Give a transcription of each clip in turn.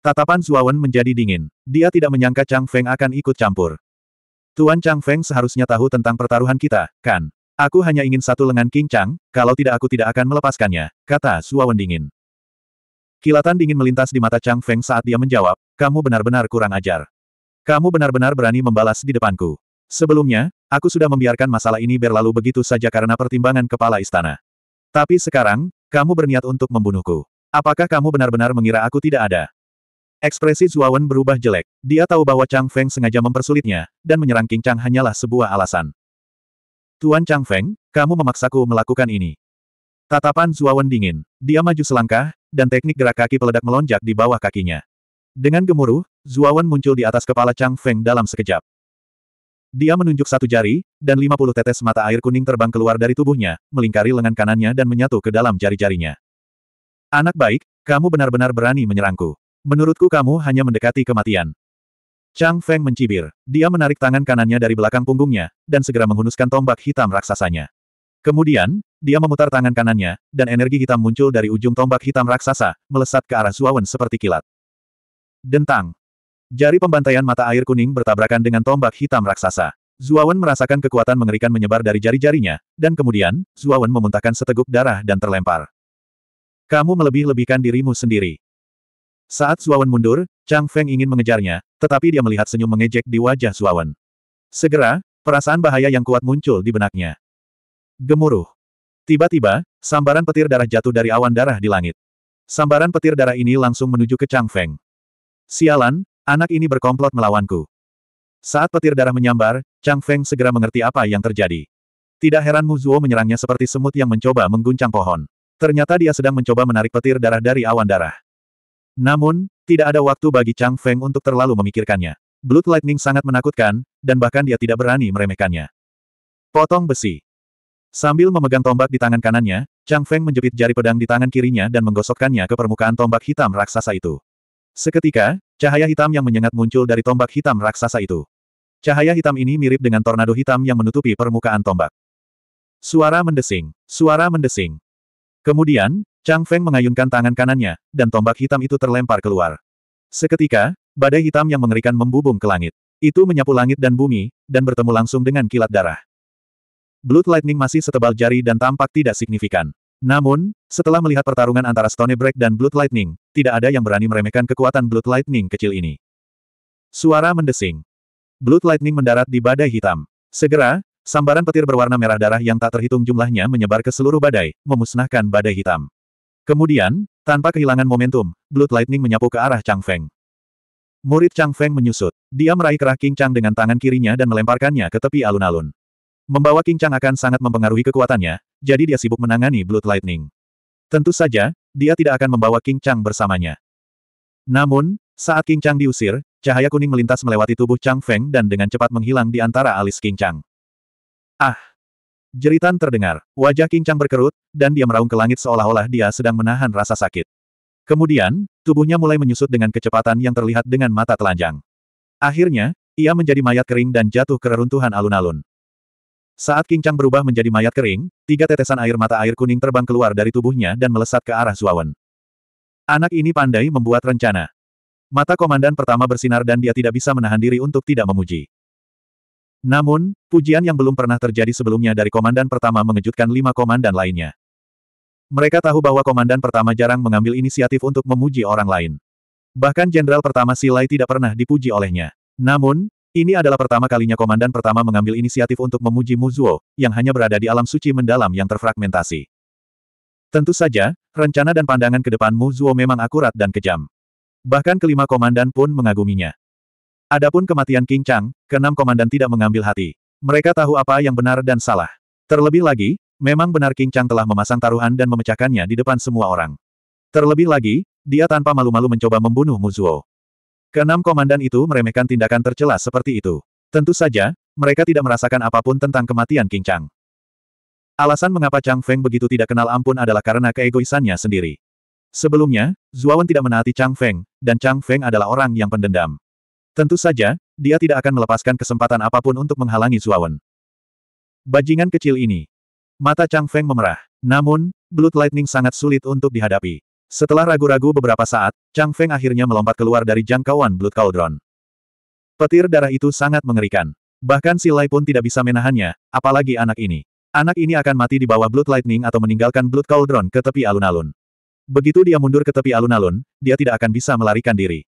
Tatapan Suawen menjadi dingin. Dia tidak menyangka Chang Feng akan ikut campur. Tuan Chang Feng seharusnya tahu tentang pertaruhan kita, kan? Aku hanya ingin satu lengan King Chang, kalau tidak aku tidak akan melepaskannya, kata Suawen dingin. Kilatan dingin melintas di mata Chang Feng saat dia menjawab, kamu benar-benar kurang ajar. Kamu benar-benar berani membalas di depanku. Sebelumnya, aku sudah membiarkan masalah ini berlalu begitu saja karena pertimbangan kepala istana. Tapi sekarang, kamu berniat untuk membunuhku. Apakah kamu benar-benar mengira aku tidak ada? Ekspresi Zuawan berubah jelek. Dia tahu bahwa Chang Feng sengaja mempersulitnya, dan menyerang King Chang hanyalah sebuah alasan. Tuan Chang Feng, kamu memaksaku melakukan ini. Tatapan Zuawan dingin. Dia maju selangkah, dan teknik gerak kaki peledak melonjak di bawah kakinya. Dengan gemuruh, Zuawan muncul di atas kepala Chang Feng dalam sekejap. Dia menunjuk satu jari, dan 50 tetes mata air kuning terbang keluar dari tubuhnya, melingkari lengan kanannya dan menyatu ke dalam jari-jarinya. Anak baik, kamu benar-benar berani menyerangku. Menurutku kamu hanya mendekati kematian. Chang Feng mencibir. Dia menarik tangan kanannya dari belakang punggungnya, dan segera menghunuskan tombak hitam raksasanya. Kemudian, dia memutar tangan kanannya, dan energi hitam muncul dari ujung tombak hitam raksasa, melesat ke arah Zuawan seperti kilat. Dentang. Jari pembantaian mata air kuning bertabrakan dengan tombak hitam raksasa. Zuawan merasakan kekuatan mengerikan menyebar dari jari-jarinya, dan kemudian, Zuawan memuntahkan seteguk darah dan terlempar. Kamu melebih-lebihkan dirimu sendiri. Saat Suawan mundur, Chang Feng ingin mengejarnya, tetapi dia melihat senyum mengejek di wajah Suawan. Segera, perasaan bahaya yang kuat muncul di benaknya. Gemuruh. Tiba-tiba, sambaran petir darah jatuh dari awan darah di langit. Sambaran petir darah ini langsung menuju ke Chang Feng. Sialan, anak ini berkomplot melawanku. Saat petir darah menyambar, Chang Feng segera mengerti apa yang terjadi. Tidak heran Mu Zuo menyerangnya seperti semut yang mencoba mengguncang pohon. Ternyata dia sedang mencoba menarik petir darah dari awan darah. Namun, tidak ada waktu bagi Chang Feng untuk terlalu memikirkannya. Blood Lightning sangat menakutkan, dan bahkan dia tidak berani meremehkannya. Potong besi. Sambil memegang tombak di tangan kanannya, Chang Feng menjepit jari pedang di tangan kirinya dan menggosokkannya ke permukaan tombak hitam raksasa itu. Seketika, cahaya hitam yang menyengat muncul dari tombak hitam raksasa itu. Cahaya hitam ini mirip dengan tornado hitam yang menutupi permukaan tombak. Suara mendesing. Suara mendesing. Kemudian, Chang Feng mengayunkan tangan kanannya, dan tombak hitam itu terlempar keluar. Seketika, badai hitam yang mengerikan membubung ke langit. Itu menyapu langit dan bumi, dan bertemu langsung dengan kilat darah. Blood Lightning masih setebal jari dan tampak tidak signifikan. Namun, setelah melihat pertarungan antara Stone Break dan Blood Lightning, tidak ada yang berani meremehkan kekuatan Blood Lightning kecil ini. Suara mendesing. Blood Lightning mendarat di badai hitam. Segera, sambaran petir berwarna merah darah yang tak terhitung jumlahnya menyebar ke seluruh badai, memusnahkan badai hitam. Kemudian, tanpa kehilangan momentum, Blood Lightning menyapu ke arah Chang Feng. Murid Chang Feng menyusut. Dia meraih kerah King Chang dengan tangan kirinya dan melemparkannya ke tepi alun-alun. Membawa King Chang akan sangat mempengaruhi kekuatannya, jadi dia sibuk menangani Blood Lightning. Tentu saja, dia tidak akan membawa King Chang bersamanya. Namun, saat King Chang diusir, cahaya kuning melintas melewati tubuh Chang Feng dan dengan cepat menghilang di antara alis King Chang. Ah! Jeritan terdengar, wajah Kincang berkerut, dan dia meraung ke langit seolah-olah dia sedang menahan rasa sakit. Kemudian, tubuhnya mulai menyusut dengan kecepatan yang terlihat dengan mata telanjang. Akhirnya, ia menjadi mayat kering dan jatuh ke reruntuhan alun-alun. Saat Kincang berubah menjadi mayat kering, tiga tetesan air mata air kuning terbang keluar dari tubuhnya dan melesat ke arah Zuawan. Anak ini pandai membuat rencana. Mata komandan pertama bersinar dan dia tidak bisa menahan diri untuk tidak memuji. Namun, pujian yang belum pernah terjadi sebelumnya dari komandan pertama mengejutkan lima komandan lainnya. Mereka tahu bahwa komandan pertama jarang mengambil inisiatif untuk memuji orang lain. Bahkan jenderal pertama Silai tidak pernah dipuji olehnya. Namun, ini adalah pertama kalinya komandan pertama mengambil inisiatif untuk memuji Muzuo, yang hanya berada di alam suci mendalam yang terfragmentasi. Tentu saja, rencana dan pandangan ke depan Muzuo memang akurat dan kejam. Bahkan kelima komandan pun mengaguminya. Adapun kematian King Chang, keenam komandan tidak mengambil hati. Mereka tahu apa yang benar dan salah. Terlebih lagi, memang benar King Chang telah memasang taruhan dan memecahkannya di depan semua orang. Terlebih lagi, dia tanpa malu-malu mencoba membunuh Muzuo. Keenam komandan itu meremehkan tindakan tercela seperti itu. Tentu saja, mereka tidak merasakan apapun tentang kematian King Chang. Alasan mengapa Chang Feng begitu tidak kenal ampun adalah karena keegoisannya sendiri. Sebelumnya, Zuawan tidak menaati Chang Feng, dan Chang Feng adalah orang yang pendendam. Tentu saja, dia tidak akan melepaskan kesempatan apapun untuk menghalangi Zuawan. Bajingan kecil ini. Mata Chang Feng memerah. Namun, Blood Lightning sangat sulit untuk dihadapi. Setelah ragu-ragu beberapa saat, Chang Feng akhirnya melompat keluar dari jangkauan Blood Cauldron. Petir darah itu sangat mengerikan. Bahkan si Lai pun tidak bisa menahannya, apalagi anak ini. Anak ini akan mati di bawah Blood Lightning atau meninggalkan Blood Cauldron ke tepi alun-alun. Begitu dia mundur ke tepi alun-alun, dia tidak akan bisa melarikan diri.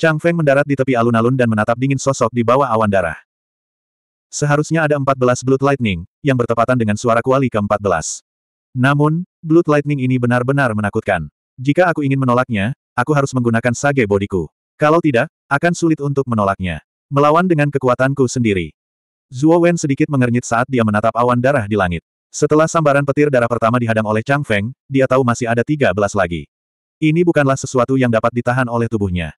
Chang Feng mendarat di tepi alun-alun dan menatap dingin sosok di bawah awan darah. Seharusnya ada 14 Blood Lightning, yang bertepatan dengan suara kuali ke-14. Namun, Blood Lightning ini benar-benar menakutkan. Jika aku ingin menolaknya, aku harus menggunakan sage bodiku. Kalau tidak, akan sulit untuk menolaknya. Melawan dengan kekuatanku sendiri. Zhuo Wen sedikit mengernyit saat dia menatap awan darah di langit. Setelah sambaran petir darah pertama dihadang oleh Chang Feng, dia tahu masih ada 13 lagi. Ini bukanlah sesuatu yang dapat ditahan oleh tubuhnya.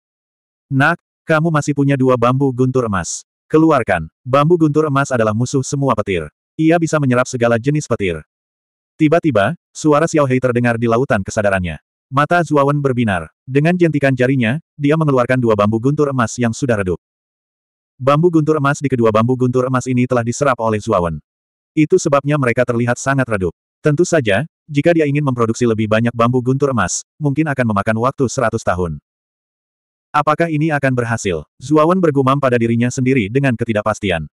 Nak, kamu masih punya dua bambu guntur emas. Keluarkan. Bambu guntur emas adalah musuh semua petir. Ia bisa menyerap segala jenis petir. Tiba-tiba, suara Xiao Hei terdengar di lautan kesadarannya. Mata Zuawan berbinar. Dengan jentikan jarinya, dia mengeluarkan dua bambu guntur emas yang sudah redup. Bambu guntur emas di kedua bambu guntur emas ini telah diserap oleh Zuawan. Itu sebabnya mereka terlihat sangat redup. Tentu saja, jika dia ingin memproduksi lebih banyak bambu guntur emas, mungkin akan memakan waktu seratus tahun. Apakah ini akan berhasil? Zuawan bergumam pada dirinya sendiri dengan ketidakpastian.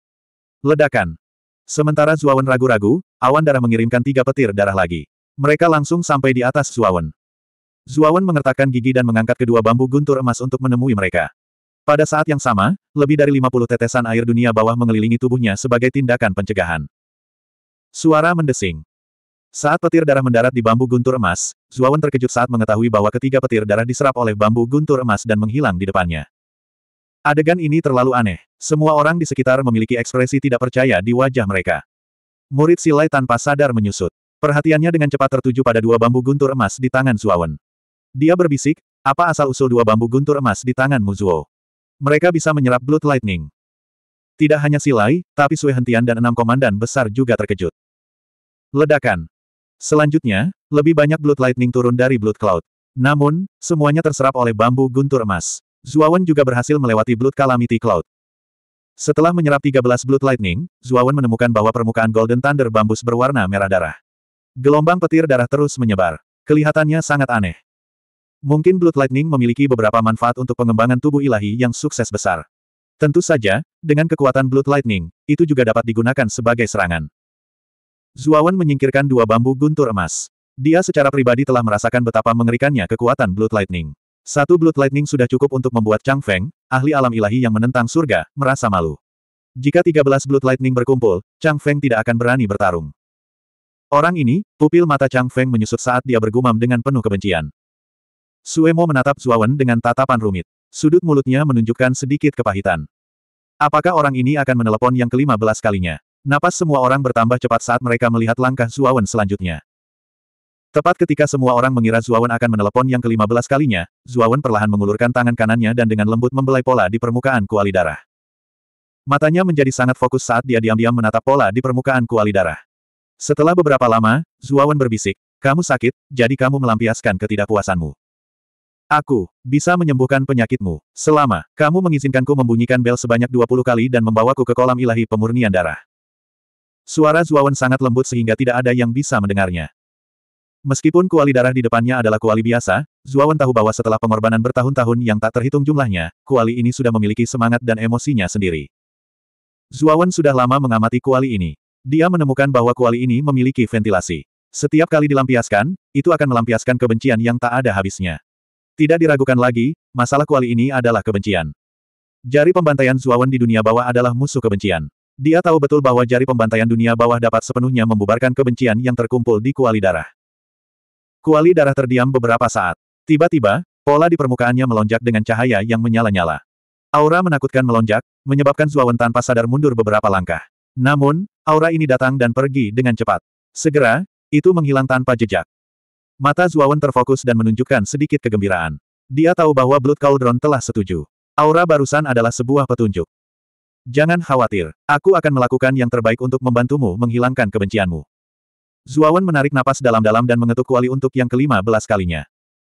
Ledakan. Sementara Zuawan ragu-ragu, awan darah mengirimkan tiga petir darah lagi. Mereka langsung sampai di atas Zuawan. Zuawan mengertakkan gigi dan mengangkat kedua bambu guntur emas untuk menemui mereka. Pada saat yang sama, lebih dari 50 tetesan air dunia bawah mengelilingi tubuhnya sebagai tindakan pencegahan. Suara mendesing. Saat petir darah mendarat di bambu guntur emas, Zuawan terkejut saat mengetahui bahwa ketiga petir darah diserap oleh bambu guntur emas dan menghilang di depannya. Adegan ini terlalu aneh. Semua orang di sekitar memiliki ekspresi tidak percaya di wajah mereka. Murid Silai tanpa sadar menyusut. Perhatiannya dengan cepat tertuju pada dua bambu guntur emas di tangan Zuawan. Dia berbisik, apa asal-usul dua bambu guntur emas di tangan Muzuo? Mereka bisa menyerap Blood Lightning. Tidak hanya Silai, tapi Sui Hentian dan enam komandan besar juga terkejut. Ledakan. Selanjutnya, lebih banyak Blood Lightning turun dari Blood Cloud. Namun, semuanya terserap oleh bambu guntur emas. Zuawan juga berhasil melewati Blood Calamity Cloud. Setelah menyerap 13 Blood Lightning, Zuawan menemukan bahwa permukaan Golden Thunder Bambus berwarna merah darah. Gelombang petir darah terus menyebar. Kelihatannya sangat aneh. Mungkin Blood Lightning memiliki beberapa manfaat untuk pengembangan tubuh ilahi yang sukses besar. Tentu saja, dengan kekuatan Blood Lightning, itu juga dapat digunakan sebagai serangan. Zuawan menyingkirkan dua bambu guntur emas. Dia secara pribadi telah merasakan betapa mengerikannya kekuatan Blood Lightning. Satu Blood Lightning sudah cukup untuk membuat Chang Feng, ahli alam ilahi yang menentang surga, merasa malu. Jika 13 Blood Lightning berkumpul, Chang Feng tidak akan berani bertarung. Orang ini, pupil mata Chang Feng menyusut saat dia bergumam dengan penuh kebencian. Suemo menatap Zuawan dengan tatapan rumit. Sudut mulutnya menunjukkan sedikit kepahitan. Apakah orang ini akan menelepon yang kelima belas kalinya? Napas semua orang bertambah cepat saat mereka melihat langkah Zuawan selanjutnya. Tepat ketika semua orang mengira Zuawan akan menelepon yang kelima belas kalinya, Zuawan perlahan mengulurkan tangan kanannya dan dengan lembut membelai pola di permukaan kuali darah. Matanya menjadi sangat fokus saat dia diam-diam menatap pola di permukaan kuali darah. Setelah beberapa lama, Zuawan berbisik, kamu sakit, jadi kamu melampiaskan ketidakpuasanmu. Aku bisa menyembuhkan penyakitmu selama kamu mengizinkanku membunyikan bel sebanyak 20 kali dan membawaku ke kolam ilahi pemurnian darah. Suara Zuawan sangat lembut sehingga tidak ada yang bisa mendengarnya. Meskipun kuali darah di depannya adalah kuali biasa, Zuawan tahu bahwa setelah pengorbanan bertahun-tahun yang tak terhitung jumlahnya, kuali ini sudah memiliki semangat dan emosinya sendiri. Zuawan sudah lama mengamati kuali ini. Dia menemukan bahwa kuali ini memiliki ventilasi. Setiap kali dilampiaskan, itu akan melampiaskan kebencian yang tak ada habisnya. Tidak diragukan lagi, masalah kuali ini adalah kebencian. Jari pembantaian Zuawan di dunia bawah adalah musuh kebencian. Dia tahu betul bahwa jari pembantaian dunia bawah dapat sepenuhnya membubarkan kebencian yang terkumpul di kuali darah. Kuali darah terdiam beberapa saat. Tiba-tiba, pola di permukaannya melonjak dengan cahaya yang menyala-nyala. Aura menakutkan melonjak, menyebabkan Zuawan tanpa sadar mundur beberapa langkah. Namun, aura ini datang dan pergi dengan cepat. Segera, itu menghilang tanpa jejak. Mata Zuawan terfokus dan menunjukkan sedikit kegembiraan. Dia tahu bahwa Blood Cauldron telah setuju. Aura barusan adalah sebuah petunjuk. Jangan khawatir, aku akan melakukan yang terbaik untuk membantumu menghilangkan kebencianmu. Zuawan menarik napas dalam-dalam dan mengetuk kuali untuk yang kelima belas kalinya.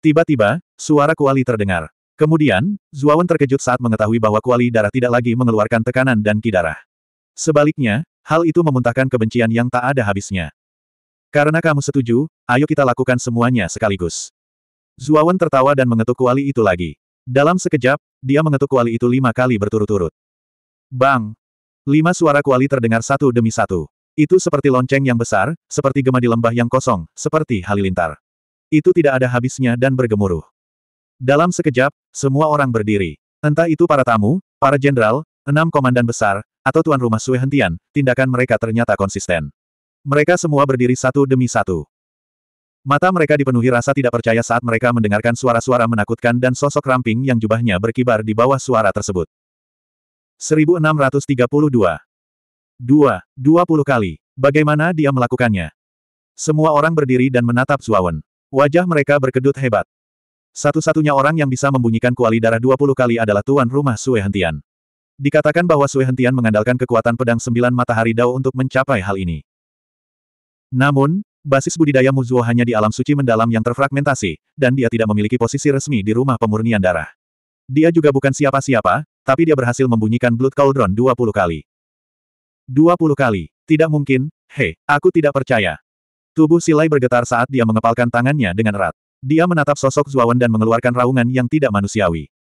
Tiba-tiba, suara kuali terdengar. Kemudian, Zuawan terkejut saat mengetahui bahwa kuali darah tidak lagi mengeluarkan tekanan dan ki darah. Sebaliknya, hal itu memuntahkan kebencian yang tak ada habisnya. Karena kamu setuju, ayo kita lakukan semuanya sekaligus. Zuawan tertawa dan mengetuk kuali itu lagi. Dalam sekejap, dia mengetuk kuali itu lima kali berturut-turut. Bang! Lima suara kuali terdengar satu demi satu. Itu seperti lonceng yang besar, seperti gema di lembah yang kosong, seperti halilintar. Itu tidak ada habisnya dan bergemuruh. Dalam sekejap, semua orang berdiri. Entah itu para tamu, para jenderal, enam komandan besar, atau tuan rumah Sue Hentian, tindakan mereka ternyata konsisten. Mereka semua berdiri satu demi satu. Mata mereka dipenuhi rasa tidak percaya saat mereka mendengarkan suara-suara menakutkan dan sosok ramping yang jubahnya berkibar di bawah suara tersebut. 1632. dua puluh kali. Bagaimana dia melakukannya? Semua orang berdiri dan menatap Zuawan. Wajah mereka berkedut hebat. Satu-satunya orang yang bisa membunyikan kuali darah dua puluh kali adalah tuan rumah Sue Hentian. Dikatakan bahwa Sue Hentian mengandalkan kekuatan pedang sembilan matahari dao untuk mencapai hal ini. Namun, basis budidaya Muzuo hanya di alam suci mendalam yang terfragmentasi, dan dia tidak memiliki posisi resmi di rumah pemurnian darah. Dia juga bukan siapa-siapa, tapi dia berhasil membunyikan Blood Cauldron 20 kali. 20 kali. Tidak mungkin, hei, aku tidak percaya. Tubuh Silai bergetar saat dia mengepalkan tangannya dengan erat. Dia menatap sosok Zuawan dan mengeluarkan raungan yang tidak manusiawi.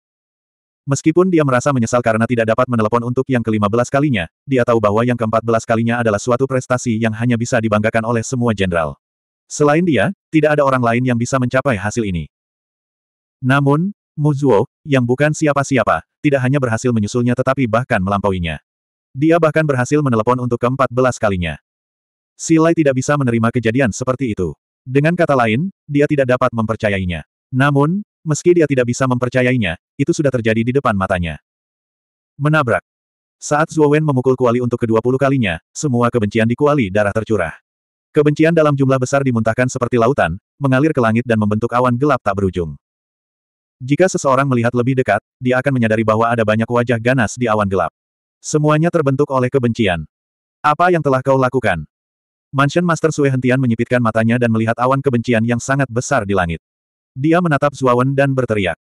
Meskipun dia merasa menyesal karena tidak dapat menelepon untuk yang kelima belas kalinya, dia tahu bahwa yang keempat belas kalinya adalah suatu prestasi yang hanya bisa dibanggakan oleh semua jenderal. Selain dia, tidak ada orang lain yang bisa mencapai hasil ini. Namun, Muzuo, yang bukan siapa-siapa, tidak hanya berhasil menyusulnya tetapi bahkan melampauinya. Dia bahkan berhasil menelepon untuk keempat belas kalinya. Si Silai tidak bisa menerima kejadian seperti itu. Dengan kata lain, dia tidak dapat mempercayainya. Namun, meski dia tidak bisa mempercayainya, itu sudah terjadi di depan matanya. Menabrak. Saat Wen memukul kuali untuk ke-20 kalinya, semua kebencian di kuali darah tercurah. Kebencian dalam jumlah besar dimuntahkan seperti lautan, mengalir ke langit dan membentuk awan gelap tak berujung. Jika seseorang melihat lebih dekat, dia akan menyadari bahwa ada banyak wajah ganas di awan gelap. Semuanya terbentuk oleh kebencian. Apa yang telah kau lakukan? Mansion Master Sue hentian menyipitkan matanya dan melihat awan kebencian yang sangat besar di langit. Dia menatap Zuawan dan berteriak.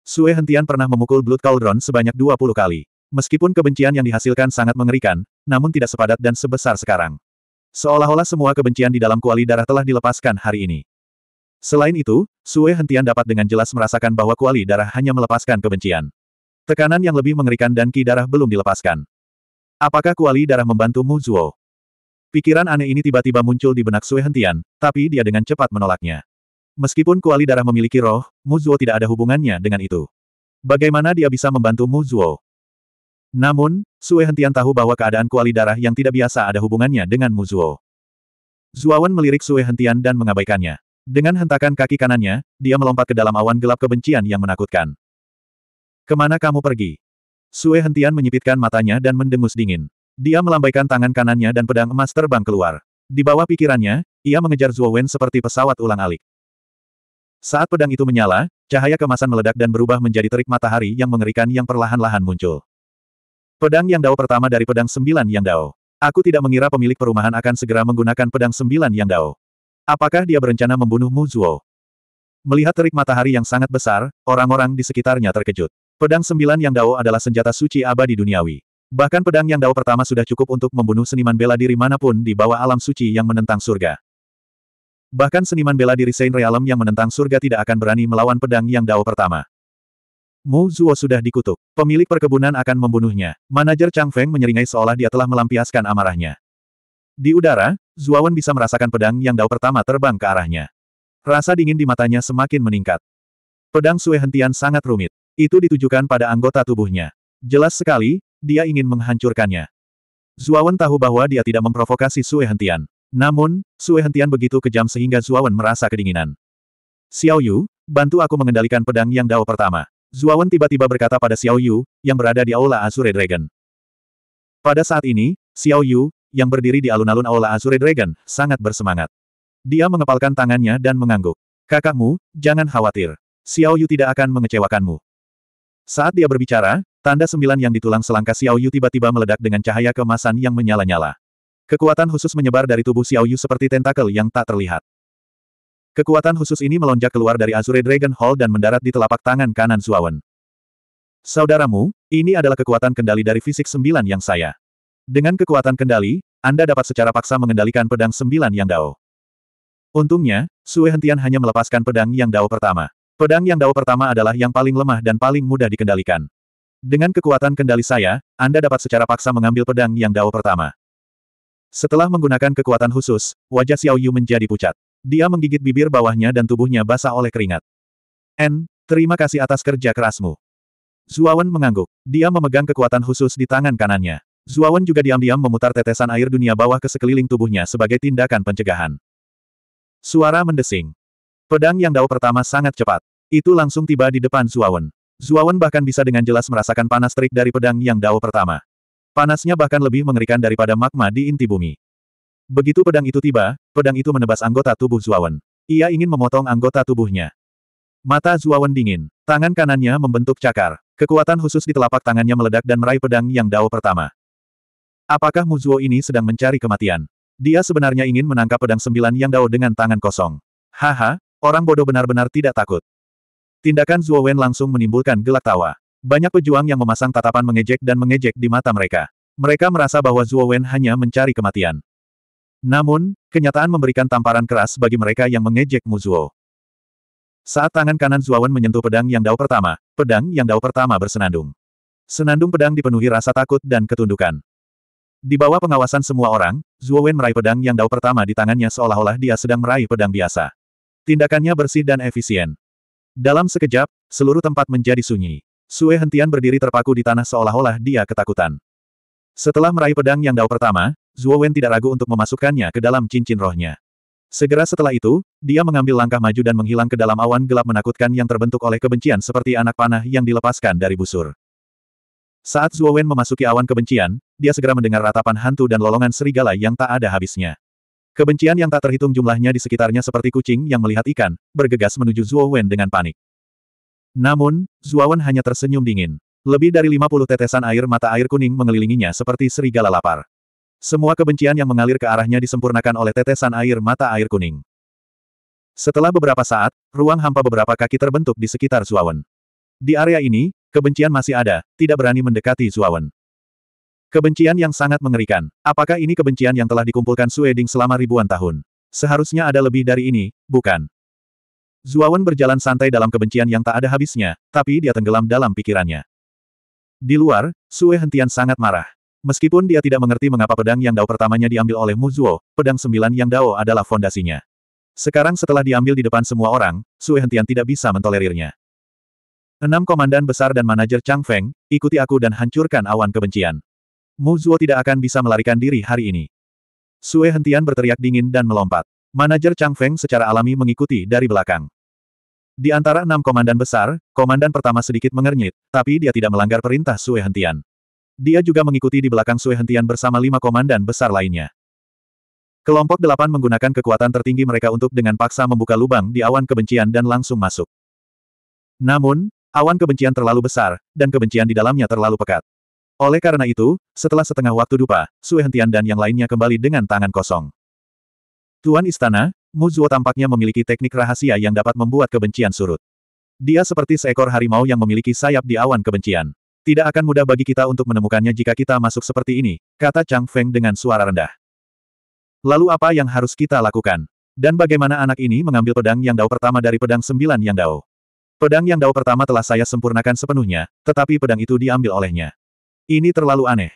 Sue hentian pernah memukul Blood Cauldron sebanyak 20 kali. Meskipun kebencian yang dihasilkan sangat mengerikan, namun tidak sepadat dan sebesar sekarang. Seolah-olah semua kebencian di dalam kuali darah telah dilepaskan hari ini. Selain itu, Sue Hentian dapat dengan jelas merasakan bahwa kuali darah hanya melepaskan kebencian. Tekanan yang lebih mengerikan dan ki darah belum dilepaskan. Apakah kuali darah membantu Mu Zuo? Pikiran aneh ini tiba-tiba muncul di benak Sue Hentian, tapi dia dengan cepat menolaknya. Meskipun kuali darah memiliki roh, Mu Zuo tidak ada hubungannya dengan itu. Bagaimana dia bisa membantu Mu Zuo? Namun, Sue Hentian tahu bahwa keadaan kuali darah yang tidak biasa ada hubungannya dengan Mu Zuo. Zuawan melirik Sue Hentian dan mengabaikannya. Dengan hentakan kaki kanannya, dia melompat ke dalam awan gelap kebencian yang menakutkan. Kemana kamu pergi? Sue Hentian menyipitkan matanya dan mendengus dingin. Dia melambaikan tangan kanannya dan pedang emas terbang keluar. Di bawah pikirannya, ia mengejar Zhuo Wen seperti pesawat ulang alik. Saat pedang itu menyala, cahaya kemasan meledak dan berubah menjadi terik matahari yang mengerikan yang perlahan-lahan muncul. Pedang yang dao pertama dari pedang sembilan yang dao. Aku tidak mengira pemilik perumahan akan segera menggunakan pedang sembilan yang dao. Apakah dia berencana membunuh Mu Zhuo? Melihat terik matahari yang sangat besar, orang-orang di sekitarnya terkejut. Pedang sembilan yang dao adalah senjata suci abadi duniawi. Bahkan pedang yang dao pertama sudah cukup untuk membunuh seniman bela diri manapun di bawah alam suci yang menentang surga. Bahkan seniman bela diri Saint Realm yang menentang surga tidak akan berani melawan pedang yang dao pertama. Mu Zuo sudah dikutuk. Pemilik perkebunan akan membunuhnya. Manajer Chang Feng menyeringai seolah dia telah melampiaskan amarahnya. Di udara, Zuawan bisa merasakan pedang yang Dao pertama terbang ke arahnya. Rasa dingin di matanya semakin meningkat. Pedang Sue Hentian sangat rumit. Itu ditujukan pada anggota tubuhnya. Jelas sekali, dia ingin menghancurkannya. Zuawan tahu bahwa dia tidak memprovokasi Sue Hentian. Namun, Sue Hentian begitu kejam sehingga Zuawan merasa kedinginan. Xiao Yu, bantu aku mengendalikan pedang yang Dao pertama. Zuawan tiba-tiba berkata pada Xiao Yu, yang berada di Aula Azure Dragon. Pada saat ini, Xiao Yu, yang berdiri di alun-alun Aula Azure Dragon, sangat bersemangat. Dia mengepalkan tangannya dan mengangguk. Kakakmu, jangan khawatir. Xiao Yu tidak akan mengecewakanmu. Saat dia berbicara, tanda sembilan yang ditulang selangkah Xiao Yu tiba-tiba meledak dengan cahaya kemasan yang menyala-nyala. Kekuatan khusus menyebar dari tubuh Xiao Yu seperti tentakel yang tak terlihat. Kekuatan khusus ini melonjak keluar dari Azure Dragon Hall dan mendarat di telapak tangan kanan Zuawan. Saudaramu, ini adalah kekuatan kendali dari fisik sembilan yang saya dengan kekuatan kendali, Anda dapat secara paksa mengendalikan pedang sembilan yang dao. Untungnya, Sue Hentian hanya melepaskan pedang yang dao pertama. Pedang yang dao pertama adalah yang paling lemah dan paling mudah dikendalikan. Dengan kekuatan kendali saya, Anda dapat secara paksa mengambil pedang yang dao pertama. Setelah menggunakan kekuatan khusus, wajah Xiao Yu menjadi pucat. Dia menggigit bibir bawahnya dan tubuhnya basah oleh keringat. N, terima kasih atas kerja kerasmu. Zuawan mengangguk. Dia memegang kekuatan khusus di tangan kanannya. Zuawan juga diam-diam memutar tetesan air dunia bawah ke sekeliling tubuhnya sebagai tindakan pencegahan. Suara mendesing. Pedang yang dao pertama sangat cepat. Itu langsung tiba di depan Zuawan. Zuawan bahkan bisa dengan jelas merasakan panas terik dari pedang yang dao pertama. Panasnya bahkan lebih mengerikan daripada magma di inti bumi. Begitu pedang itu tiba, pedang itu menebas anggota tubuh Zuawan. Ia ingin memotong anggota tubuhnya. Mata Zuawan dingin. Tangan kanannya membentuk cakar. Kekuatan khusus di telapak tangannya meledak dan meraih pedang yang dao pertama. Apakah Muzuo ini sedang mencari kematian? Dia sebenarnya ingin menangkap pedang sembilan yang dao dengan tangan kosong. Haha, orang bodoh benar-benar tidak takut. Tindakan Zuo Wen langsung menimbulkan gelak tawa. Banyak pejuang yang memasang tatapan mengejek dan mengejek di mata mereka. Mereka merasa bahwa Zuo Wen hanya mencari kematian. Namun, kenyataan memberikan tamparan keras bagi mereka yang mengejek Muzuo. Saat tangan kanan Zuo Wen menyentuh pedang yang dao pertama, pedang yang dao pertama bersenandung. Senandung pedang dipenuhi rasa takut dan ketundukan. Di bawah pengawasan semua orang, Wen meraih pedang yang dao pertama di tangannya seolah-olah dia sedang meraih pedang biasa. Tindakannya bersih dan efisien. Dalam sekejap, seluruh tempat menjadi sunyi. Sue Hentian berdiri terpaku di tanah seolah-olah dia ketakutan. Setelah meraih pedang yang dao pertama, Wen tidak ragu untuk memasukkannya ke dalam cincin rohnya. Segera setelah itu, dia mengambil langkah maju dan menghilang ke dalam awan gelap menakutkan yang terbentuk oleh kebencian seperti anak panah yang dilepaskan dari busur. Saat Wen memasuki awan kebencian, dia segera mendengar ratapan hantu dan lolongan serigala yang tak ada habisnya. Kebencian yang tak terhitung jumlahnya di sekitarnya seperti kucing yang melihat ikan, bergegas menuju Wen dengan panik. Namun, Wen hanya tersenyum dingin. Lebih dari 50 tetesan air mata air kuning mengelilinginya seperti serigala lapar. Semua kebencian yang mengalir ke arahnya disempurnakan oleh tetesan air mata air kuning. Setelah beberapa saat, ruang hampa beberapa kaki terbentuk di sekitar Wen. Di area ini, Kebencian masih ada, tidak berani mendekati Zuawan. Kebencian yang sangat mengerikan. Apakah ini kebencian yang telah dikumpulkan Sueding selama ribuan tahun? Seharusnya ada lebih dari ini, bukan? Zuawan berjalan santai dalam kebencian yang tak ada habisnya, tapi dia tenggelam dalam pikirannya. Di luar, Sue Hentian sangat marah. Meskipun dia tidak mengerti mengapa pedang yang dao pertamanya diambil oleh Mu Zuo, pedang sembilan yang dao adalah fondasinya. Sekarang setelah diambil di depan semua orang, Sue Hentian tidak bisa mentolerirnya. Enam komandan besar dan manajer Chang Feng, ikuti aku dan hancurkan awan kebencian. Mu Zuo tidak akan bisa melarikan diri hari ini. Sue Hentian berteriak dingin dan melompat. Manajer Chang Feng secara alami mengikuti dari belakang. Di antara enam komandan besar, komandan pertama sedikit mengernyit, tapi dia tidak melanggar perintah Sue Hentian. Dia juga mengikuti di belakang Sue Hentian bersama lima komandan besar lainnya. Kelompok delapan menggunakan kekuatan tertinggi mereka untuk dengan paksa membuka lubang di awan kebencian dan langsung masuk. Namun, Awan kebencian terlalu besar, dan kebencian di dalamnya terlalu pekat. Oleh karena itu, setelah setengah waktu dupa, Sue Hentian dan yang lainnya kembali dengan tangan kosong. Tuan Istana, Mu Zuo tampaknya memiliki teknik rahasia yang dapat membuat kebencian surut. Dia seperti seekor harimau yang memiliki sayap di awan kebencian. Tidak akan mudah bagi kita untuk menemukannya jika kita masuk seperti ini, kata Chang Feng dengan suara rendah. Lalu apa yang harus kita lakukan? Dan bagaimana anak ini mengambil pedang yang dao pertama dari pedang sembilan yang dao? Pedang yang dao pertama telah saya sempurnakan sepenuhnya, tetapi pedang itu diambil olehnya. Ini terlalu aneh.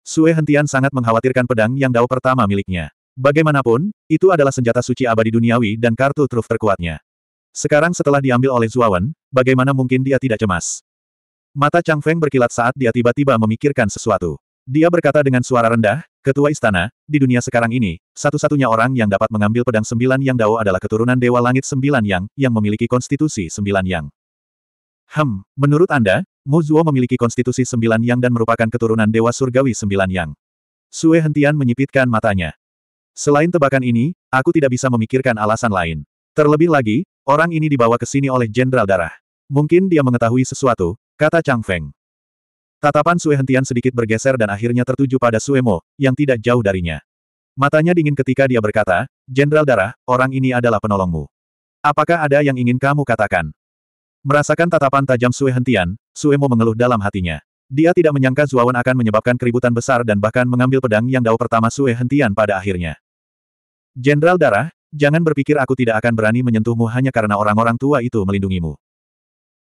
Sue Hentian sangat mengkhawatirkan pedang yang dao pertama miliknya. Bagaimanapun, itu adalah senjata suci abadi duniawi dan kartu truf terkuatnya. Sekarang setelah diambil oleh Zuawan, bagaimana mungkin dia tidak cemas? Mata Chang Feng berkilat saat dia tiba-tiba memikirkan sesuatu. Dia berkata dengan suara rendah, Ketua istana, di dunia sekarang ini, satu-satunya orang yang dapat mengambil pedang sembilan yang dao adalah keturunan Dewa Langit Sembilan Yang, yang memiliki konstitusi sembilan yang. Hmm, menurut Anda, Mozuo memiliki konstitusi sembilan yang dan merupakan keturunan Dewa Surgawi Sembilan Yang. Sue hentian menyipitkan matanya. Selain tebakan ini, aku tidak bisa memikirkan alasan lain. Terlebih lagi, orang ini dibawa ke sini oleh Jenderal Darah. Mungkin dia mengetahui sesuatu, kata Chang Feng. Tatapan Sue Hentian sedikit bergeser dan akhirnya tertuju pada Suemo, yang tidak jauh darinya. Matanya dingin ketika dia berkata, Jenderal Darah, orang ini adalah penolongmu. Apakah ada yang ingin kamu katakan? Merasakan tatapan tajam Sue Hentian, Suemo mengeluh dalam hatinya. Dia tidak menyangka Zuawan akan menyebabkan keributan besar dan bahkan mengambil pedang yang dao pertama Sue Hentian pada akhirnya. Jenderal Darah, jangan berpikir aku tidak akan berani menyentuhmu hanya karena orang-orang tua itu melindungimu.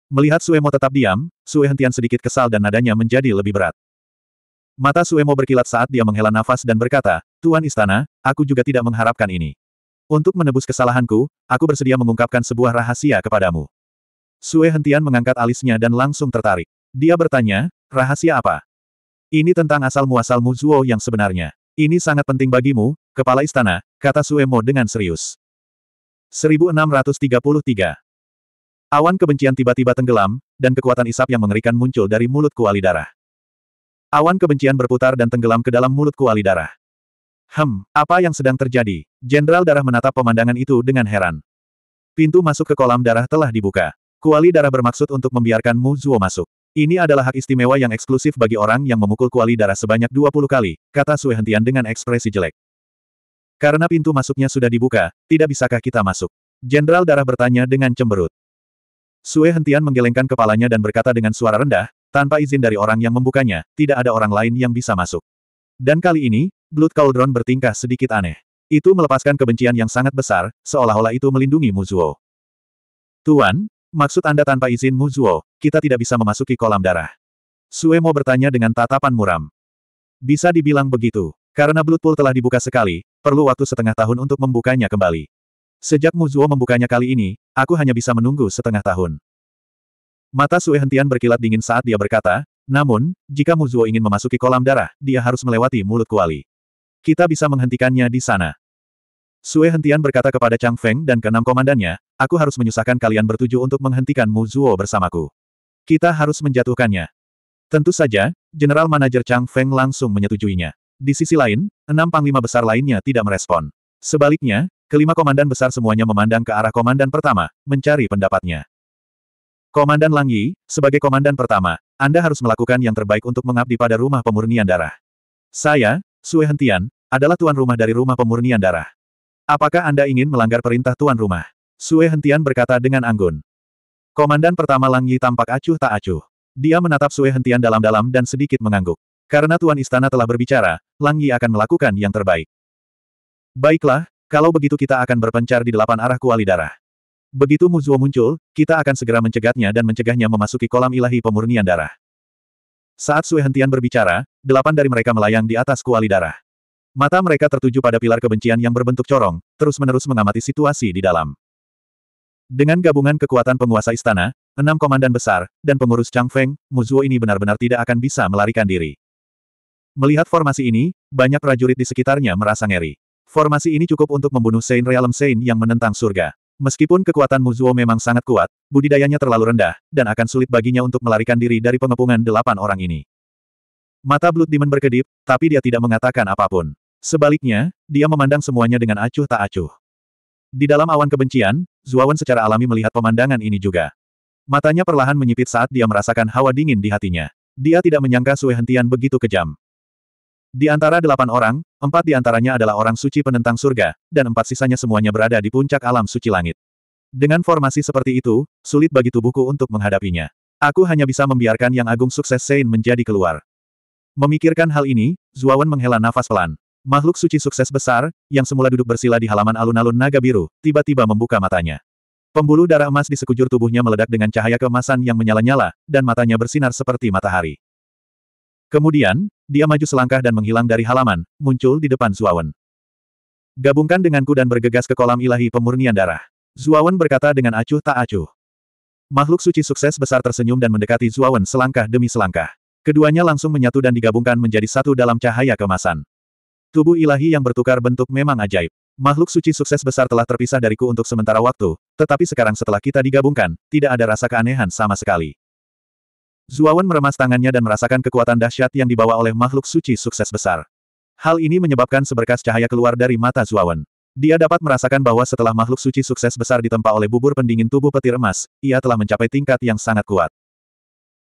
Melihat Suemo tetap diam, Sue Hentian sedikit kesal dan nadanya menjadi lebih berat. Mata Suemo berkilat saat dia menghela nafas dan berkata, Tuan Istana, aku juga tidak mengharapkan ini. Untuk menebus kesalahanku, aku bersedia mengungkapkan sebuah rahasia kepadamu. Sue Hentian mengangkat alisnya dan langsung tertarik. Dia bertanya, rahasia apa? Ini tentang asal muasalmu Zuo yang sebenarnya. Ini sangat penting bagimu, Kepala Istana, kata Suemo dengan serius. 1633 Awan kebencian tiba-tiba tenggelam, dan kekuatan isap yang mengerikan muncul dari mulut kuali darah. Awan kebencian berputar dan tenggelam ke dalam mulut kuali darah. Hem, apa yang sedang terjadi? Jenderal darah menatap pemandangan itu dengan heran. Pintu masuk ke kolam darah telah dibuka. Kuali darah bermaksud untuk membiarkan Mu Zuo masuk. Ini adalah hak istimewa yang eksklusif bagi orang yang memukul kuali darah sebanyak 20 kali, kata Sue Hentian dengan ekspresi jelek. Karena pintu masuknya sudah dibuka, tidak bisakah kita masuk? Jenderal darah bertanya dengan cemberut. Sue Hentian menggelengkan kepalanya dan berkata dengan suara rendah, tanpa izin dari orang yang membukanya, tidak ada orang lain yang bisa masuk. Dan kali ini, Blood Cauldron bertingkah sedikit aneh. Itu melepaskan kebencian yang sangat besar, seolah-olah itu melindungi Muzuo. Tuan, maksud Anda tanpa izin Muzuo, kita tidak bisa memasuki kolam darah. Sue mau bertanya dengan tatapan muram. Bisa dibilang begitu. Karena Blood Pool telah dibuka sekali, perlu waktu setengah tahun untuk membukanya kembali. Sejak Muzuo membukanya kali ini, aku hanya bisa menunggu setengah tahun. Mata Sue Hentian berkilat dingin saat dia berkata, namun, jika Muzuo ingin memasuki kolam darah, dia harus melewati mulut kuali. Kita bisa menghentikannya di sana. Sue Hentian berkata kepada Chang Feng dan keenam komandannya, aku harus menyusahkan kalian bertuju untuk menghentikan Muzuo bersamaku. Kita harus menjatuhkannya. Tentu saja, General Manager Chang Feng langsung menyetujuinya. Di sisi lain, enam panglima besar lainnya tidak merespon. Sebaliknya, Kelima komandan besar semuanya memandang ke arah komandan pertama, mencari pendapatnya. Komandan Lang Yi, sebagai komandan pertama, Anda harus melakukan yang terbaik untuk mengabdi pada rumah pemurnian darah. Saya, Sue Hentian, adalah tuan rumah dari rumah pemurnian darah. Apakah Anda ingin melanggar perintah tuan rumah? Sue Hentian berkata dengan anggun. Komandan pertama Lang Yi tampak acuh tak acuh. Dia menatap Sue Hentian dalam-dalam dan sedikit mengangguk. Karena Tuan Istana telah berbicara, Lang Yi akan melakukan yang terbaik. Baiklah, kalau begitu kita akan berpencar di delapan arah kuali darah. Begitu Muzuo muncul, kita akan segera mencegatnya dan mencegahnya memasuki kolam ilahi pemurnian darah. Saat Sue hentian berbicara, delapan dari mereka melayang di atas kuali darah. Mata mereka tertuju pada pilar kebencian yang berbentuk corong, terus-menerus mengamati situasi di dalam. Dengan gabungan kekuatan penguasa istana, enam komandan besar, dan pengurus Chang Feng, Muzuo ini benar-benar tidak akan bisa melarikan diri. Melihat formasi ini, banyak prajurit di sekitarnya merasa ngeri. Formasi ini cukup untuk membunuh Sein Realm Saint yang menentang surga. Meskipun kekuatan Muzuo memang sangat kuat, budidayanya terlalu rendah, dan akan sulit baginya untuk melarikan diri dari pengepungan delapan orang ini. Mata Blood Demon berkedip, tapi dia tidak mengatakan apapun. Sebaliknya, dia memandang semuanya dengan acuh tak acuh. Di dalam awan kebencian, Zuawan secara alami melihat pemandangan ini juga. Matanya perlahan menyipit saat dia merasakan hawa dingin di hatinya. Dia tidak menyangka suhentian Hentian begitu kejam. Di antara delapan orang, empat di antaranya adalah orang suci penentang surga, dan empat sisanya semuanya berada di puncak alam suci langit. Dengan formasi seperti itu, sulit bagi tubuhku untuk menghadapinya. Aku hanya bisa membiarkan yang agung sukses Sein menjadi keluar. Memikirkan hal ini, Zuawan menghela nafas pelan. Makhluk suci sukses besar, yang semula duduk bersila di halaman alun-alun naga biru, tiba-tiba membuka matanya. Pembuluh darah emas di sekujur tubuhnya meledak dengan cahaya kemasan yang menyala-nyala, dan matanya bersinar seperti matahari. Kemudian, dia maju selangkah dan menghilang dari halaman, muncul di depan Zuawan. Gabungkan denganku dan bergegas ke kolam ilahi pemurnian darah. Zuawan berkata dengan acuh tak acuh. Makhluk suci sukses besar tersenyum dan mendekati Zuawan selangkah demi selangkah. Keduanya langsung menyatu dan digabungkan menjadi satu dalam cahaya kemasan. Tubuh ilahi yang bertukar bentuk memang ajaib. Makhluk suci sukses besar telah terpisah dariku untuk sementara waktu, tetapi sekarang setelah kita digabungkan, tidak ada rasa keanehan sama sekali. Zuawan meremas tangannya dan merasakan kekuatan dahsyat yang dibawa oleh makhluk suci sukses besar. Hal ini menyebabkan seberkas cahaya keluar dari mata Zuawan. Dia dapat merasakan bahwa setelah makhluk suci sukses besar ditempa oleh bubur pendingin tubuh petir emas, ia telah mencapai tingkat yang sangat kuat.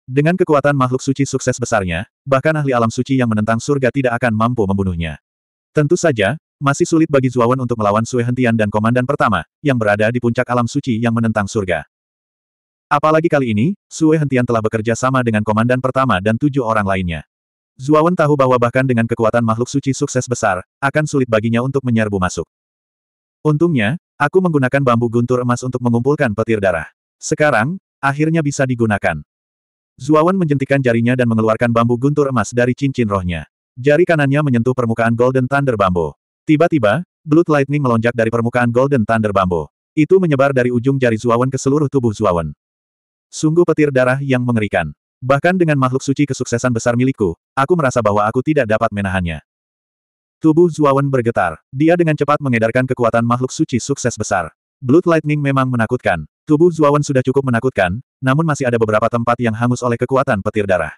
Dengan kekuatan makhluk suci sukses besarnya, bahkan ahli alam suci yang menentang surga tidak akan mampu membunuhnya. Tentu saja, masih sulit bagi Zuawan untuk melawan Sue Hentian dan Komandan Pertama, yang berada di puncak alam suci yang menentang surga. Apalagi kali ini, Sue Hentian telah bekerja sama dengan komandan pertama dan tujuh orang lainnya. Zuawan tahu bahwa bahkan dengan kekuatan makhluk suci sukses besar, akan sulit baginya untuk menyerbu masuk. Untungnya, aku menggunakan bambu guntur emas untuk mengumpulkan petir darah. Sekarang, akhirnya bisa digunakan. Zuawan menjentikan jarinya dan mengeluarkan bambu guntur emas dari cincin rohnya. Jari kanannya menyentuh permukaan Golden Thunder Bambu. Tiba-tiba, Blood Lightning melonjak dari permukaan Golden Thunder Bambu. Itu menyebar dari ujung jari Zuawan ke seluruh tubuh Zuawan. Sungguh petir darah yang mengerikan. Bahkan dengan makhluk suci kesuksesan besar milikku, aku merasa bahwa aku tidak dapat menahannya. Tubuh Zuawan bergetar. Dia dengan cepat mengedarkan kekuatan makhluk suci sukses besar. Blood Lightning memang menakutkan. Tubuh Zuawan sudah cukup menakutkan, namun masih ada beberapa tempat yang hangus oleh kekuatan petir darah.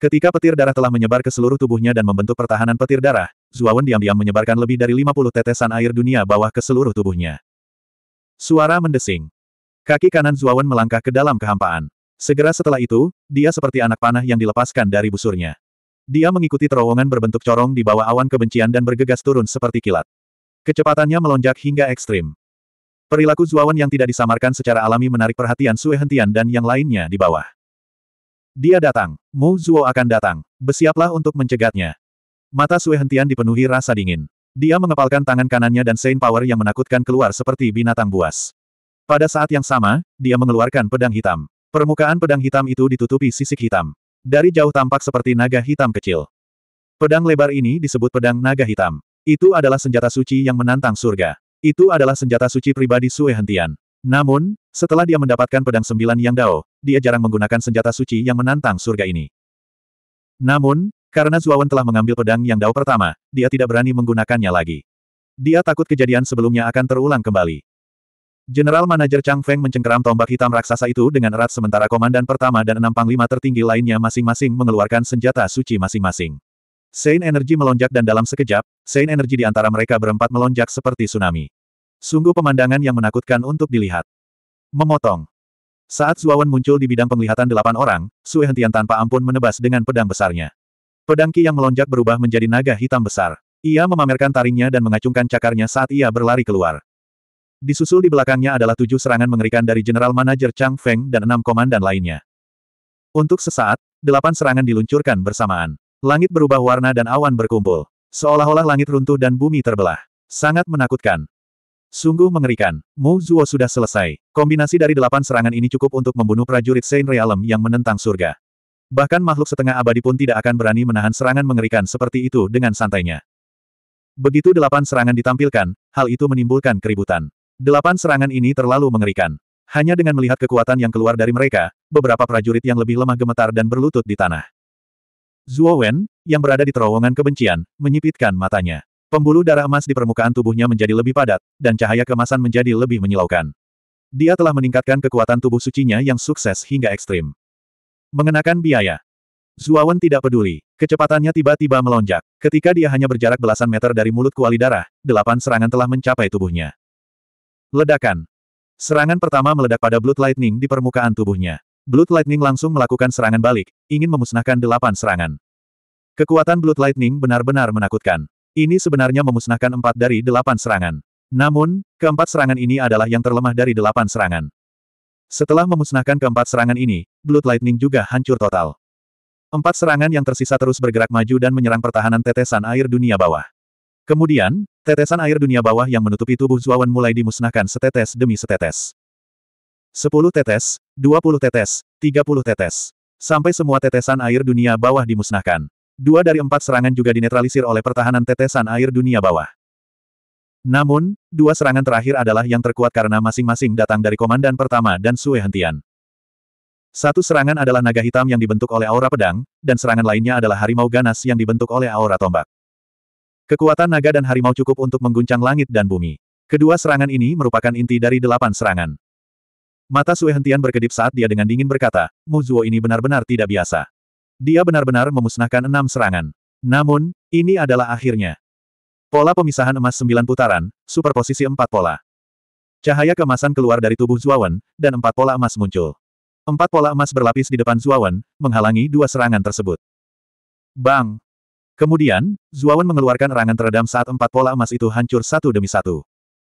Ketika petir darah telah menyebar ke seluruh tubuhnya dan membentuk pertahanan petir darah, Zuawan diam-diam menyebarkan lebih dari 50 tetesan air dunia bawah ke seluruh tubuhnya. Suara mendesing. Kaki kanan Zuawan melangkah ke dalam kehampaan. Segera setelah itu, dia seperti anak panah yang dilepaskan dari busurnya. Dia mengikuti terowongan berbentuk corong di bawah awan kebencian dan bergegas turun seperti kilat. Kecepatannya melonjak hingga ekstrim. Perilaku Zuawan yang tidak disamarkan secara alami menarik perhatian Sue Hentian dan yang lainnya di bawah. Dia datang. Mu Zuo akan datang. Bersiaplah untuk mencegatnya. Mata Sue Hentian dipenuhi rasa dingin. Dia mengepalkan tangan kanannya dan Saint Power yang menakutkan keluar seperti binatang buas. Pada saat yang sama, dia mengeluarkan pedang hitam. Permukaan pedang hitam itu ditutupi sisik hitam. Dari jauh tampak seperti naga hitam kecil. Pedang lebar ini disebut pedang naga hitam. Itu adalah senjata suci yang menantang surga. Itu adalah senjata suci pribadi Sue Hentian. Namun, setelah dia mendapatkan pedang sembilan yang dao, dia jarang menggunakan senjata suci yang menantang surga ini. Namun, karena Zuawan telah mengambil pedang yang dao pertama, dia tidak berani menggunakannya lagi. Dia takut kejadian sebelumnya akan terulang kembali. General Manajer Chang Feng mencengkeram tombak hitam raksasa itu dengan erat sementara Komandan Pertama dan enam panglima tertinggi lainnya masing-masing mengeluarkan senjata suci masing-masing. Sein Energy melonjak dan dalam sekejap, Sein Energy di antara mereka berempat melonjak seperti tsunami. Sungguh pemandangan yang menakutkan untuk dilihat. Memotong. Saat Zuawan muncul di bidang penglihatan delapan orang, Sue Hentian tanpa ampun menebas dengan pedang besarnya. Pedang Ki yang melonjak berubah menjadi naga hitam besar. Ia memamerkan taringnya dan mengacungkan cakarnya saat ia berlari keluar. Disusul di belakangnya adalah tujuh serangan mengerikan dari General Manager Chang Feng dan enam komandan lainnya. Untuk sesaat, delapan serangan diluncurkan bersamaan. Langit berubah warna dan awan berkumpul. Seolah-olah langit runtuh dan bumi terbelah. Sangat menakutkan. Sungguh mengerikan. Mu Zuo sudah selesai. Kombinasi dari delapan serangan ini cukup untuk membunuh prajurit Saint Realm yang menentang surga. Bahkan makhluk setengah abadi pun tidak akan berani menahan serangan mengerikan seperti itu dengan santainya. Begitu delapan serangan ditampilkan, hal itu menimbulkan keributan. Delapan serangan ini terlalu mengerikan. Hanya dengan melihat kekuatan yang keluar dari mereka, beberapa prajurit yang lebih lemah gemetar dan berlutut di tanah. Zuo Wen, yang berada di terowongan kebencian, menyipitkan matanya. Pembuluh darah emas di permukaan tubuhnya menjadi lebih padat, dan cahaya kemasan menjadi lebih menyilaukan. Dia telah meningkatkan kekuatan tubuh sucinya yang sukses hingga ekstrim. Mengenakan biaya. Zuo Wen tidak peduli. Kecepatannya tiba-tiba melonjak. Ketika dia hanya berjarak belasan meter dari mulut kuali darah, delapan serangan telah mencapai tubuhnya. Ledakan. Serangan pertama meledak pada Blood Lightning di permukaan tubuhnya. Blood Lightning langsung melakukan serangan balik, ingin memusnahkan delapan serangan. Kekuatan Blood Lightning benar-benar menakutkan. Ini sebenarnya memusnahkan empat dari delapan serangan. Namun, keempat serangan ini adalah yang terlemah dari delapan serangan. Setelah memusnahkan keempat serangan ini, Blood Lightning juga hancur total. Empat serangan yang tersisa terus bergerak maju dan menyerang pertahanan tetesan air dunia bawah. Kemudian, Tetesan air dunia bawah yang menutupi tubuh Zuawan mulai dimusnahkan setetes demi setetes. Sepuluh tetes, dua puluh tetes, tiga puluh tetes. Sampai semua tetesan air dunia bawah dimusnahkan. Dua dari empat serangan juga dinetralisir oleh pertahanan tetesan air dunia bawah. Namun, dua serangan terakhir adalah yang terkuat karena masing-masing datang dari komandan pertama dan Sue Hentian. Satu serangan adalah naga hitam yang dibentuk oleh aura pedang, dan serangan lainnya adalah harimau ganas yang dibentuk oleh aura tombak. Kekuatan naga dan harimau cukup untuk mengguncang langit dan bumi. Kedua serangan ini merupakan inti dari delapan serangan. Mata Sue Hentian berkedip saat dia dengan dingin berkata, Muzuo ini benar-benar tidak biasa. Dia benar-benar memusnahkan enam serangan. Namun, ini adalah akhirnya. Pola pemisahan emas sembilan putaran, superposisi empat pola. Cahaya kemasan keluar dari tubuh Zuawan, dan empat pola emas muncul. Empat pola emas berlapis di depan Zuawan, menghalangi dua serangan tersebut. Bang! Kemudian, Zuawan mengeluarkan erangan teredam saat empat pola emas itu hancur satu demi satu.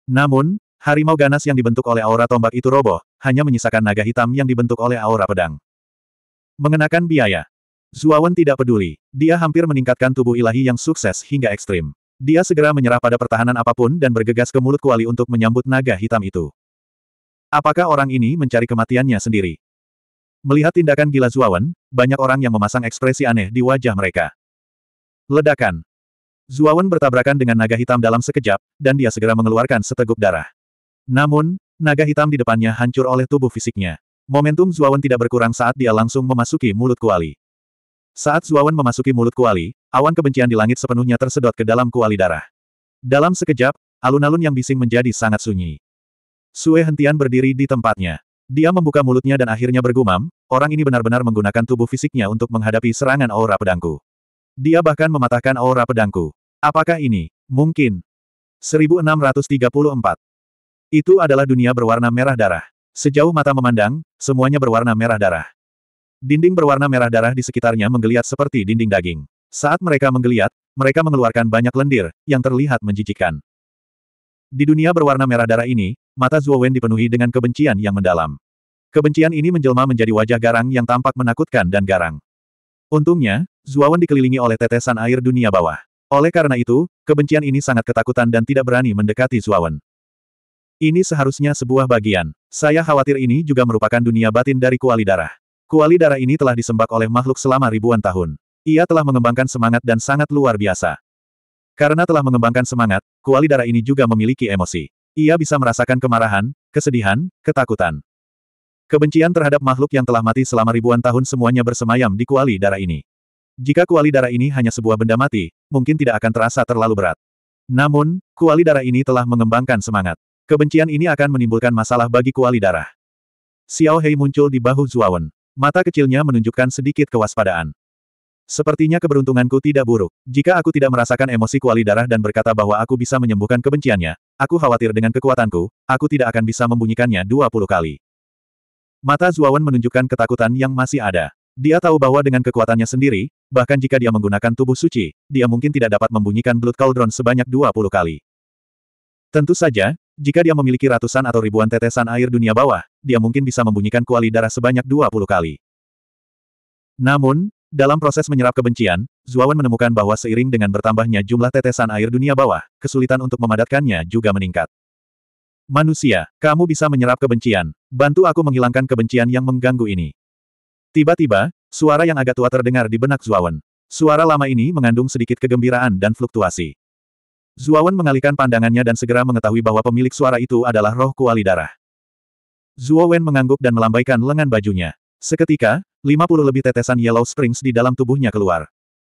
Namun, harimau ganas yang dibentuk oleh aura tombak itu roboh, hanya menyisakan naga hitam yang dibentuk oleh aura pedang. Mengenakan biaya. Zuawan tidak peduli, dia hampir meningkatkan tubuh ilahi yang sukses hingga ekstrim. Dia segera menyerah pada pertahanan apapun dan bergegas ke mulut kuali untuk menyambut naga hitam itu. Apakah orang ini mencari kematiannya sendiri? Melihat tindakan gila Zuawan, banyak orang yang memasang ekspresi aneh di wajah mereka. Ledakan. Zuawan bertabrakan dengan naga hitam dalam sekejap, dan dia segera mengeluarkan seteguk darah. Namun, naga hitam di depannya hancur oleh tubuh fisiknya. Momentum Zuawan tidak berkurang saat dia langsung memasuki mulut kuali. Saat Zuawan memasuki mulut kuali, awan kebencian di langit sepenuhnya tersedot ke dalam kuali darah. Dalam sekejap, alun-alun yang bising menjadi sangat sunyi. Sue Hentian berdiri di tempatnya. Dia membuka mulutnya dan akhirnya bergumam, orang ini benar-benar menggunakan tubuh fisiknya untuk menghadapi serangan aura pedangku. Dia bahkan mematahkan aura pedangku. Apakah ini? Mungkin. 1634. Itu adalah dunia berwarna merah darah. Sejauh mata memandang, semuanya berwarna merah darah. Dinding berwarna merah darah di sekitarnya menggeliat seperti dinding daging. Saat mereka menggeliat, mereka mengeluarkan banyak lendir, yang terlihat menjijikkan. Di dunia berwarna merah darah ini, mata Zuo Wen dipenuhi dengan kebencian yang mendalam. Kebencian ini menjelma menjadi wajah garang yang tampak menakutkan dan garang. Untungnya, Zuawan dikelilingi oleh tetesan air dunia bawah. Oleh karena itu, kebencian ini sangat ketakutan dan tidak berani mendekati Zuawan. Ini seharusnya sebuah bagian. Saya khawatir ini juga merupakan dunia batin dari kuali darah. Kuali darah ini telah disembak oleh makhluk selama ribuan tahun. Ia telah mengembangkan semangat dan sangat luar biasa. Karena telah mengembangkan semangat, kuali darah ini juga memiliki emosi. Ia bisa merasakan kemarahan, kesedihan, ketakutan. Kebencian terhadap makhluk yang telah mati selama ribuan tahun semuanya bersemayam di kuali darah ini. Jika kuali darah ini hanya sebuah benda mati, mungkin tidak akan terasa terlalu berat. Namun, kuali darah ini telah mengembangkan semangat. Kebencian ini akan menimbulkan masalah bagi kuali darah. Xiao Hei muncul di bahu Zuawan. Mata kecilnya menunjukkan sedikit kewaspadaan. Sepertinya keberuntunganku tidak buruk. Jika aku tidak merasakan emosi kuali darah dan berkata bahwa aku bisa menyembuhkan kebenciannya, aku khawatir dengan kekuatanku, aku tidak akan bisa membunyikannya 20 kali. Mata Zuawan menunjukkan ketakutan yang masih ada. Dia tahu bahwa dengan kekuatannya sendiri, bahkan jika dia menggunakan tubuh suci, dia mungkin tidak dapat membunyikan Blood Cauldron sebanyak 20 kali. Tentu saja, jika dia memiliki ratusan atau ribuan tetesan air dunia bawah, dia mungkin bisa membunyikan kuali darah sebanyak 20 kali. Namun, dalam proses menyerap kebencian, Zuawan menemukan bahwa seiring dengan bertambahnya jumlah tetesan air dunia bawah, kesulitan untuk memadatkannya juga meningkat. Manusia, kamu bisa menyerap kebencian. Bantu aku menghilangkan kebencian yang mengganggu ini. Tiba-tiba, suara yang agak tua terdengar di benak Zuawan. Suara lama ini mengandung sedikit kegembiraan dan fluktuasi. Zuawan mengalihkan pandangannya dan segera mengetahui bahwa pemilik suara itu adalah roh kuali darah. Zuowen mengangguk dan melambaikan lengan bajunya. Seketika, 50 lebih tetesan Yellow Springs di dalam tubuhnya keluar.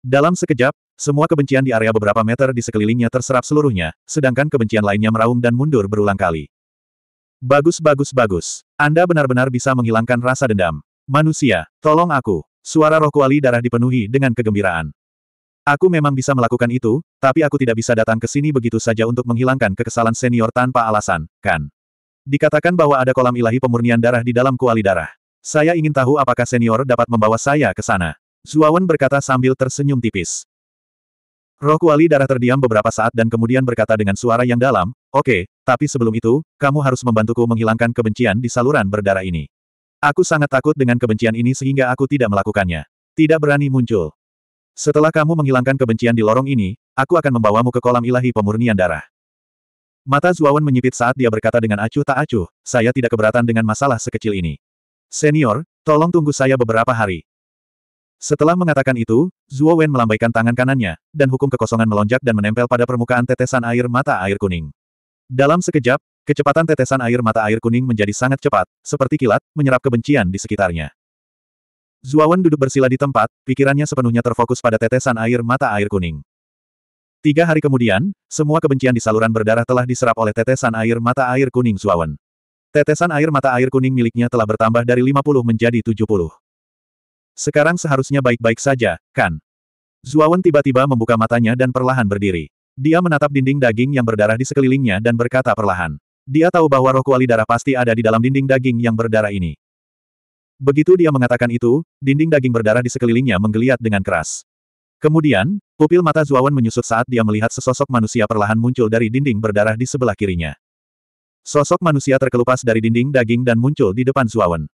Dalam sekejap, semua kebencian di area beberapa meter di sekelilingnya terserap seluruhnya, sedangkan kebencian lainnya meraung dan mundur berulang kali. Bagus bagus bagus. Anda benar-benar bisa menghilangkan rasa dendam. Manusia, tolong aku. Suara roh kuali darah dipenuhi dengan kegembiraan. Aku memang bisa melakukan itu, tapi aku tidak bisa datang ke sini begitu saja untuk menghilangkan kekesalan senior tanpa alasan, kan? Dikatakan bahwa ada kolam ilahi pemurnian darah di dalam kuali darah. Saya ingin tahu apakah senior dapat membawa saya ke sana. Zuawan berkata sambil tersenyum tipis. Roh kuali darah terdiam beberapa saat dan kemudian berkata dengan suara yang dalam, Oke, okay, tapi sebelum itu, kamu harus membantuku menghilangkan kebencian di saluran berdarah ini. Aku sangat takut dengan kebencian ini sehingga aku tidak melakukannya. Tidak berani muncul. Setelah kamu menghilangkan kebencian di lorong ini, aku akan membawamu ke kolam ilahi pemurnian darah. Mata Zuawan menyipit saat dia berkata dengan acuh tak acuh, saya tidak keberatan dengan masalah sekecil ini. Senior, tolong tunggu saya beberapa hari. Setelah mengatakan itu, Zuo melambaikan tangan kanannya, dan hukum kekosongan melonjak dan menempel pada permukaan tetesan air mata air kuning. Dalam sekejap, Kecepatan tetesan air mata air kuning menjadi sangat cepat, seperti kilat, menyerap kebencian di sekitarnya. Zuawan duduk bersila di tempat, pikirannya sepenuhnya terfokus pada tetesan air mata air kuning. Tiga hari kemudian, semua kebencian di saluran berdarah telah diserap oleh tetesan air mata air kuning Zuawan. Tetesan air mata air kuning miliknya telah bertambah dari 50 menjadi 70. Sekarang seharusnya baik-baik saja, kan? Zuawan tiba-tiba membuka matanya dan perlahan berdiri. Dia menatap dinding daging yang berdarah di sekelilingnya dan berkata perlahan. Dia tahu bahwa roh kuali darah pasti ada di dalam dinding daging yang berdarah ini. Begitu dia mengatakan itu, dinding daging berdarah di sekelilingnya menggeliat dengan keras. Kemudian, pupil mata Zuawan menyusut saat dia melihat sesosok manusia perlahan muncul dari dinding berdarah di sebelah kirinya. Sosok manusia terkelupas dari dinding daging dan muncul di depan Zuawan.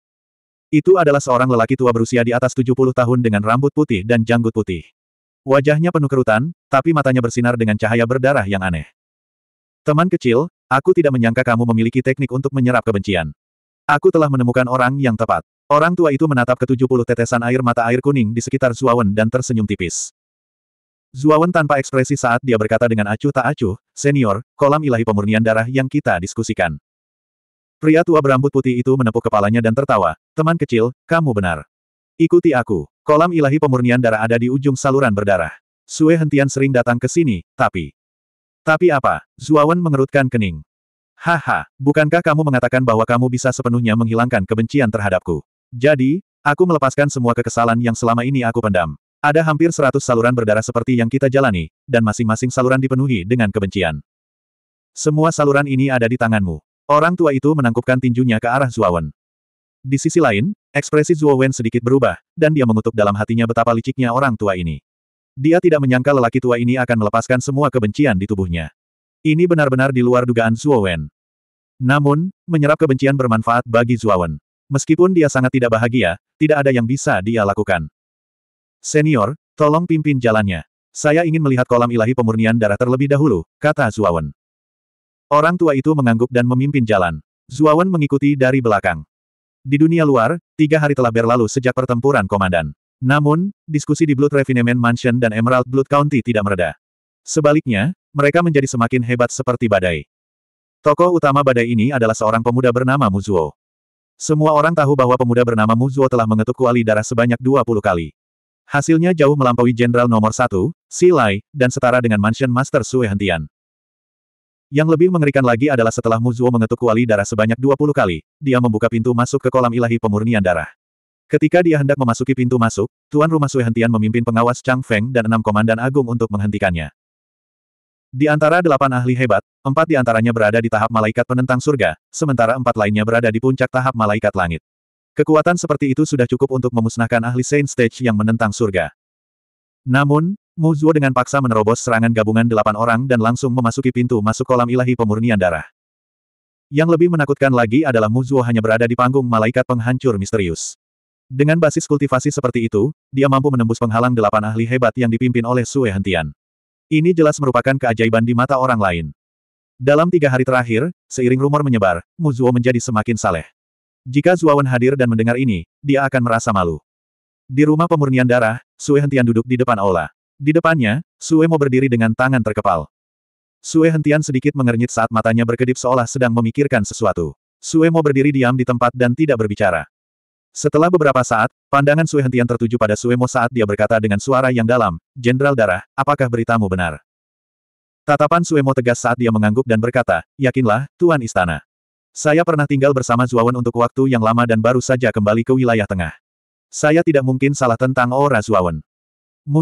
Itu adalah seorang lelaki tua berusia di atas 70 tahun dengan rambut putih dan janggut putih. Wajahnya penuh kerutan, tapi matanya bersinar dengan cahaya berdarah yang aneh. Teman kecil, Aku tidak menyangka kamu memiliki teknik untuk menyerap kebencian. Aku telah menemukan orang yang tepat. Orang tua itu menatap ke puluh tetesan air mata air kuning di sekitar Zuawan dan tersenyum tipis. Zuawan tanpa ekspresi saat dia berkata dengan acuh tak acuh, Senior, kolam ilahi pemurnian darah yang kita diskusikan. Pria tua berambut putih itu menepuk kepalanya dan tertawa, Teman kecil, kamu benar. Ikuti aku. Kolam ilahi pemurnian darah ada di ujung saluran berdarah. Sue Hentian sering datang ke sini, tapi tapi apa? Zuawan mengerutkan kening. Haha, bukankah kamu mengatakan bahwa kamu bisa sepenuhnya menghilangkan kebencian terhadapku? Jadi, aku melepaskan semua kekesalan yang selama ini aku pendam. Ada hampir seratus saluran berdarah seperti yang kita jalani, dan masing-masing saluran dipenuhi dengan kebencian. Semua saluran ini ada di tanganmu. Orang tua itu menangkupkan tinjunya ke arah Zuawan. Di sisi lain, ekspresi Zuawan sedikit berubah, dan dia mengutuk dalam hatinya betapa liciknya orang tua ini. Dia tidak menyangka lelaki tua ini akan melepaskan semua kebencian di tubuhnya. Ini benar-benar di luar dugaan Zuo Wen. Namun, menyerap kebencian bermanfaat bagi Zuo Wen. Meskipun dia sangat tidak bahagia, tidak ada yang bisa dia lakukan. Senior, tolong pimpin jalannya. Saya ingin melihat kolam ilahi pemurnian darah terlebih dahulu, kata Zuo Wen. Orang tua itu mengangguk dan memimpin jalan. Zuo Wen mengikuti dari belakang. Di dunia luar, tiga hari telah berlalu sejak pertempuran komandan. Namun, diskusi di Blood Refinement Mansion dan Emerald Blood County tidak mereda. Sebaliknya, mereka menjadi semakin hebat seperti badai. Tokoh utama badai ini adalah seorang pemuda bernama Muzuo. Semua orang tahu bahwa pemuda bernama Muzuo telah mengetuk kuali darah sebanyak 20 kali. Hasilnya jauh melampaui jenderal nomor satu, Si Lai, dan setara dengan Mansion Master Sue Hentian. Yang lebih mengerikan lagi adalah setelah Muzuo mengetuk kuali darah sebanyak 20 kali, dia membuka pintu masuk ke kolam ilahi pemurnian darah. Ketika dia hendak memasuki pintu masuk, Tuan Rumah Sui Hentian memimpin pengawas Chang Feng dan enam komandan agung untuk menghentikannya. Di antara delapan ahli hebat, empat di antaranya berada di tahap malaikat penentang surga, sementara empat lainnya berada di puncak tahap malaikat langit. Kekuatan seperti itu sudah cukup untuk memusnahkan ahli Saint Stage yang menentang surga. Namun, Mu Zhuo dengan paksa menerobos serangan gabungan delapan orang dan langsung memasuki pintu masuk kolam ilahi pemurnian darah. Yang lebih menakutkan lagi adalah Mu Zhuo hanya berada di panggung malaikat penghancur misterius. Dengan basis kultivasi seperti itu, dia mampu menembus penghalang delapan ahli hebat yang dipimpin oleh Sue Hentian. Ini jelas merupakan keajaiban di mata orang lain. Dalam tiga hari terakhir, seiring rumor menyebar, Muzuo menjadi semakin saleh. Jika Zuawan hadir dan mendengar ini, dia akan merasa malu. Di rumah pemurnian darah, Sue Hentian duduk di depan aula. Di depannya, Sue mau berdiri dengan tangan terkepal. Sue Hentian sedikit mengernyit saat matanya berkedip seolah sedang memikirkan sesuatu. Sue mau berdiri diam di tempat dan tidak berbicara. Setelah beberapa saat, pandangan Sue Hentian tertuju pada Suemo saat dia berkata dengan suara yang dalam, Jenderal Darah, apakah beritamu benar? Tatapan Suemo tegas saat dia mengangguk dan berkata, Yakinlah, Tuan Istana. Saya pernah tinggal bersama Zuawan untuk waktu yang lama dan baru saja kembali ke wilayah tengah. Saya tidak mungkin salah tentang Ora Zuawan.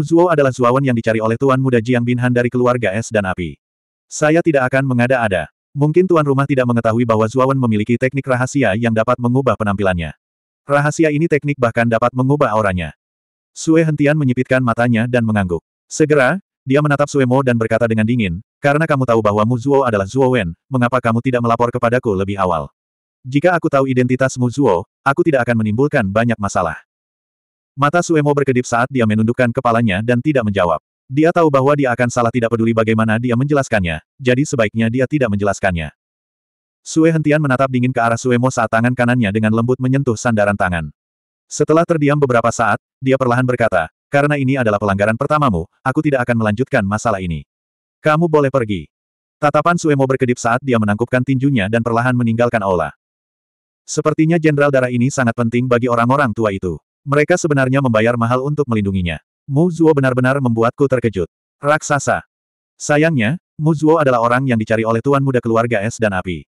Zuo adalah Zuawan yang dicari oleh Tuan Muda Jiang Binhan dari keluarga es dan api. Saya tidak akan mengada-ada. Mungkin Tuan Rumah tidak mengetahui bahwa Zuawan memiliki teknik rahasia yang dapat mengubah penampilannya. Rahasia ini teknik bahkan dapat mengubah auranya. Sue Hentian menyipitkan matanya dan mengangguk. Segera, dia menatap Su'e Mo dan berkata dengan dingin, karena kamu tahu bahwa Mu Zuo adalah Zuo Wen, mengapa kamu tidak melapor kepadaku lebih awal? Jika aku tahu identitas Mu Zuo, aku tidak akan menimbulkan banyak masalah. Mata Su'e Mo berkedip saat dia menundukkan kepalanya dan tidak menjawab. Dia tahu bahwa dia akan salah tidak peduli bagaimana dia menjelaskannya, jadi sebaiknya dia tidak menjelaskannya. Sue Hentian menatap dingin ke arah Sue Mo saat tangan kanannya dengan lembut menyentuh sandaran tangan. Setelah terdiam beberapa saat, dia perlahan berkata, karena ini adalah pelanggaran pertamamu, aku tidak akan melanjutkan masalah ini. Kamu boleh pergi. Tatapan mo berkedip saat dia menangkupkan tinjunya dan perlahan meninggalkan aula. Sepertinya jenderal darah ini sangat penting bagi orang-orang tua itu. Mereka sebenarnya membayar mahal untuk melindunginya. Mu Zuo benar-benar membuatku terkejut. Raksasa. Sayangnya, Mu Zuo adalah orang yang dicari oleh tuan muda keluarga es dan api.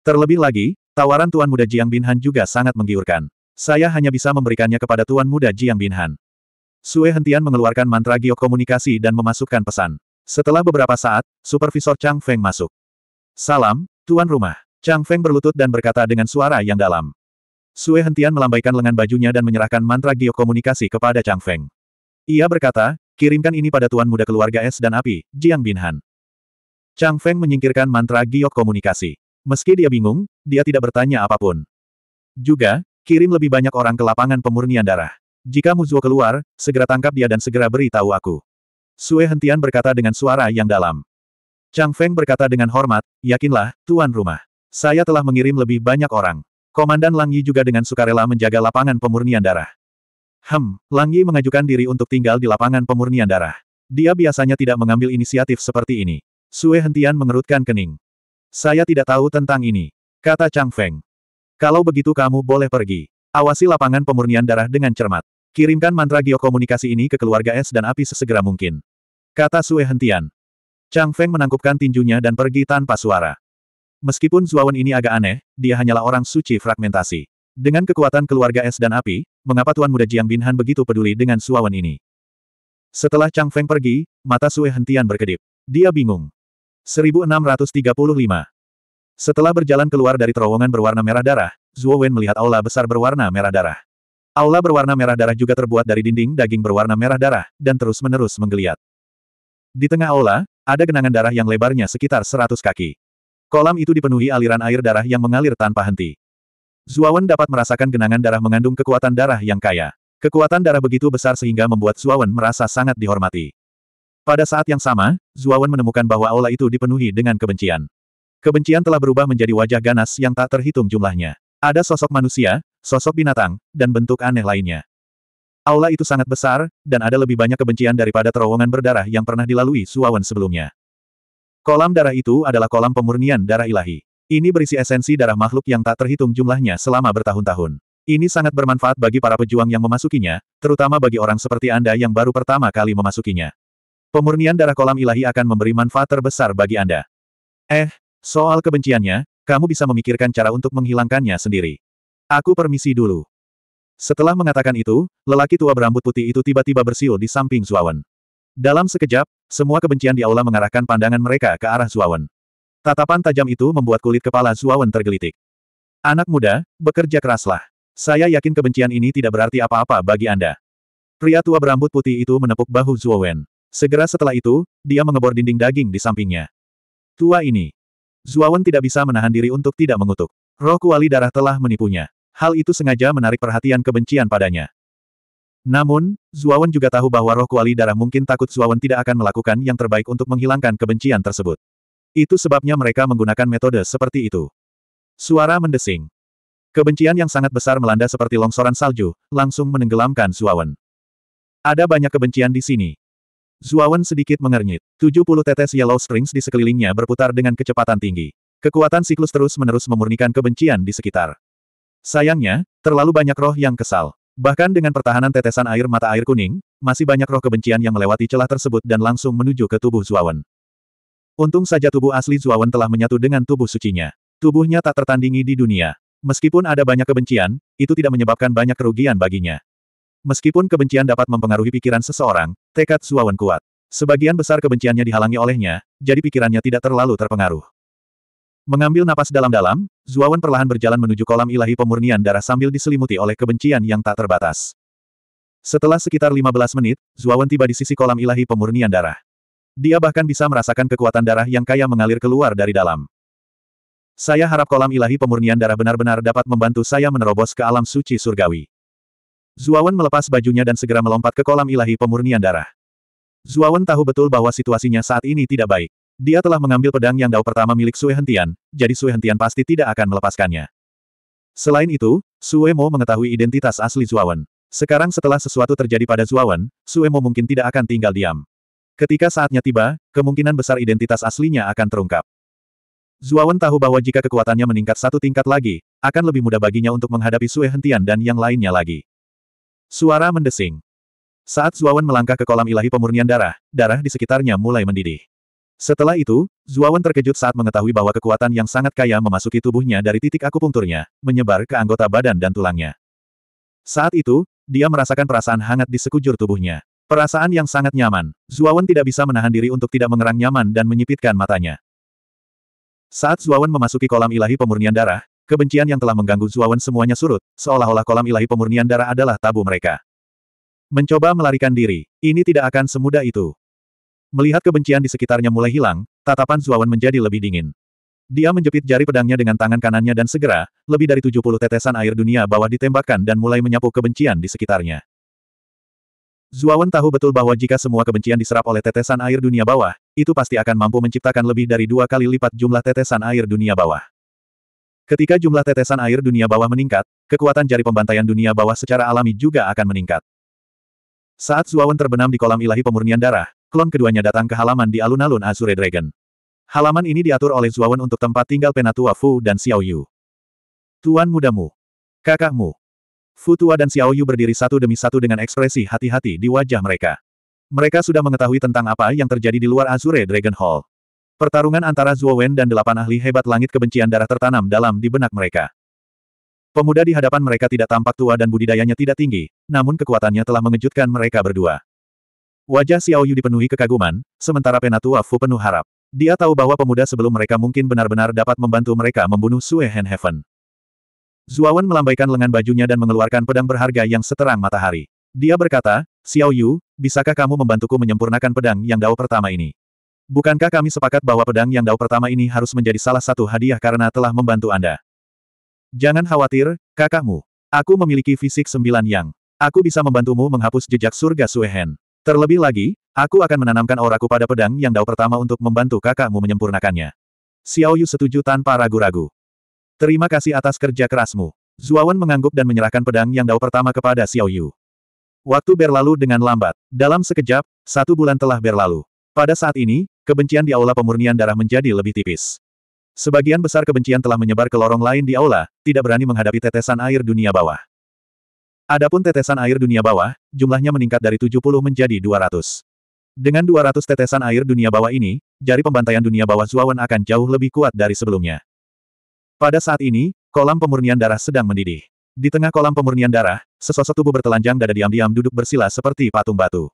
Terlebih lagi, tawaran Tuan Muda Jiang Binhan juga sangat menggiurkan. Saya hanya bisa memberikannya kepada Tuan Muda Jiang Binhan. Sue Hentian mengeluarkan mantra giok komunikasi dan memasukkan pesan. Setelah beberapa saat, Supervisor Chang Feng masuk. Salam, Tuan Rumah. Chang Feng berlutut dan berkata dengan suara yang dalam. Sue Hentian melambaikan lengan bajunya dan menyerahkan mantra giok komunikasi kepada Chang Feng. Ia berkata, kirimkan ini pada Tuan Muda Keluarga Es dan Api, Jiang Binhan. Chang Feng menyingkirkan mantra giok komunikasi. Meski dia bingung, dia tidak bertanya apapun. Juga, kirim lebih banyak orang ke lapangan pemurnian darah. Jika Muzuo keluar, segera tangkap dia dan segera beritahu aku. Sue Hentian berkata dengan suara yang dalam. Chang Feng berkata dengan hormat, yakinlah, tuan rumah. Saya telah mengirim lebih banyak orang. Komandan Lang Yi juga dengan sukarela menjaga lapangan pemurnian darah. Hem, Lang Yi mengajukan diri untuk tinggal di lapangan pemurnian darah. Dia biasanya tidak mengambil inisiatif seperti ini. Sue Hentian mengerutkan kening. Saya tidak tahu tentang ini. Kata Chang Feng. Kalau begitu kamu boleh pergi. Awasi lapangan pemurnian darah dengan cermat. Kirimkan mantra geokomunikasi ini ke keluarga es dan api sesegera mungkin. Kata Sue Hentian. Chang Feng menangkupkan tinjunya dan pergi tanpa suara. Meskipun Zuawan ini agak aneh, dia hanyalah orang suci fragmentasi. Dengan kekuatan keluarga es dan api, mengapa Tuan Muda Jiang Binhan begitu peduli dengan Zuawan ini? Setelah Chang Feng pergi, mata Sue Hentian berkedip. Dia bingung. 1635. Setelah berjalan keluar dari terowongan berwarna merah darah, Zhuo Wen melihat aula besar berwarna merah darah. Aula berwarna merah darah juga terbuat dari dinding daging berwarna merah darah, dan terus-menerus menggeliat. Di tengah aula, ada genangan darah yang lebarnya sekitar 100 kaki. Kolam itu dipenuhi aliran air darah yang mengalir tanpa henti. Wen dapat merasakan genangan darah mengandung kekuatan darah yang kaya. Kekuatan darah begitu besar sehingga membuat Wen merasa sangat dihormati. Pada saat yang sama, Zuawan menemukan bahwa aula itu dipenuhi dengan kebencian. Kebencian telah berubah menjadi wajah ganas yang tak terhitung jumlahnya. Ada sosok manusia, sosok binatang, dan bentuk aneh lainnya. Aula itu sangat besar, dan ada lebih banyak kebencian daripada terowongan berdarah yang pernah dilalui Zuawan sebelumnya. Kolam darah itu adalah kolam pemurnian darah ilahi. Ini berisi esensi darah makhluk yang tak terhitung jumlahnya selama bertahun-tahun. Ini sangat bermanfaat bagi para pejuang yang memasukinya, terutama bagi orang seperti Anda yang baru pertama kali memasukinya. Pemurnian darah kolam ilahi akan memberi manfaat terbesar bagi Anda. Eh, soal kebenciannya, kamu bisa memikirkan cara untuk menghilangkannya sendiri. Aku permisi dulu. Setelah mengatakan itu, lelaki tua berambut putih itu tiba-tiba bersiul di samping Zuawan. Dalam sekejap, semua kebencian di aula mengarahkan pandangan mereka ke arah Zuawan. Tatapan tajam itu membuat kulit kepala Zuawan tergelitik. Anak muda, bekerja keraslah. Saya yakin kebencian ini tidak berarti apa-apa bagi Anda. Pria tua berambut putih itu menepuk bahu Zuawan. Segera setelah itu, dia mengebor dinding daging di sampingnya. Tua ini. Zuawan tidak bisa menahan diri untuk tidak mengutuk. Roh kuali darah telah menipunya. Hal itu sengaja menarik perhatian kebencian padanya. Namun, Zuawan juga tahu bahwa roh kuali darah mungkin takut Zuawan tidak akan melakukan yang terbaik untuk menghilangkan kebencian tersebut. Itu sebabnya mereka menggunakan metode seperti itu. Suara mendesing. Kebencian yang sangat besar melanda seperti longsoran salju, langsung menenggelamkan Zuawan. Ada banyak kebencian di sini. Zuawan sedikit mengernyit. 70 tetes Yellow Strings di sekelilingnya berputar dengan kecepatan tinggi. Kekuatan siklus terus-menerus memurnikan kebencian di sekitar. Sayangnya, terlalu banyak roh yang kesal. Bahkan dengan pertahanan tetesan air mata air kuning, masih banyak roh kebencian yang melewati celah tersebut dan langsung menuju ke tubuh Zuawan. Untung saja tubuh asli Zuawan telah menyatu dengan tubuh sucinya. Tubuhnya tak tertandingi di dunia. Meskipun ada banyak kebencian, itu tidak menyebabkan banyak kerugian baginya. Meskipun kebencian dapat mempengaruhi pikiran seseorang, tekad Suawan kuat. Sebagian besar kebenciannya dihalangi olehnya, jadi pikirannya tidak terlalu terpengaruh. Mengambil napas dalam-dalam, Zuawan perlahan berjalan menuju kolam ilahi pemurnian darah sambil diselimuti oleh kebencian yang tak terbatas. Setelah sekitar 15 menit, Zuawan tiba di sisi kolam ilahi pemurnian darah. Dia bahkan bisa merasakan kekuatan darah yang kaya mengalir keluar dari dalam. Saya harap kolam ilahi pemurnian darah benar-benar dapat membantu saya menerobos ke alam suci surgawi. Zuawan melepas bajunya dan segera melompat ke kolam ilahi pemurnian darah. Zuawan tahu betul bahwa situasinya saat ini tidak baik. Dia telah mengambil pedang yang dao pertama milik Sue Hentian, jadi Sue Hentian pasti tidak akan melepaskannya. Selain itu, Sue Mo mengetahui identitas asli Zuawan. Sekarang setelah sesuatu terjadi pada Zuawan, Sue Mo mungkin tidak akan tinggal diam. Ketika saatnya tiba, kemungkinan besar identitas aslinya akan terungkap. Zuawan tahu bahwa jika kekuatannya meningkat satu tingkat lagi, akan lebih mudah baginya untuk menghadapi Sue Hentian dan yang lainnya lagi. Suara mendesing. Saat Zuawan melangkah ke kolam ilahi pemurnian darah, darah di sekitarnya mulai mendidih. Setelah itu, Zuawan terkejut saat mengetahui bahwa kekuatan yang sangat kaya memasuki tubuhnya dari titik akupunkturnya, menyebar ke anggota badan dan tulangnya. Saat itu, dia merasakan perasaan hangat di sekujur tubuhnya. Perasaan yang sangat nyaman, Zuawan tidak bisa menahan diri untuk tidak mengerang nyaman dan menyipitkan matanya. Saat Zuawan memasuki kolam ilahi pemurnian darah, Kebencian yang telah mengganggu Zuawan semuanya surut, seolah-olah kolam ilahi pemurnian darah adalah tabu mereka. Mencoba melarikan diri, ini tidak akan semudah itu. Melihat kebencian di sekitarnya mulai hilang, tatapan Zuawan menjadi lebih dingin. Dia menjepit jari pedangnya dengan tangan kanannya dan segera, lebih dari 70 tetesan air dunia bawah ditembakkan dan mulai menyapu kebencian di sekitarnya. Zuawan tahu betul bahwa jika semua kebencian diserap oleh tetesan air dunia bawah, itu pasti akan mampu menciptakan lebih dari dua kali lipat jumlah tetesan air dunia bawah. Ketika jumlah tetesan air dunia bawah meningkat, kekuatan jari pembantaian dunia bawah secara alami juga akan meningkat. Saat Zuawan terbenam di kolam ilahi pemurnian darah, klon keduanya datang ke halaman di alun-alun Azure Dragon. Halaman ini diatur oleh Zuawan untuk tempat tinggal Penatua Fu dan Xiao Yu. Tuan mudamu. Kakakmu. Fu Tua dan Xiao Yu berdiri satu demi satu dengan ekspresi hati-hati di wajah mereka. Mereka sudah mengetahui tentang apa yang terjadi di luar Azure Dragon Hall. Pertarungan antara Zuo Wen dan delapan ahli hebat langit kebencian darah tertanam dalam di benak mereka. Pemuda di hadapan mereka tidak tampak tua dan budidayanya tidak tinggi, namun kekuatannya telah mengejutkan mereka berdua. Wajah Xiao Yu dipenuhi kekaguman, sementara penatua Fu penuh harap. Dia tahu bahwa pemuda sebelum mereka mungkin benar-benar dapat membantu mereka membunuh Sue Zuo Wen melambaikan lengan bajunya dan mengeluarkan pedang berharga yang seterang matahari. Dia berkata, Xiao Yu, bisakah kamu membantuku menyempurnakan pedang yang dao pertama ini? Bukankah kami sepakat bahwa pedang yang dao pertama ini harus menjadi salah satu hadiah karena telah membantu Anda? Jangan khawatir, kakakmu. Aku memiliki fisik sembilan yang. Aku bisa membantumu menghapus jejak surga Suehen. Terlebih lagi, aku akan menanamkan auraku pada pedang yang dao pertama untuk membantu kakakmu menyempurnakannya. Xiao Yu setuju tanpa ragu-ragu. Terima kasih atas kerja kerasmu. Zuawan mengangguk dan menyerahkan pedang yang dao pertama kepada Xiao Yu. Waktu berlalu dengan lambat. Dalam sekejap, satu bulan telah berlalu. Pada saat ini, kebencian di aula pemurnian darah menjadi lebih tipis. Sebagian besar kebencian telah menyebar ke lorong lain di aula, tidak berani menghadapi tetesan air dunia bawah. Adapun tetesan air dunia bawah, jumlahnya meningkat dari 70 menjadi 200. Dengan 200 tetesan air dunia bawah ini, jari pembantaian dunia bawah Zuawan akan jauh lebih kuat dari sebelumnya. Pada saat ini, kolam pemurnian darah sedang mendidih. Di tengah kolam pemurnian darah, sesosok tubuh bertelanjang dada diam-diam duduk bersila seperti patung batu.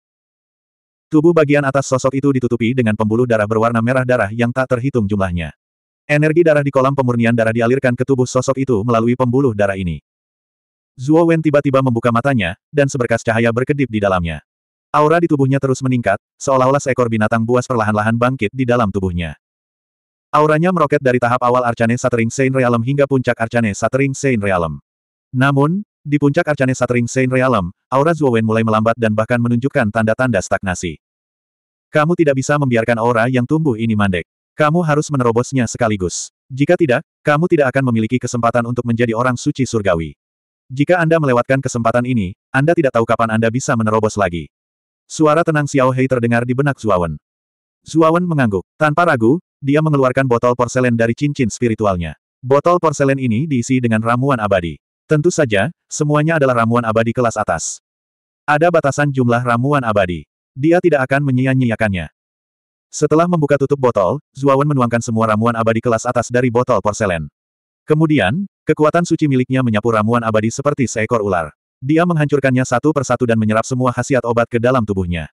Tubuh bagian atas sosok itu ditutupi dengan pembuluh darah berwarna merah darah yang tak terhitung jumlahnya. Energi darah di kolam pemurnian darah dialirkan ke tubuh sosok itu melalui pembuluh darah ini. Zuo Wen tiba-tiba membuka matanya, dan seberkas cahaya berkedip di dalamnya. Aura di tubuhnya terus meningkat, seolah-olah seekor binatang buas perlahan-lahan bangkit di dalam tubuhnya. Auranya meroket dari tahap awal Arcane Satering Sein Realm hingga puncak Arcane Satering Sein Realm. Namun, di puncak Arcane Satering Saint Realm, aura Zuowen mulai melambat dan bahkan menunjukkan tanda-tanda stagnasi. Kamu tidak bisa membiarkan aura yang tumbuh ini mandek. Kamu harus menerobosnya sekaligus. Jika tidak, kamu tidak akan memiliki kesempatan untuk menjadi orang suci surgawi. Jika Anda melewatkan kesempatan ini, Anda tidak tahu kapan Anda bisa menerobos lagi. Suara tenang Xiao Hei terdengar di benak Zuawan. Zuawan mengangguk. Tanpa ragu, dia mengeluarkan botol porselen dari cincin spiritualnya. Botol porselen ini diisi dengan ramuan abadi. Tentu saja, semuanya adalah ramuan abadi kelas atas. Ada batasan jumlah ramuan abadi. Dia tidak akan menyia-nyiakannya. Setelah membuka tutup botol, Zuawan menuangkan semua ramuan abadi kelas atas dari botol porselen. Kemudian, kekuatan suci miliknya menyapu ramuan abadi seperti seekor ular. Dia menghancurkannya satu persatu dan menyerap semua khasiat obat ke dalam tubuhnya.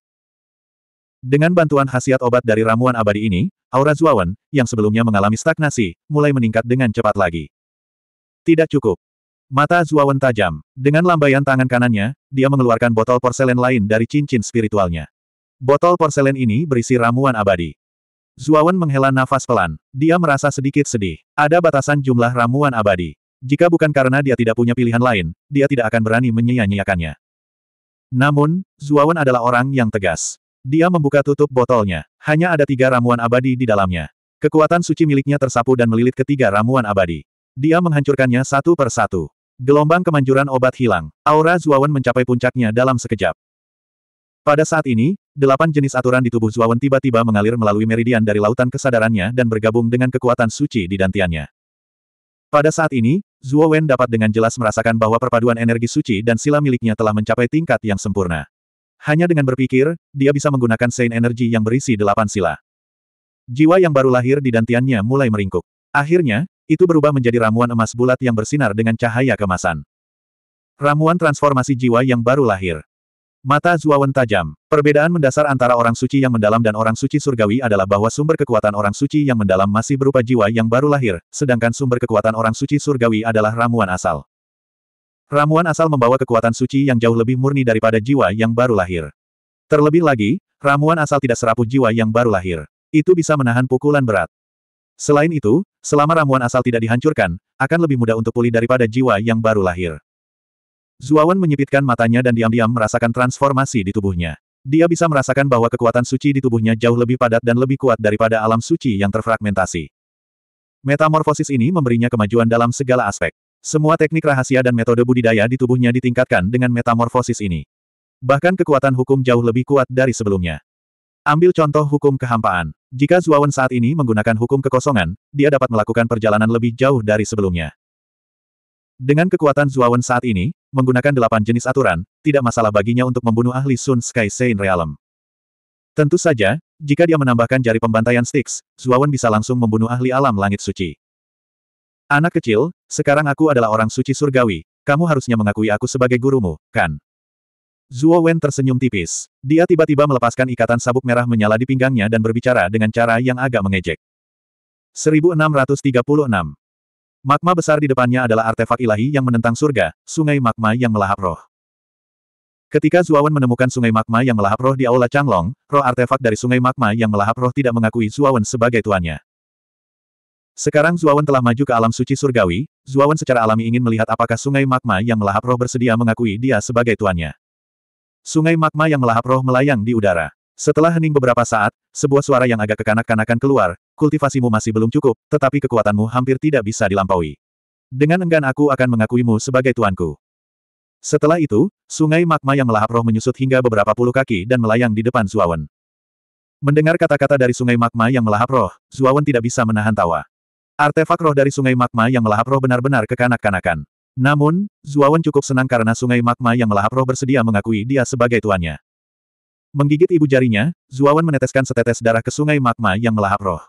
Dengan bantuan khasiat obat dari ramuan abadi ini, aura Zuawan, yang sebelumnya mengalami stagnasi, mulai meningkat dengan cepat lagi. Tidak cukup. Mata Zuawan tajam. Dengan lambaian tangan kanannya, dia mengeluarkan botol porselen lain dari cincin spiritualnya. Botol porselen ini berisi ramuan abadi. Zuawan menghela nafas pelan. Dia merasa sedikit sedih. Ada batasan jumlah ramuan abadi. Jika bukan karena dia tidak punya pilihan lain, dia tidak akan berani menyia-nyiakannya. Namun, Zuawan adalah orang yang tegas. Dia membuka tutup botolnya. Hanya ada tiga ramuan abadi di dalamnya. Kekuatan suci miliknya tersapu dan melilit ketiga ramuan abadi. Dia menghancurkannya satu per satu. Gelombang kemanjuran obat hilang. Aura Zuawan mencapai puncaknya dalam sekejap. Pada saat ini, delapan jenis aturan di tubuh Zuawan tiba-tiba mengalir melalui meridian dari lautan kesadarannya dan bergabung dengan kekuatan suci di dantiannya. Pada saat ini, Zuo dapat dengan jelas merasakan bahwa perpaduan energi suci dan sila miliknya telah mencapai tingkat yang sempurna. Hanya dengan berpikir, dia bisa menggunakan Saint energi yang berisi delapan sila. Jiwa yang baru lahir di dantiannya mulai meringkuk. Akhirnya, itu berubah menjadi ramuan emas bulat yang bersinar dengan cahaya kemasan. Ramuan transformasi jiwa yang baru lahir. Mata Zuawan tajam. Perbedaan mendasar antara orang suci yang mendalam dan orang suci surgawi adalah bahwa sumber kekuatan orang suci yang mendalam masih berupa jiwa yang baru lahir, sedangkan sumber kekuatan orang suci surgawi adalah ramuan asal. Ramuan asal membawa kekuatan suci yang jauh lebih murni daripada jiwa yang baru lahir. Terlebih lagi, ramuan asal tidak serapu jiwa yang baru lahir. Itu bisa menahan pukulan berat. Selain itu, selama ramuan asal tidak dihancurkan, akan lebih mudah untuk pulih daripada jiwa yang baru lahir. Zuawan menyipitkan matanya dan diam-diam merasakan transformasi di tubuhnya. Dia bisa merasakan bahwa kekuatan suci di tubuhnya jauh lebih padat dan lebih kuat daripada alam suci yang terfragmentasi. Metamorfosis ini memberinya kemajuan dalam segala aspek. Semua teknik rahasia dan metode budidaya di tubuhnya ditingkatkan dengan metamorfosis ini. Bahkan kekuatan hukum jauh lebih kuat dari sebelumnya. Ambil contoh hukum kehampaan. Jika Zuawan saat ini menggunakan hukum kekosongan, dia dapat melakukan perjalanan lebih jauh dari sebelumnya. Dengan kekuatan Zuawan saat ini, menggunakan delapan jenis aturan, tidak masalah baginya untuk membunuh ahli Sun Sky Saint Realm. Tentu saja, jika dia menambahkan jari pembantaian Styx, Zuawan bisa langsung membunuh ahli alam langit suci. Anak kecil, sekarang aku adalah orang suci surgawi, kamu harusnya mengakui aku sebagai gurumu, kan? Zuo Wen tersenyum tipis. Dia tiba-tiba melepaskan ikatan sabuk merah menyala di pinggangnya dan berbicara dengan cara yang agak mengejek. 1636 Magma besar di depannya adalah artefak ilahi yang menentang surga, sungai magma yang melahap roh. Ketika Zuawan menemukan sungai magma yang melahap roh di Aula Changlong, roh artefak dari sungai magma yang melahap roh tidak mengakui Zuawan sebagai tuannya. Sekarang Zuawan telah maju ke alam suci surgawi, Zuawan secara alami ingin melihat apakah sungai magma yang melahap roh bersedia mengakui dia sebagai tuannya. Sungai magma yang melahap roh melayang di udara. Setelah hening beberapa saat, sebuah suara yang agak kekanak-kanakan keluar, kultivasimu masih belum cukup, tetapi kekuatanmu hampir tidak bisa dilampaui. Dengan enggan aku akan mengakuimu sebagai tuanku. Setelah itu, sungai magma yang melahap roh menyusut hingga beberapa puluh kaki dan melayang di depan Zuawan. Mendengar kata-kata dari sungai magma yang melahap roh, Zuawan tidak bisa menahan tawa. Artefak roh dari sungai magma yang melahap roh benar-benar kekanak-kanakan. Namun, Zuawan cukup senang karena sungai magma yang melahap roh bersedia mengakui dia sebagai tuannya. Menggigit ibu jarinya, Zuawan meneteskan setetes darah ke sungai magma yang melahap roh.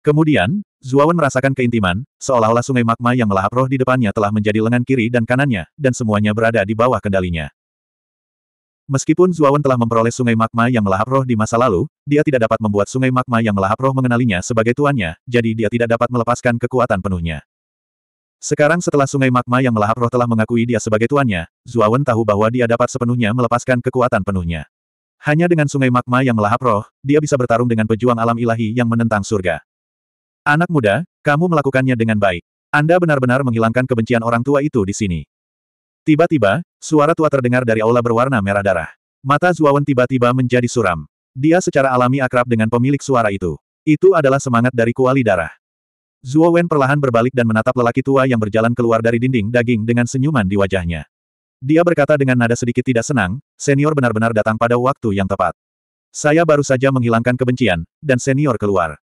Kemudian, Zuawan merasakan keintiman, seolah-olah sungai magma yang melahap roh di depannya telah menjadi lengan kiri dan kanannya, dan semuanya berada di bawah kendalinya. Meskipun Zuawan telah memperoleh sungai magma yang melahap roh di masa lalu, dia tidak dapat membuat sungai magma yang melahap roh mengenalinya sebagai tuannya, jadi dia tidak dapat melepaskan kekuatan penuhnya. Sekarang setelah sungai magma yang melahap roh telah mengakui dia sebagai tuannya, Zuawan tahu bahwa dia dapat sepenuhnya melepaskan kekuatan penuhnya. Hanya dengan sungai magma yang melahap roh, dia bisa bertarung dengan pejuang alam ilahi yang menentang surga. Anak muda, kamu melakukannya dengan baik. Anda benar-benar menghilangkan kebencian orang tua itu di sini. Tiba-tiba, suara tua terdengar dari aula berwarna merah darah. Mata Zuawan tiba-tiba menjadi suram. Dia secara alami akrab dengan pemilik suara itu. Itu adalah semangat dari kuali darah. Zuo Wen perlahan berbalik dan menatap lelaki tua yang berjalan keluar dari dinding daging dengan senyuman di wajahnya. Dia berkata dengan nada sedikit tidak senang, senior benar-benar datang pada waktu yang tepat. Saya baru saja menghilangkan kebencian, dan senior keluar.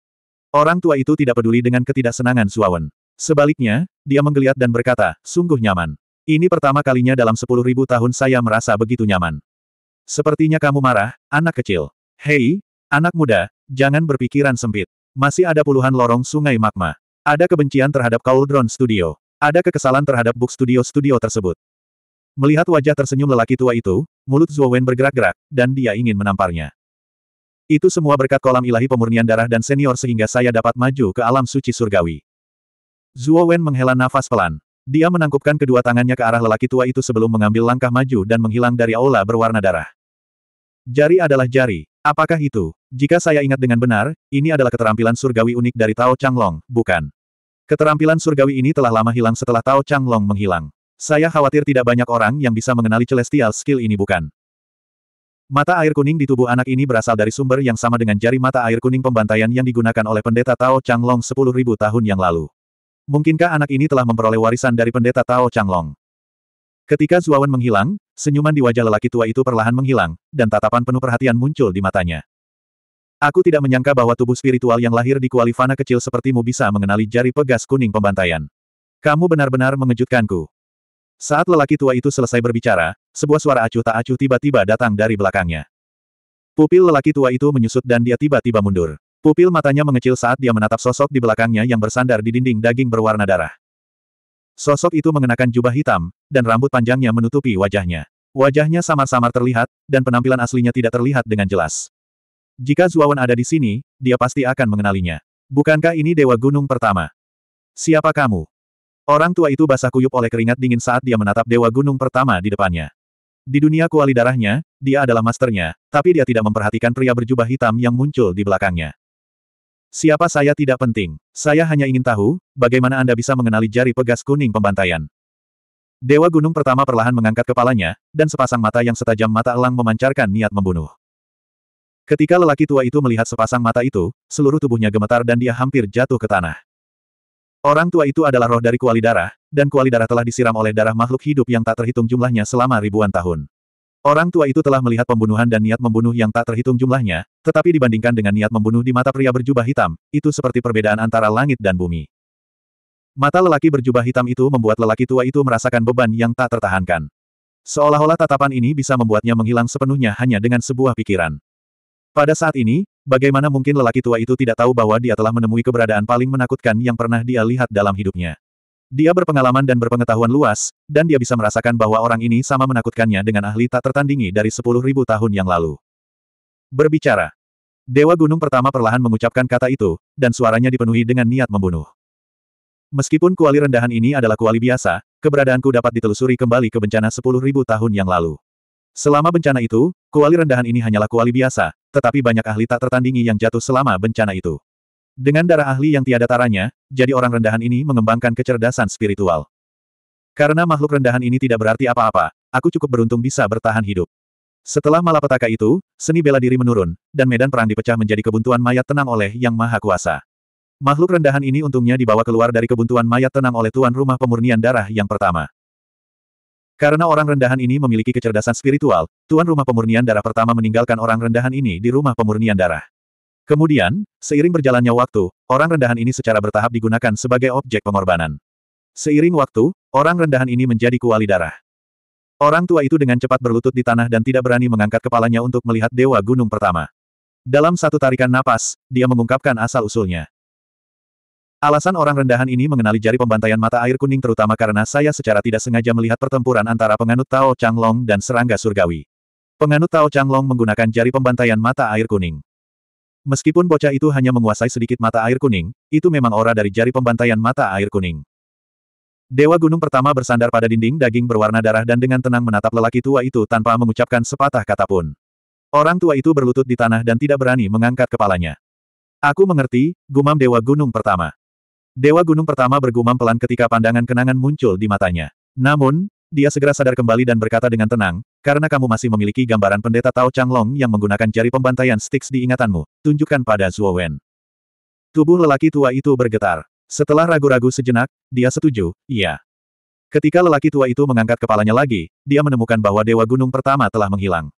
Orang tua itu tidak peduli dengan ketidaksenangan Wen. Sebaliknya, dia menggeliat dan berkata, sungguh nyaman. Ini pertama kalinya dalam sepuluh ribu tahun saya merasa begitu nyaman. Sepertinya kamu marah, anak kecil. Hei, anak muda, jangan berpikiran sempit. Masih ada puluhan lorong sungai magma. Ada kebencian terhadap Cauldron Studio. Ada kekesalan terhadap Book Studio-studio tersebut. Melihat wajah tersenyum lelaki tua itu, mulut Wen bergerak-gerak, dan dia ingin menamparnya. Itu semua berkat kolam ilahi pemurnian darah dan senior sehingga saya dapat maju ke alam suci surgawi. Wen menghela nafas pelan. Dia menangkupkan kedua tangannya ke arah lelaki tua itu sebelum mengambil langkah maju dan menghilang dari aula berwarna darah. Jari adalah jari, Apakah itu? Jika saya ingat dengan benar, ini adalah keterampilan surgawi unik dari Tao Changlong, bukan? Keterampilan surgawi ini telah lama hilang setelah Tao Changlong menghilang. Saya khawatir tidak banyak orang yang bisa mengenali celestial skill ini bukan? Mata air kuning di tubuh anak ini berasal dari sumber yang sama dengan jari mata air kuning pembantaian yang digunakan oleh pendeta Tao Changlong 10.000 tahun yang lalu. Mungkinkah anak ini telah memperoleh warisan dari pendeta Tao Changlong? Ketika Zuawan menghilang, Senyuman di wajah lelaki tua itu perlahan menghilang, dan tatapan penuh perhatian muncul di matanya. Aku tidak menyangka bahwa tubuh spiritual yang lahir di kualifana kecil sepertimu bisa mengenali jari pegas kuning pembantaian. Kamu benar-benar mengejutkanku. Saat lelaki tua itu selesai berbicara, sebuah suara acuh tak acuh tiba-tiba datang dari belakangnya. Pupil lelaki tua itu menyusut dan dia tiba-tiba mundur. Pupil matanya mengecil saat dia menatap sosok di belakangnya yang bersandar di dinding daging berwarna darah. Sosok itu mengenakan jubah hitam, dan rambut panjangnya menutupi wajahnya. Wajahnya samar-samar terlihat, dan penampilan aslinya tidak terlihat dengan jelas. Jika Zuawan ada di sini, dia pasti akan mengenalinya. Bukankah ini Dewa Gunung pertama? Siapa kamu? Orang tua itu basah kuyup oleh keringat dingin saat dia menatap Dewa Gunung pertama di depannya. Di dunia kuali darahnya, dia adalah masternya, tapi dia tidak memperhatikan pria berjubah hitam yang muncul di belakangnya. Siapa saya tidak penting. Saya hanya ingin tahu, bagaimana Anda bisa mengenali jari pegas kuning pembantaian. Dewa Gunung pertama perlahan mengangkat kepalanya, dan sepasang mata yang setajam mata elang memancarkan niat membunuh. Ketika lelaki tua itu melihat sepasang mata itu, seluruh tubuhnya gemetar dan dia hampir jatuh ke tanah. Orang tua itu adalah roh dari kuali darah, dan kuali darah telah disiram oleh darah makhluk hidup yang tak terhitung jumlahnya selama ribuan tahun. Orang tua itu telah melihat pembunuhan dan niat membunuh yang tak terhitung jumlahnya, tetapi dibandingkan dengan niat membunuh di mata pria berjubah hitam, itu seperti perbedaan antara langit dan bumi. Mata lelaki berjubah hitam itu membuat lelaki tua itu merasakan beban yang tak tertahankan. Seolah-olah tatapan ini bisa membuatnya menghilang sepenuhnya hanya dengan sebuah pikiran. Pada saat ini, bagaimana mungkin lelaki tua itu tidak tahu bahwa dia telah menemui keberadaan paling menakutkan yang pernah dia lihat dalam hidupnya. Dia berpengalaman dan berpengetahuan luas, dan dia bisa merasakan bahwa orang ini sama menakutkannya dengan ahli tak tertandingi dari sepuluh ribu tahun yang lalu. Berbicara. Dewa Gunung pertama perlahan mengucapkan kata itu, dan suaranya dipenuhi dengan niat membunuh. Meskipun kuali rendahan ini adalah kuali biasa, keberadaanku dapat ditelusuri kembali ke bencana sepuluh ribu tahun yang lalu. Selama bencana itu, kuali rendahan ini hanyalah kuali biasa, tetapi banyak ahli tak tertandingi yang jatuh selama bencana itu. Dengan darah ahli yang tiada taranya, jadi orang rendahan ini mengembangkan kecerdasan spiritual. Karena makhluk rendahan ini tidak berarti apa-apa, aku cukup beruntung bisa bertahan hidup. Setelah malapetaka itu, seni bela diri menurun, dan medan perang dipecah menjadi kebuntuan mayat tenang oleh Yang Maha Kuasa. Makhluk rendahan ini untungnya dibawa keluar dari kebuntuan mayat tenang oleh tuan rumah pemurnian darah yang pertama. Karena orang rendahan ini memiliki kecerdasan spiritual, tuan rumah pemurnian darah pertama meninggalkan orang rendahan ini di rumah pemurnian darah. Kemudian, seiring berjalannya waktu, orang rendahan ini secara bertahap digunakan sebagai objek pengorbanan. Seiring waktu, orang rendahan ini menjadi kuali darah. Orang tua itu dengan cepat berlutut di tanah dan tidak berani mengangkat kepalanya untuk melihat Dewa Gunung pertama. Dalam satu tarikan napas, dia mengungkapkan asal-usulnya. Alasan orang rendahan ini mengenali jari pembantaian mata air kuning terutama karena saya secara tidak sengaja melihat pertempuran antara penganut Tao Changlong dan serangga surgawi. Penganut Tao Changlong menggunakan jari pembantaian mata air kuning. Meskipun bocah itu hanya menguasai sedikit mata air kuning, itu memang ora dari jari pembantaian mata air kuning. Dewa gunung pertama bersandar pada dinding daging berwarna darah dan dengan tenang menatap lelaki tua itu tanpa mengucapkan sepatah kata pun. Orang tua itu berlutut di tanah dan tidak berani mengangkat kepalanya. Aku mengerti, gumam Dewa Gunung Pertama. Dewa Gunung Pertama bergumam pelan ketika pandangan kenangan muncul di matanya. Namun, dia segera sadar kembali dan berkata dengan tenang, karena kamu masih memiliki gambaran pendeta Tao Changlong yang menggunakan jari pembantaian sticks di ingatanmu, tunjukkan pada Zuo Wen. Tubuh lelaki tua itu bergetar. Setelah ragu-ragu sejenak, dia setuju, iya. Ketika lelaki tua itu mengangkat kepalanya lagi, dia menemukan bahwa Dewa Gunung pertama telah menghilang.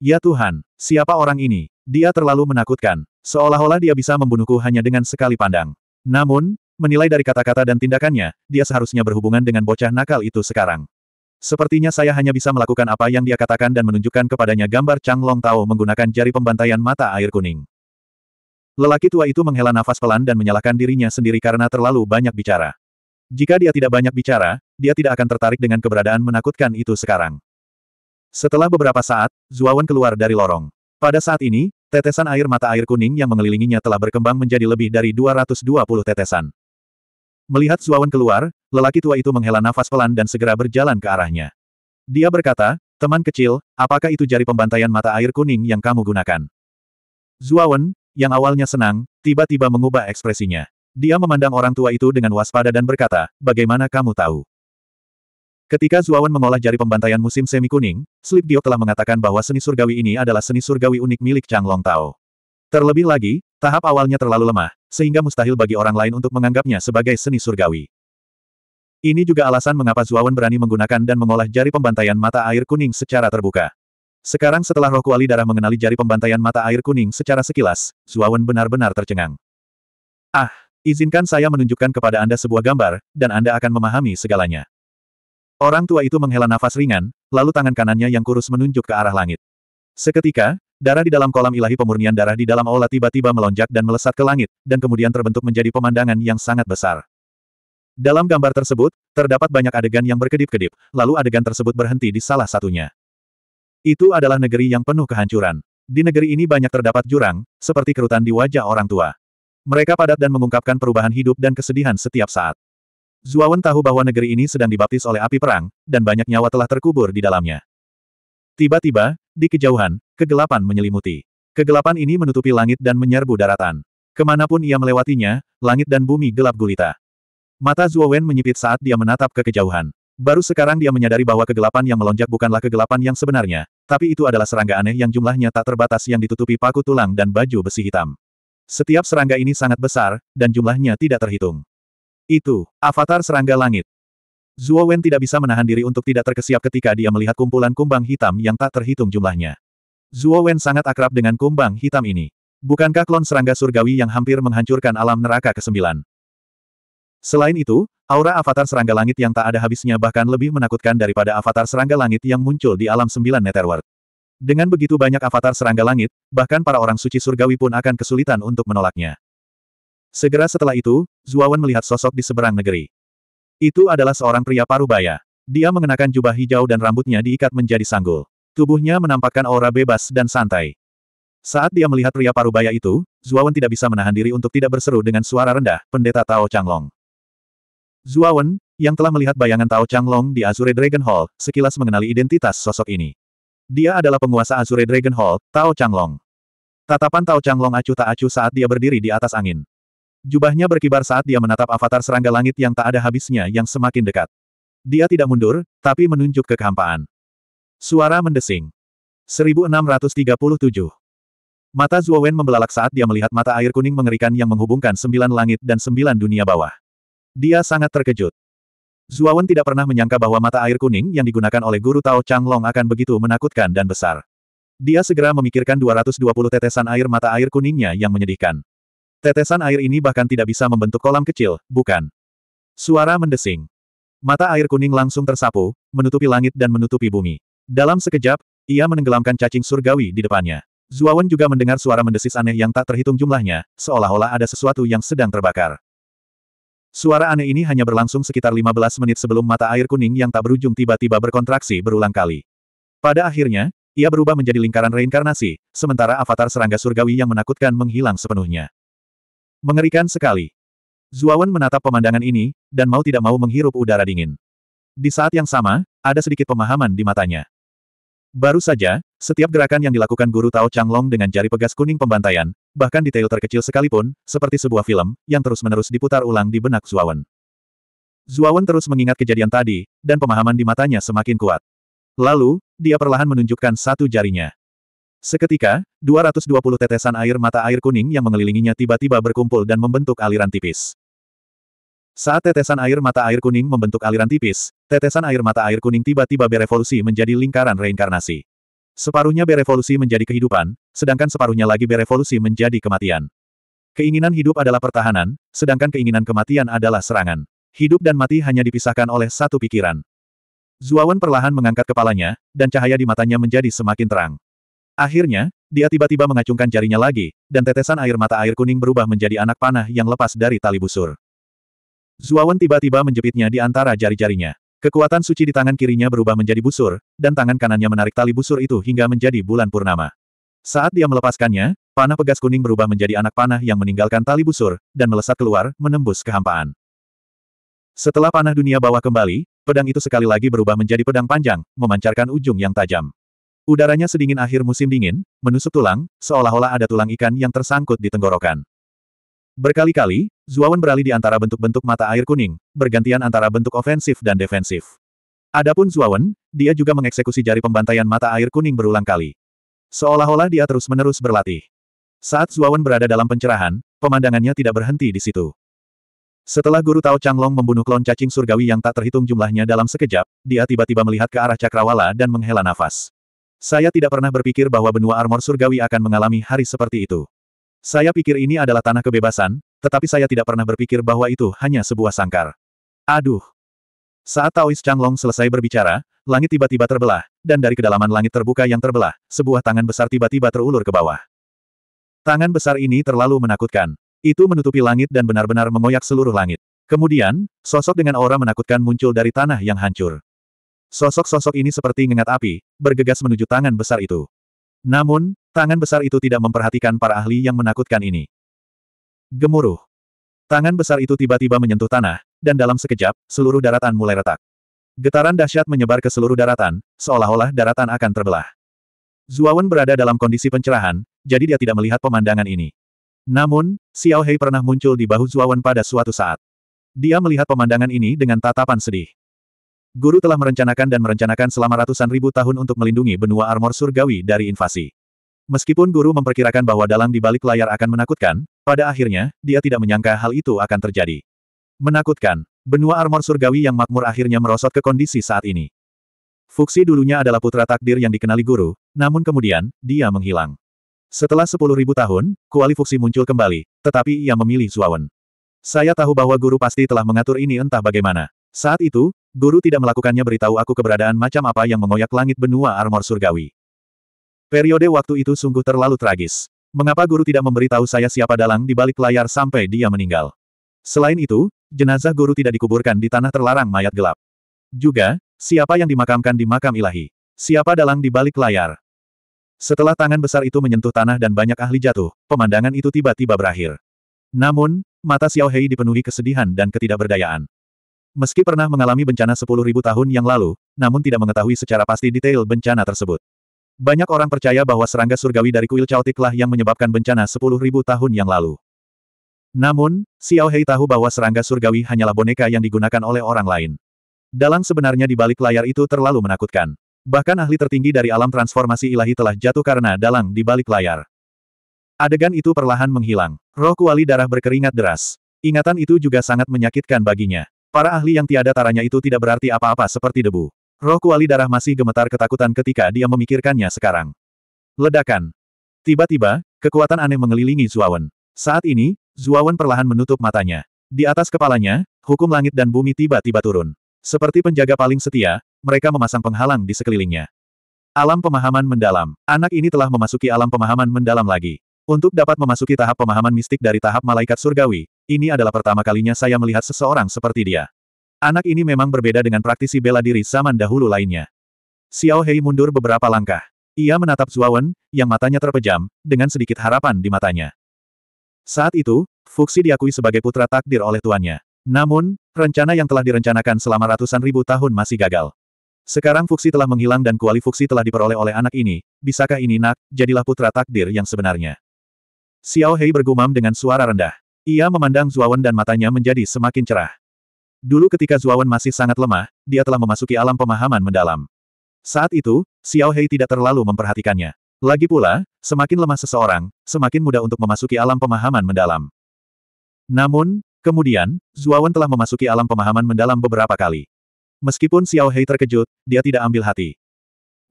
Ya Tuhan, siapa orang ini? Dia terlalu menakutkan, seolah-olah dia bisa membunuhku hanya dengan sekali pandang. Namun, Menilai dari kata-kata dan tindakannya, dia seharusnya berhubungan dengan bocah nakal itu sekarang. Sepertinya saya hanya bisa melakukan apa yang dia katakan dan menunjukkan kepadanya gambar Chang Long Tao menggunakan jari pembantaian mata air kuning. Lelaki tua itu menghela nafas pelan dan menyalahkan dirinya sendiri karena terlalu banyak bicara. Jika dia tidak banyak bicara, dia tidak akan tertarik dengan keberadaan menakutkan itu sekarang. Setelah beberapa saat, Zuawan keluar dari lorong. Pada saat ini, tetesan air mata air kuning yang mengelilinginya telah berkembang menjadi lebih dari 220 tetesan. Melihat Suawan keluar, lelaki tua itu menghela nafas pelan dan segera berjalan ke arahnya. Dia berkata, teman kecil, apakah itu jari pembantaian mata air kuning yang kamu gunakan? Zuawan, yang awalnya senang, tiba-tiba mengubah ekspresinya. Dia memandang orang tua itu dengan waspada dan berkata, bagaimana kamu tahu? Ketika Zuawan mengolah jari pembantaian musim semi kuning, Slip Dio telah mengatakan bahwa seni surgawi ini adalah seni surgawi unik milik Chang Long Tao. Terlebih lagi, Tahap awalnya terlalu lemah, sehingga mustahil bagi orang lain untuk menganggapnya sebagai seni surgawi. Ini juga alasan mengapa Zuawan berani menggunakan dan mengolah jari pembantaian mata air kuning secara terbuka. Sekarang setelah roh kuali darah mengenali jari pembantaian mata air kuning secara sekilas, Zuawan benar-benar tercengang. Ah, izinkan saya menunjukkan kepada Anda sebuah gambar, dan Anda akan memahami segalanya. Orang tua itu menghela nafas ringan, lalu tangan kanannya yang kurus menunjuk ke arah langit. Seketika, Darah di dalam kolam ilahi pemurnian darah di dalam aula tiba-tiba melonjak dan melesat ke langit, dan kemudian terbentuk menjadi pemandangan yang sangat besar. Dalam gambar tersebut, terdapat banyak adegan yang berkedip-kedip, lalu adegan tersebut berhenti di salah satunya. Itu adalah negeri yang penuh kehancuran. Di negeri ini banyak terdapat jurang, seperti kerutan di wajah orang tua. Mereka padat dan mengungkapkan perubahan hidup dan kesedihan setiap saat. Zuawan tahu bahwa negeri ini sedang dibaptis oleh api perang, dan banyak nyawa telah terkubur di dalamnya. Tiba-tiba, di kejauhan, Kegelapan menyelimuti. Kegelapan ini menutupi langit dan menyerbu daratan. Kemanapun ia melewatinya, langit dan bumi gelap gulita. Mata Wen menyipit saat dia menatap ke kejauhan. Baru sekarang dia menyadari bahwa kegelapan yang melonjak bukanlah kegelapan yang sebenarnya, tapi itu adalah serangga aneh yang jumlahnya tak terbatas yang ditutupi paku tulang dan baju besi hitam. Setiap serangga ini sangat besar, dan jumlahnya tidak terhitung. Itu, avatar serangga langit. Zuo Wen tidak bisa menahan diri untuk tidak terkesiap ketika dia melihat kumpulan kumbang hitam yang tak terhitung jumlahnya. Zuo Wen sangat akrab dengan kumbang hitam ini. Bukankah klon serangga surgawi yang hampir menghancurkan alam neraka ke-9? Selain itu, aura avatar serangga langit yang tak ada habisnya bahkan lebih menakutkan daripada avatar serangga langit yang muncul di alam 9 Netherworld. Dengan begitu banyak avatar serangga langit, bahkan para orang suci surgawi pun akan kesulitan untuk menolaknya. Segera setelah itu, Zuawan melihat sosok di seberang negeri. Itu adalah seorang pria parubaya. Dia mengenakan jubah hijau dan rambutnya diikat menjadi sanggul. Tubuhnya menampakkan aura bebas dan santai. Saat dia melihat pria parubaya itu, Zuawan tidak bisa menahan diri untuk tidak berseru dengan suara rendah, pendeta Tao Changlong. Zuawan, yang telah melihat bayangan Tao Changlong di Azure Dragon Hall, sekilas mengenali identitas sosok ini. Dia adalah penguasa Azure Dragon Hall, Tao Changlong. Tatapan Tao Changlong acuh tak acuh saat dia berdiri di atas angin. Jubahnya berkibar saat dia menatap avatar serangga langit yang tak ada habisnya yang semakin dekat. Dia tidak mundur, tapi menunjuk ke kehampaan. Suara mendesing. 1637. Mata Wen membelalak saat dia melihat mata air kuning mengerikan yang menghubungkan sembilan langit dan sembilan dunia bawah. Dia sangat terkejut. Wen tidak pernah menyangka bahwa mata air kuning yang digunakan oleh guru Tao Chang Long akan begitu menakutkan dan besar. Dia segera memikirkan 220 tetesan air mata air kuningnya yang menyedihkan. Tetesan air ini bahkan tidak bisa membentuk kolam kecil, bukan? Suara mendesing. Mata air kuning langsung tersapu, menutupi langit dan menutupi bumi. Dalam sekejap, ia menenggelamkan cacing surgawi di depannya. Zuawan juga mendengar suara mendesis aneh yang tak terhitung jumlahnya, seolah-olah ada sesuatu yang sedang terbakar. Suara aneh ini hanya berlangsung sekitar 15 menit sebelum mata air kuning yang tak berujung tiba-tiba berkontraksi berulang kali. Pada akhirnya, ia berubah menjadi lingkaran reinkarnasi, sementara avatar serangga surgawi yang menakutkan menghilang sepenuhnya. Mengerikan sekali. Zuawan menatap pemandangan ini, dan mau tidak mau menghirup udara dingin. Di saat yang sama, ada sedikit pemahaman di matanya. Baru saja, setiap gerakan yang dilakukan Guru Tao Changlong dengan jari pegas kuning pembantaian, bahkan detail terkecil sekalipun, seperti sebuah film, yang terus-menerus diputar ulang di benak Zuawan. Zuawan terus mengingat kejadian tadi, dan pemahaman di matanya semakin kuat. Lalu, dia perlahan menunjukkan satu jarinya. Seketika, 220 tetesan air mata air kuning yang mengelilinginya tiba-tiba berkumpul dan membentuk aliran tipis. Saat tetesan air mata air kuning membentuk aliran tipis, tetesan air mata air kuning tiba-tiba berevolusi menjadi lingkaran reinkarnasi. Separuhnya berevolusi menjadi kehidupan, sedangkan separuhnya lagi berevolusi menjadi kematian. Keinginan hidup adalah pertahanan, sedangkan keinginan kematian adalah serangan. Hidup dan mati hanya dipisahkan oleh satu pikiran. Zuawan perlahan mengangkat kepalanya, dan cahaya di matanya menjadi semakin terang. Akhirnya, dia tiba-tiba mengacungkan jarinya lagi, dan tetesan air mata air kuning berubah menjadi anak panah yang lepas dari tali busur. Zuawan tiba-tiba menjepitnya di antara jari-jarinya. Kekuatan suci di tangan kirinya berubah menjadi busur, dan tangan kanannya menarik tali busur itu hingga menjadi bulan purnama. Saat dia melepaskannya, panah pegas kuning berubah menjadi anak panah yang meninggalkan tali busur, dan melesat keluar, menembus kehampaan. Setelah panah dunia bawah kembali, pedang itu sekali lagi berubah menjadi pedang panjang, memancarkan ujung yang tajam. Udaranya sedingin akhir musim dingin, menusuk tulang, seolah-olah ada tulang ikan yang tersangkut di tenggorokan. Berkali-kali, Zuawan beralih di antara bentuk-bentuk mata air kuning, bergantian antara bentuk ofensif dan defensif. Adapun Zuawan, dia juga mengeksekusi jari pembantaian mata air kuning berulang kali. Seolah-olah dia terus-menerus berlatih. Saat Zuawan berada dalam pencerahan, pemandangannya tidak berhenti di situ. Setelah Guru Tao Changlong membunuh klon cacing surgawi yang tak terhitung jumlahnya dalam sekejap, dia tiba-tiba melihat ke arah cakrawala dan menghela nafas. Saya tidak pernah berpikir bahwa benua armor surgawi akan mengalami hari seperti itu. Saya pikir ini adalah tanah kebebasan, tetapi saya tidak pernah berpikir bahwa itu hanya sebuah sangkar. Aduh! Saat Taois Changlong selesai berbicara, langit tiba-tiba terbelah, dan dari kedalaman langit terbuka yang terbelah, sebuah tangan besar tiba-tiba terulur ke bawah. Tangan besar ini terlalu menakutkan. Itu menutupi langit dan benar-benar mengoyak seluruh langit. Kemudian, sosok dengan aura menakutkan muncul dari tanah yang hancur. Sosok-sosok ini seperti ngengat api, bergegas menuju tangan besar itu. Namun, tangan besar itu tidak memperhatikan para ahli yang menakutkan ini. Gemuruh. Tangan besar itu tiba-tiba menyentuh tanah, dan dalam sekejap, seluruh daratan mulai retak. Getaran dahsyat menyebar ke seluruh daratan, seolah-olah daratan akan terbelah. Zuawan berada dalam kondisi pencerahan, jadi dia tidak melihat pemandangan ini. Namun, Xiao Hei pernah muncul di bahu Zuawan pada suatu saat. Dia melihat pemandangan ini dengan tatapan sedih. Guru telah merencanakan dan merencanakan selama ratusan ribu tahun untuk melindungi benua armor surgawi dari invasi. Meskipun guru memperkirakan bahwa dalang di balik layar akan menakutkan, pada akhirnya, dia tidak menyangka hal itu akan terjadi. Menakutkan, benua armor surgawi yang makmur akhirnya merosot ke kondisi saat ini. Fuxi dulunya adalah putra takdir yang dikenali guru, namun kemudian, dia menghilang. Setelah sepuluh ribu tahun, kuali Fuxi muncul kembali, tetapi ia memilih Zuawan. Saya tahu bahwa guru pasti telah mengatur ini entah bagaimana. Saat itu, guru tidak melakukannya beritahu aku keberadaan macam apa yang mengoyak langit benua armor surgawi. Periode waktu itu sungguh terlalu tragis. Mengapa guru tidak memberitahu saya siapa dalang di balik layar sampai dia meninggal? Selain itu, jenazah guru tidak dikuburkan di tanah terlarang mayat gelap. Juga, siapa yang dimakamkan di makam ilahi? Siapa dalang di balik layar? Setelah tangan besar itu menyentuh tanah dan banyak ahli jatuh, pemandangan itu tiba-tiba berakhir. Namun, mata Xiao Hei dipenuhi kesedihan dan ketidakberdayaan. Meski pernah mengalami bencana 10.000 tahun yang lalu, namun tidak mengetahui secara pasti detail bencana tersebut. Banyak orang percaya bahwa serangga surgawi dari kuil Caltiklah lah yang menyebabkan bencana 10.000 tahun yang lalu. Namun, Xiao Hei tahu bahwa serangga surgawi hanyalah boneka yang digunakan oleh orang lain. Dalang sebenarnya di balik layar itu terlalu menakutkan. Bahkan ahli tertinggi dari alam transformasi ilahi telah jatuh karena dalang di balik layar. Adegan itu perlahan menghilang. Roh kuali darah berkeringat deras. Ingatan itu juga sangat menyakitkan baginya. Para ahli yang tiada taranya itu tidak berarti apa-apa seperti debu. Roh kuali darah masih gemetar ketakutan ketika dia memikirkannya sekarang. Ledakan. Tiba-tiba, kekuatan aneh mengelilingi Zuawan. Saat ini, Zuawan perlahan menutup matanya. Di atas kepalanya, hukum langit dan bumi tiba-tiba turun. Seperti penjaga paling setia, mereka memasang penghalang di sekelilingnya. Alam pemahaman mendalam. Anak ini telah memasuki alam pemahaman mendalam lagi. Untuk dapat memasuki tahap pemahaman mistik dari tahap malaikat surgawi, ini adalah pertama kalinya saya melihat seseorang seperti dia. Anak ini memang berbeda dengan praktisi bela diri zaman dahulu lainnya. Xiao Hei mundur beberapa langkah. Ia menatap Zuawan, yang matanya terpejam, dengan sedikit harapan di matanya. Saat itu, Fuxi diakui sebagai putra takdir oleh tuannya. Namun, rencana yang telah direncanakan selama ratusan ribu tahun masih gagal. Sekarang Fuxi telah menghilang dan kuali Fuxi telah diperoleh oleh anak ini, bisakah ini nak, jadilah putra takdir yang sebenarnya. Xiao Hei bergumam dengan suara rendah. Ia memandang Zuawan dan matanya menjadi semakin cerah. Dulu ketika Zuawan masih sangat lemah, dia telah memasuki alam pemahaman mendalam. Saat itu, Xiao Hei tidak terlalu memperhatikannya. Lagi pula, semakin lemah seseorang, semakin mudah untuk memasuki alam pemahaman mendalam. Namun, kemudian, Zuawan telah memasuki alam pemahaman mendalam beberapa kali. Meskipun Xiao Hei terkejut, dia tidak ambil hati.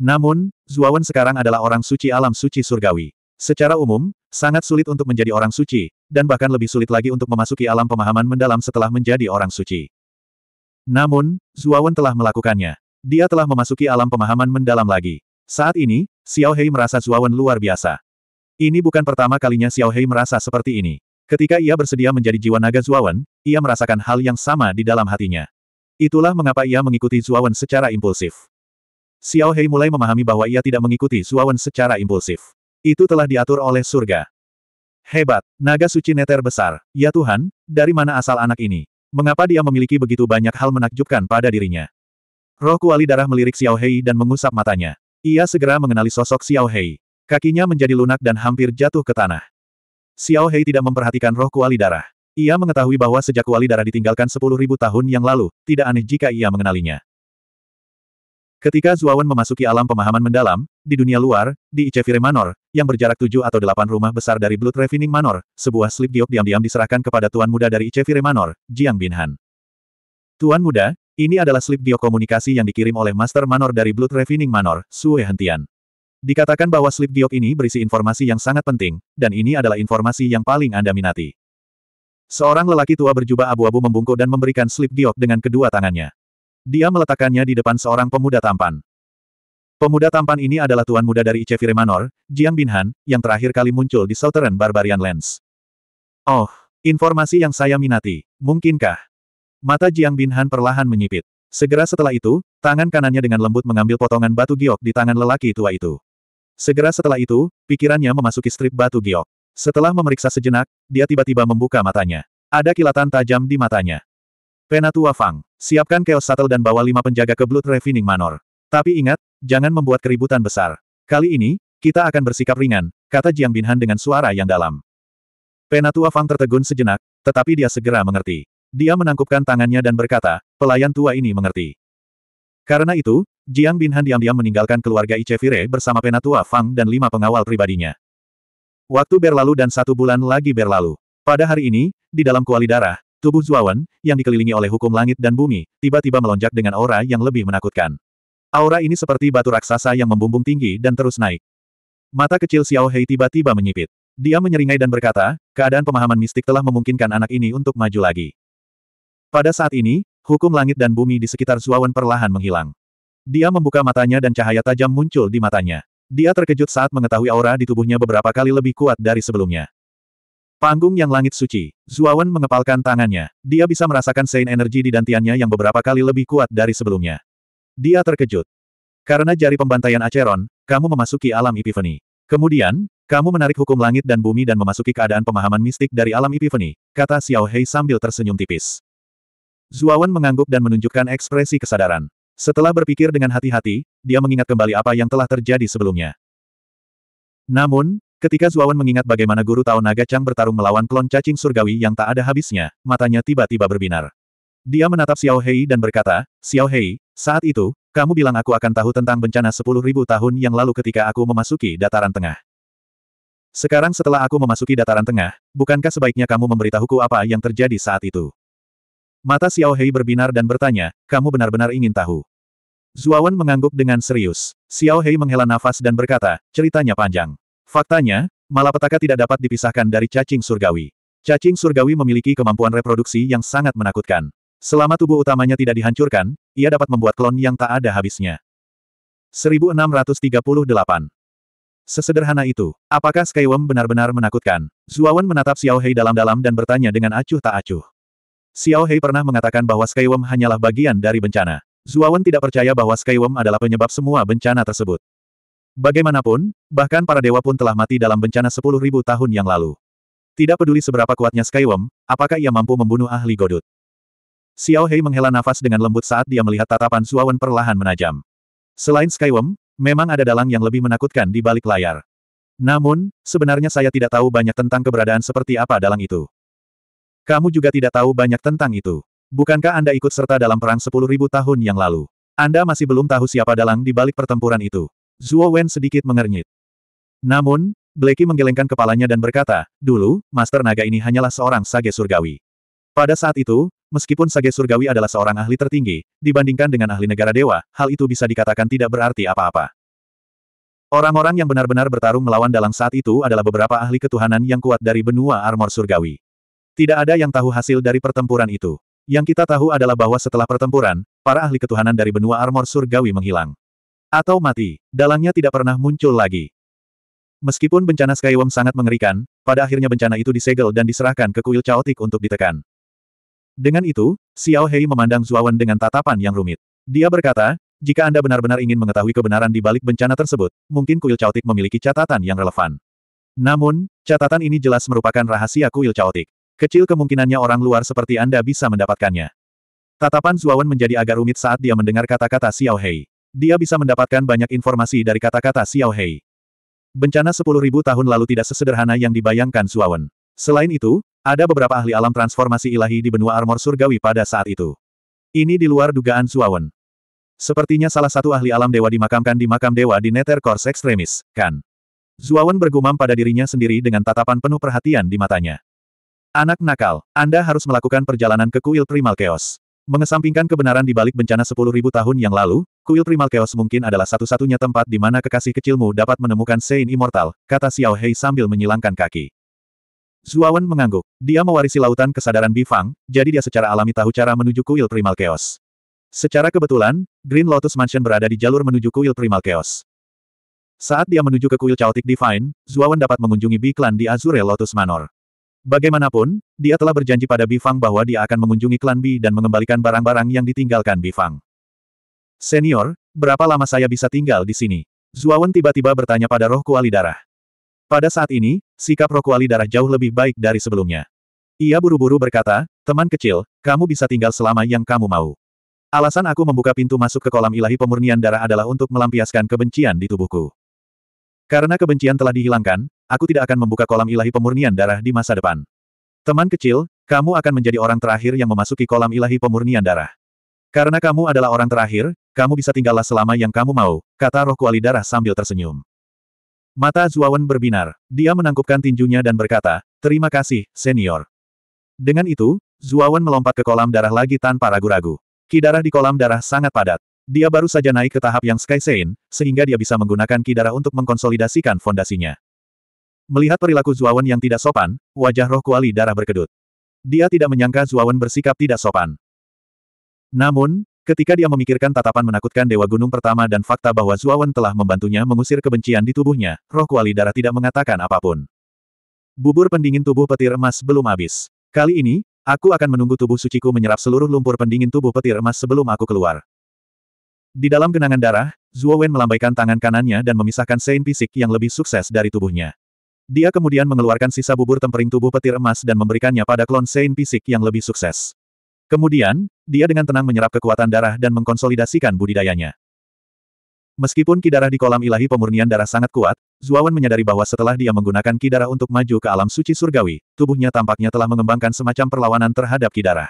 Namun, Zuawan sekarang adalah orang suci alam suci surgawi. Secara umum, sangat sulit untuk menjadi orang suci, dan bahkan lebih sulit lagi untuk memasuki alam pemahaman mendalam setelah menjadi orang suci. Namun, Zuawan telah melakukannya. Dia telah memasuki alam pemahaman mendalam lagi. Saat ini, Xiao Hei merasa Zuawan luar biasa. Ini bukan pertama kalinya Xiao Hei merasa seperti ini. Ketika ia bersedia menjadi jiwa naga Zuawan, ia merasakan hal yang sama di dalam hatinya. Itulah mengapa ia mengikuti Zuawan secara impulsif. Xiao Hei mulai memahami bahwa ia tidak mengikuti Zuawan secara impulsif. Itu telah diatur oleh surga. Hebat, naga suci neter besar. Ya Tuhan, dari mana asal anak ini? Mengapa dia memiliki begitu banyak hal menakjubkan pada dirinya? Roh kuali darah melirik Xiao Hei dan mengusap matanya. Ia segera mengenali sosok Xiao Hei. Kakinya menjadi lunak dan hampir jatuh ke tanah. Xiao Hei tidak memperhatikan roh kuali darah. Ia mengetahui bahwa sejak kuali darah ditinggalkan 10.000 tahun yang lalu, tidak aneh jika ia mengenalinya. Ketika Zuawan memasuki alam pemahaman mendalam, di dunia luar, di Icevire Manor, yang berjarak tujuh atau delapan rumah besar dari Blood Refining Manor, sebuah slip giok diam-diam diserahkan kepada Tuan Muda dari Icevire Manor, Jiang Binhan. Tuan Muda, ini adalah slip giok komunikasi yang dikirim oleh Master Manor dari Blood Refining Manor, Sue Hentian. Dikatakan bahwa slip giok ini berisi informasi yang sangat penting, dan ini adalah informasi yang paling Anda minati. Seorang lelaki tua berjubah abu-abu membungkuk dan memberikan slip giok dengan kedua tangannya. Dia meletakkannya di depan seorang pemuda tampan. Pemuda tampan ini adalah tuan muda dari Ichefire Manor, Jiang Binhan, yang terakhir kali muncul di Southern Barbarian Lands. Oh, informasi yang saya minati. Mungkinkah? Mata Jiang Binhan perlahan menyipit. Segera setelah itu, tangan kanannya dengan lembut mengambil potongan batu giok di tangan lelaki tua itu. Segera setelah itu, pikirannya memasuki strip batu giok. Setelah memeriksa sejenak, dia tiba-tiba membuka matanya. Ada kilatan tajam di matanya. Penatua Fang, siapkan Chaos Shuttle dan bawa lima penjaga ke Blood Refining Manor. Tapi ingat, jangan membuat keributan besar. Kali ini, kita akan bersikap ringan, kata Jiang Binhan dengan suara yang dalam. Penatua Fang tertegun sejenak, tetapi dia segera mengerti. Dia menangkupkan tangannya dan berkata, pelayan tua ini mengerti. Karena itu, Jiang Binhan diam-diam meninggalkan keluarga Ichevire bersama Penatua Fang dan lima pengawal pribadinya. Waktu berlalu dan satu bulan lagi berlalu. Pada hari ini, di dalam kuali darah, Tubuh Zuawan, yang dikelilingi oleh hukum langit dan bumi, tiba-tiba melonjak dengan aura yang lebih menakutkan. Aura ini seperti batu raksasa yang membumbung tinggi dan terus naik. Mata kecil Xiao Hei tiba-tiba menyipit. Dia menyeringai dan berkata, keadaan pemahaman mistik telah memungkinkan anak ini untuk maju lagi. Pada saat ini, hukum langit dan bumi di sekitar Zuawan perlahan menghilang. Dia membuka matanya dan cahaya tajam muncul di matanya. Dia terkejut saat mengetahui aura di tubuhnya beberapa kali lebih kuat dari sebelumnya. Panggung yang langit suci, Zuawan mengepalkan tangannya. Dia bisa merasakan sein energi di dantiannya yang beberapa kali lebih kuat dari sebelumnya. Dia terkejut. Karena jari pembantaian Aceron, kamu memasuki alam Epiphany. Kemudian, kamu menarik hukum langit dan bumi dan memasuki keadaan pemahaman mistik dari alam Epiphany, kata Xiao Hei sambil tersenyum tipis. Zuawan mengangguk dan menunjukkan ekspresi kesadaran. Setelah berpikir dengan hati-hati, dia mengingat kembali apa yang telah terjadi sebelumnya. Namun, Ketika Zuawan mengingat bagaimana guru Tao Naga Chang bertarung melawan klon cacing surgawi yang tak ada habisnya, matanya tiba-tiba berbinar. Dia menatap Xiao Hei dan berkata, Xiao Hei, saat itu, kamu bilang aku akan tahu tentang bencana 10.000 tahun yang lalu ketika aku memasuki dataran tengah. Sekarang setelah aku memasuki dataran tengah, bukankah sebaiknya kamu memberitahuku apa yang terjadi saat itu? Mata Xiao Hei berbinar dan bertanya, kamu benar-benar ingin tahu. Zuawan mengangguk dengan serius. Xiao Hei menghela nafas dan berkata, ceritanya panjang. Faktanya, malapetaka tidak dapat dipisahkan dari cacing surgawi. Cacing surgawi memiliki kemampuan reproduksi yang sangat menakutkan. Selama tubuh utamanya tidak dihancurkan, ia dapat membuat klon yang tak ada habisnya. 1638 Sesederhana itu, apakah Skyworm benar-benar menakutkan? Zuawan menatap Xiao Hei dalam-dalam dan bertanya dengan acuh tak acuh. Xiao Hei pernah mengatakan bahwa Skyworm hanyalah bagian dari bencana. Zuawan tidak percaya bahwa Skyworm adalah penyebab semua bencana tersebut. Bagaimanapun, bahkan para dewa pun telah mati dalam bencana 10.000 tahun yang lalu. Tidak peduli seberapa kuatnya Skyworm, apakah ia mampu membunuh ahli Godut. Xiao Hei menghela nafas dengan lembut saat dia melihat tatapan Suawan perlahan menajam. Selain Skyworm, memang ada dalang yang lebih menakutkan di balik layar. Namun, sebenarnya saya tidak tahu banyak tentang keberadaan seperti apa dalang itu. Kamu juga tidak tahu banyak tentang itu. Bukankah Anda ikut serta dalam perang 10.000 tahun yang lalu? Anda masih belum tahu siapa dalang di balik pertempuran itu. Zuo Wen sedikit mengernyit. Namun, Blackie menggelengkan kepalanya dan berkata, dulu, Master Naga ini hanyalah seorang sage surgawi. Pada saat itu, meskipun sage surgawi adalah seorang ahli tertinggi, dibandingkan dengan ahli negara dewa, hal itu bisa dikatakan tidak berarti apa-apa. Orang-orang yang benar-benar bertarung melawan dalang saat itu adalah beberapa ahli ketuhanan yang kuat dari benua armor surgawi. Tidak ada yang tahu hasil dari pertempuran itu. Yang kita tahu adalah bahwa setelah pertempuran, para ahli ketuhanan dari benua armor surgawi menghilang. Atau mati, dalangnya tidak pernah muncul lagi. Meskipun bencana skyworm sangat mengerikan, pada akhirnya bencana itu disegel dan diserahkan ke kuil caotik untuk ditekan. Dengan itu, Xiao Hei memandang Zuawan dengan tatapan yang rumit. Dia berkata, jika Anda benar-benar ingin mengetahui kebenaran di balik bencana tersebut, mungkin kuil caotik memiliki catatan yang relevan. Namun, catatan ini jelas merupakan rahasia kuil caotik. Kecil kemungkinannya orang luar seperti Anda bisa mendapatkannya. Tatapan Zuawan menjadi agak rumit saat dia mendengar kata-kata Xiao Hei. Dia bisa mendapatkan banyak informasi dari kata-kata Xiao Hei. Bencana 10.000 tahun lalu tidak sesederhana yang dibayangkan Suawen. Selain itu, ada beberapa ahli alam transformasi ilahi di benua armor surgawi pada saat itu. Ini di luar dugaan Suawen. Sepertinya salah satu ahli alam dewa dimakamkan di makam dewa di Nether Course Extremis, kan? Zuawan bergumam pada dirinya sendiri dengan tatapan penuh perhatian di matanya. Anak nakal, Anda harus melakukan perjalanan ke kuil Primal Chaos. Mengesampingkan kebenaran di balik bencana 10.000 tahun yang lalu, kuil primal chaos mungkin adalah satu-satunya tempat di mana kekasih kecilmu dapat menemukan Sein Immortal, kata Xiao Hei sambil menyilangkan kaki. Zuawan mengangguk. Dia mewarisi lautan kesadaran Bifang, jadi dia secara alami tahu cara menuju kuil primal chaos. Secara kebetulan, Green Lotus Mansion berada di jalur menuju kuil primal chaos. Saat dia menuju ke kuil Chaotic Divine, Zuawan dapat mengunjungi Biklan di Azure Lotus Manor. Bagaimanapun, dia telah berjanji pada Bifang bahwa dia akan mengunjungi klan Bi dan mengembalikan barang-barang yang ditinggalkan Bifang. Senior, berapa lama saya bisa tinggal di sini? Zuawan tiba-tiba bertanya pada roh kuali darah. Pada saat ini, sikap roh kuali darah jauh lebih baik dari sebelumnya. Ia buru-buru berkata, teman kecil, kamu bisa tinggal selama yang kamu mau. Alasan aku membuka pintu masuk ke kolam ilahi pemurnian darah adalah untuk melampiaskan kebencian di tubuhku. Karena kebencian telah dihilangkan, aku tidak akan membuka kolam ilahi pemurnian darah di masa depan. Teman kecil, kamu akan menjadi orang terakhir yang memasuki kolam ilahi pemurnian darah. Karena kamu adalah orang terakhir, kamu bisa tinggallah selama yang kamu mau, kata roh kuali darah sambil tersenyum. Mata Zuawan berbinar. Dia menangkupkan tinjunya dan berkata, terima kasih, senior. Dengan itu, Zuawan melompat ke kolam darah lagi tanpa ragu-ragu. Ki darah di kolam darah sangat padat. Dia baru saja naik ke tahap yang Sky Sein, sehingga dia bisa menggunakan ki darah untuk mengkonsolidasikan fondasinya. Melihat perilaku Zuawan yang tidak sopan, wajah roh kuali darah berkedut. Dia tidak menyangka Zuawan bersikap tidak sopan. Namun, ketika dia memikirkan tatapan menakutkan Dewa Gunung pertama dan fakta bahwa Zuawan telah membantunya mengusir kebencian di tubuhnya, roh kuali darah tidak mengatakan apapun. Bubur pendingin tubuh petir emas belum habis. Kali ini, aku akan menunggu tubuh suciku menyerap seluruh lumpur pendingin tubuh petir emas sebelum aku keluar. Di dalam genangan darah, Zuawan melambaikan tangan kanannya dan memisahkan sein fisik yang lebih sukses dari tubuhnya. Dia kemudian mengeluarkan sisa bubur tempering tubuh petir emas dan memberikannya pada klon Saint fisik yang lebih sukses. Kemudian, dia dengan tenang menyerap kekuatan darah dan mengkonsolidasikan budidayanya. Meskipun kidarah di kolam ilahi pemurnian darah sangat kuat, Zuawan menyadari bahwa setelah dia menggunakan kidarah untuk maju ke alam suci surgawi, tubuhnya tampaknya telah mengembangkan semacam perlawanan terhadap kidarah.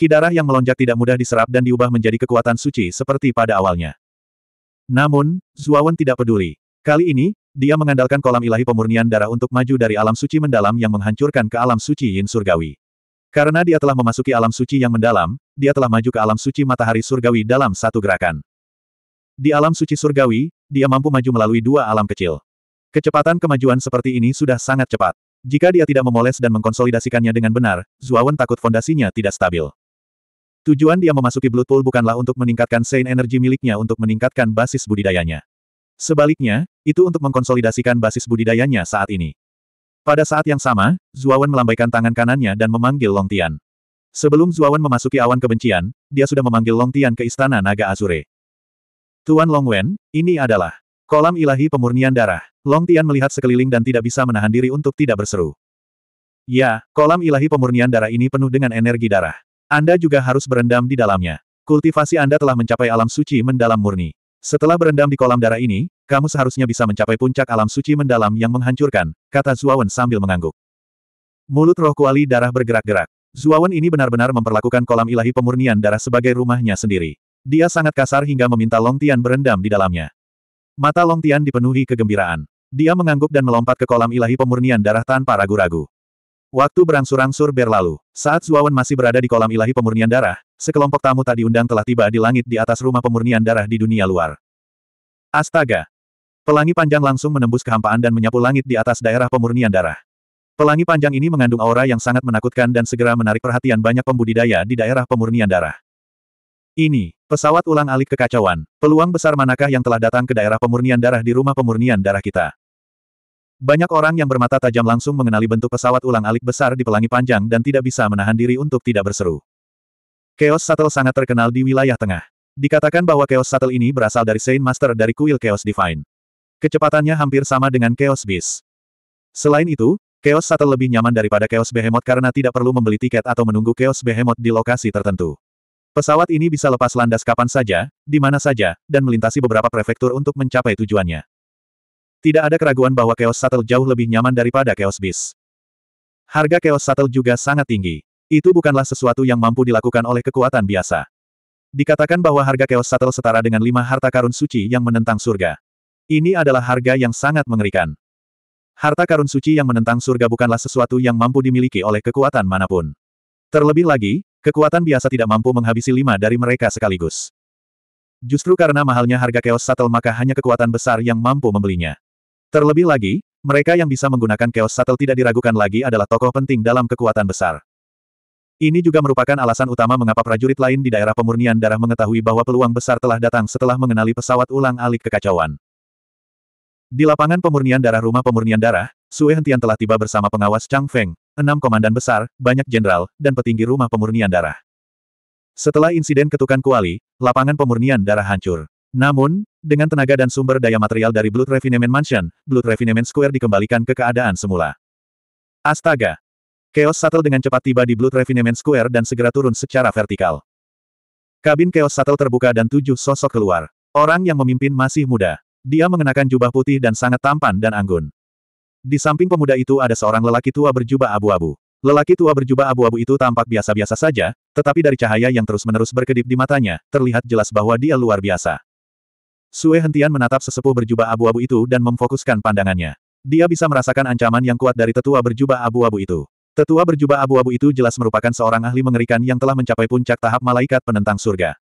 Kidarah yang melonjak tidak mudah diserap dan diubah menjadi kekuatan suci seperti pada awalnya. Namun, Zuawan tidak peduli. Kali ini, dia mengandalkan kolam ilahi pemurnian darah untuk maju dari alam suci mendalam yang menghancurkan ke alam suci yin surgawi. Karena dia telah memasuki alam suci yang mendalam, dia telah maju ke alam suci matahari surgawi dalam satu gerakan. Di alam suci surgawi, dia mampu maju melalui dua alam kecil. Kecepatan kemajuan seperti ini sudah sangat cepat. Jika dia tidak memoles dan mengkonsolidasikannya dengan benar, Zuawan takut fondasinya tidak stabil. Tujuan dia memasuki Blood Pool bukanlah untuk meningkatkan sein energi miliknya untuk meningkatkan basis budidayanya. Sebaliknya, itu untuk mengkonsolidasikan basis budidayanya saat ini. Pada saat yang sama, Zuawan melambaikan tangan kanannya dan memanggil Long Tian. Sebelum Zuawan memasuki awan kebencian, dia sudah memanggil Long Tian ke istana Naga Azure. Tuan Long Wen, ini adalah kolam ilahi pemurnian darah. Long Tian melihat sekeliling dan tidak bisa menahan diri untuk tidak berseru. Ya, kolam ilahi pemurnian darah ini penuh dengan energi darah. Anda juga harus berendam di dalamnya. Kultivasi Anda telah mencapai alam suci mendalam murni. Setelah berendam di kolam darah ini, kamu seharusnya bisa mencapai puncak alam suci mendalam yang menghancurkan, kata Zuawan sambil mengangguk. Mulut roh kuali darah bergerak-gerak. Zuawan ini benar-benar memperlakukan kolam ilahi pemurnian darah sebagai rumahnya sendiri. Dia sangat kasar hingga meminta Long Tian berendam di dalamnya. Mata Long Tian dipenuhi kegembiraan. Dia mengangguk dan melompat ke kolam ilahi pemurnian darah tanpa ragu-ragu. Waktu berangsur-angsur berlalu, saat Zuawan masih berada di kolam ilahi pemurnian darah, sekelompok tamu tak diundang telah tiba di langit di atas rumah pemurnian darah di dunia luar. Astaga! Pelangi panjang langsung menembus kehampaan dan menyapu langit di atas daerah pemurnian darah. Pelangi panjang ini mengandung aura yang sangat menakutkan dan segera menarik perhatian banyak pembudidaya di daerah pemurnian darah. Ini, pesawat ulang alik kekacauan, peluang besar manakah yang telah datang ke daerah pemurnian darah di rumah pemurnian darah kita? Banyak orang yang bermata tajam langsung mengenali bentuk pesawat ulang-alik besar di pelangi panjang dan tidak bisa menahan diri untuk tidak berseru. Chaos Shuttle sangat terkenal di wilayah tengah. Dikatakan bahwa Chaos Shuttle ini berasal dari Saint Master dari kuil Chaos Divine. Kecepatannya hampir sama dengan Chaos Beast. Selain itu, Chaos Shuttle lebih nyaman daripada Chaos Behemoth karena tidak perlu membeli tiket atau menunggu Chaos Behemoth di lokasi tertentu. Pesawat ini bisa lepas landas kapan saja, di mana saja, dan melintasi beberapa prefektur untuk mencapai tujuannya. Tidak ada keraguan bahwa Chaos Shuttle jauh lebih nyaman daripada Chaos Beast. Harga Chaos Shuttle juga sangat tinggi. Itu bukanlah sesuatu yang mampu dilakukan oleh kekuatan biasa. Dikatakan bahwa harga Chaos Shuttle setara dengan lima harta karun suci yang menentang surga. Ini adalah harga yang sangat mengerikan. Harta karun suci yang menentang surga bukanlah sesuatu yang mampu dimiliki oleh kekuatan manapun. Terlebih lagi, kekuatan biasa tidak mampu menghabisi lima dari mereka sekaligus. Justru karena mahalnya harga Chaos Shuttle maka hanya kekuatan besar yang mampu membelinya. Terlebih lagi, mereka yang bisa menggunakan Chaos Shuttle tidak diragukan lagi adalah tokoh penting dalam kekuatan besar. Ini juga merupakan alasan utama mengapa prajurit lain di daerah pemurnian darah mengetahui bahwa peluang besar telah datang setelah mengenali pesawat ulang-alik kekacauan. Di lapangan pemurnian darah rumah pemurnian darah, Sue Hentian telah tiba bersama pengawas Chang Feng, enam komandan besar, banyak jenderal, dan petinggi rumah pemurnian darah. Setelah insiden ketukan kuali, lapangan pemurnian darah hancur. Namun, dengan tenaga dan sumber daya material dari Blood Refinement Mansion, Blood Refinement Square dikembalikan ke keadaan semula. Astaga! Chaos Shuttle dengan cepat tiba di Blood Refinement Square dan segera turun secara vertikal. Kabin Chaos Shuttle terbuka dan tujuh sosok keluar. Orang yang memimpin masih muda. Dia mengenakan jubah putih dan sangat tampan dan anggun. Di samping pemuda itu ada seorang lelaki tua berjubah abu-abu. Lelaki tua berjubah abu-abu itu tampak biasa-biasa saja, tetapi dari cahaya yang terus-menerus berkedip di matanya, terlihat jelas bahwa dia luar biasa. Sue Hentian menatap sesepuh berjubah abu-abu itu dan memfokuskan pandangannya. Dia bisa merasakan ancaman yang kuat dari tetua berjubah abu-abu itu. Tetua berjubah abu-abu itu jelas merupakan seorang ahli mengerikan yang telah mencapai puncak tahap malaikat penentang surga.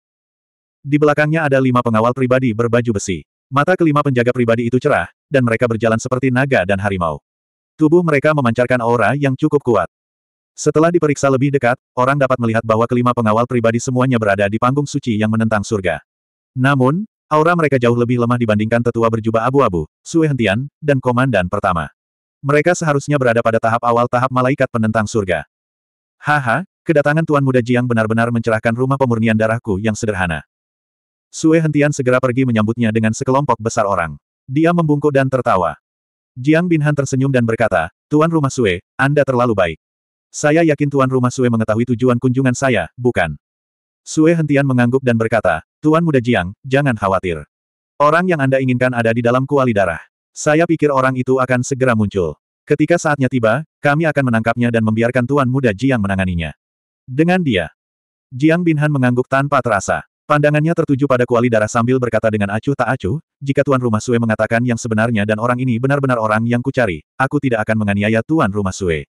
Di belakangnya ada lima pengawal pribadi berbaju besi. Mata kelima penjaga pribadi itu cerah, dan mereka berjalan seperti naga dan harimau. Tubuh mereka memancarkan aura yang cukup kuat. Setelah diperiksa lebih dekat, orang dapat melihat bahwa kelima pengawal pribadi semuanya berada di panggung suci yang menentang surga. Namun, Aura mereka jauh lebih lemah dibandingkan tetua berjubah abu-abu, Sue Hentian, dan komandan pertama. Mereka seharusnya berada pada tahap awal tahap malaikat penentang surga. Haha, kedatangan Tuan Muda Jiang benar-benar mencerahkan rumah pemurnian darahku yang sederhana. Sue Hentian segera pergi menyambutnya dengan sekelompok besar orang. Dia membungkuk dan tertawa. Jiang Binhan tersenyum dan berkata, Tuan Rumah Sue, Anda terlalu baik. Saya yakin Tuan Rumah Sue mengetahui tujuan kunjungan saya, bukan? Sue Hentian mengangguk dan berkata, Tuan Muda Jiang, jangan khawatir. Orang yang Anda inginkan ada di dalam kuali darah. Saya pikir orang itu akan segera muncul. Ketika saatnya tiba, kami akan menangkapnya dan membiarkan Tuan Muda Jiang menanganinya. Dengan dia. Jiang Binhan mengangguk tanpa terasa. Pandangannya tertuju pada kuali darah sambil berkata dengan acuh tak acuh, jika Tuan Rumah Sue mengatakan yang sebenarnya dan orang ini benar-benar orang yang kucari, aku tidak akan menganiaya Tuan Rumah Sue.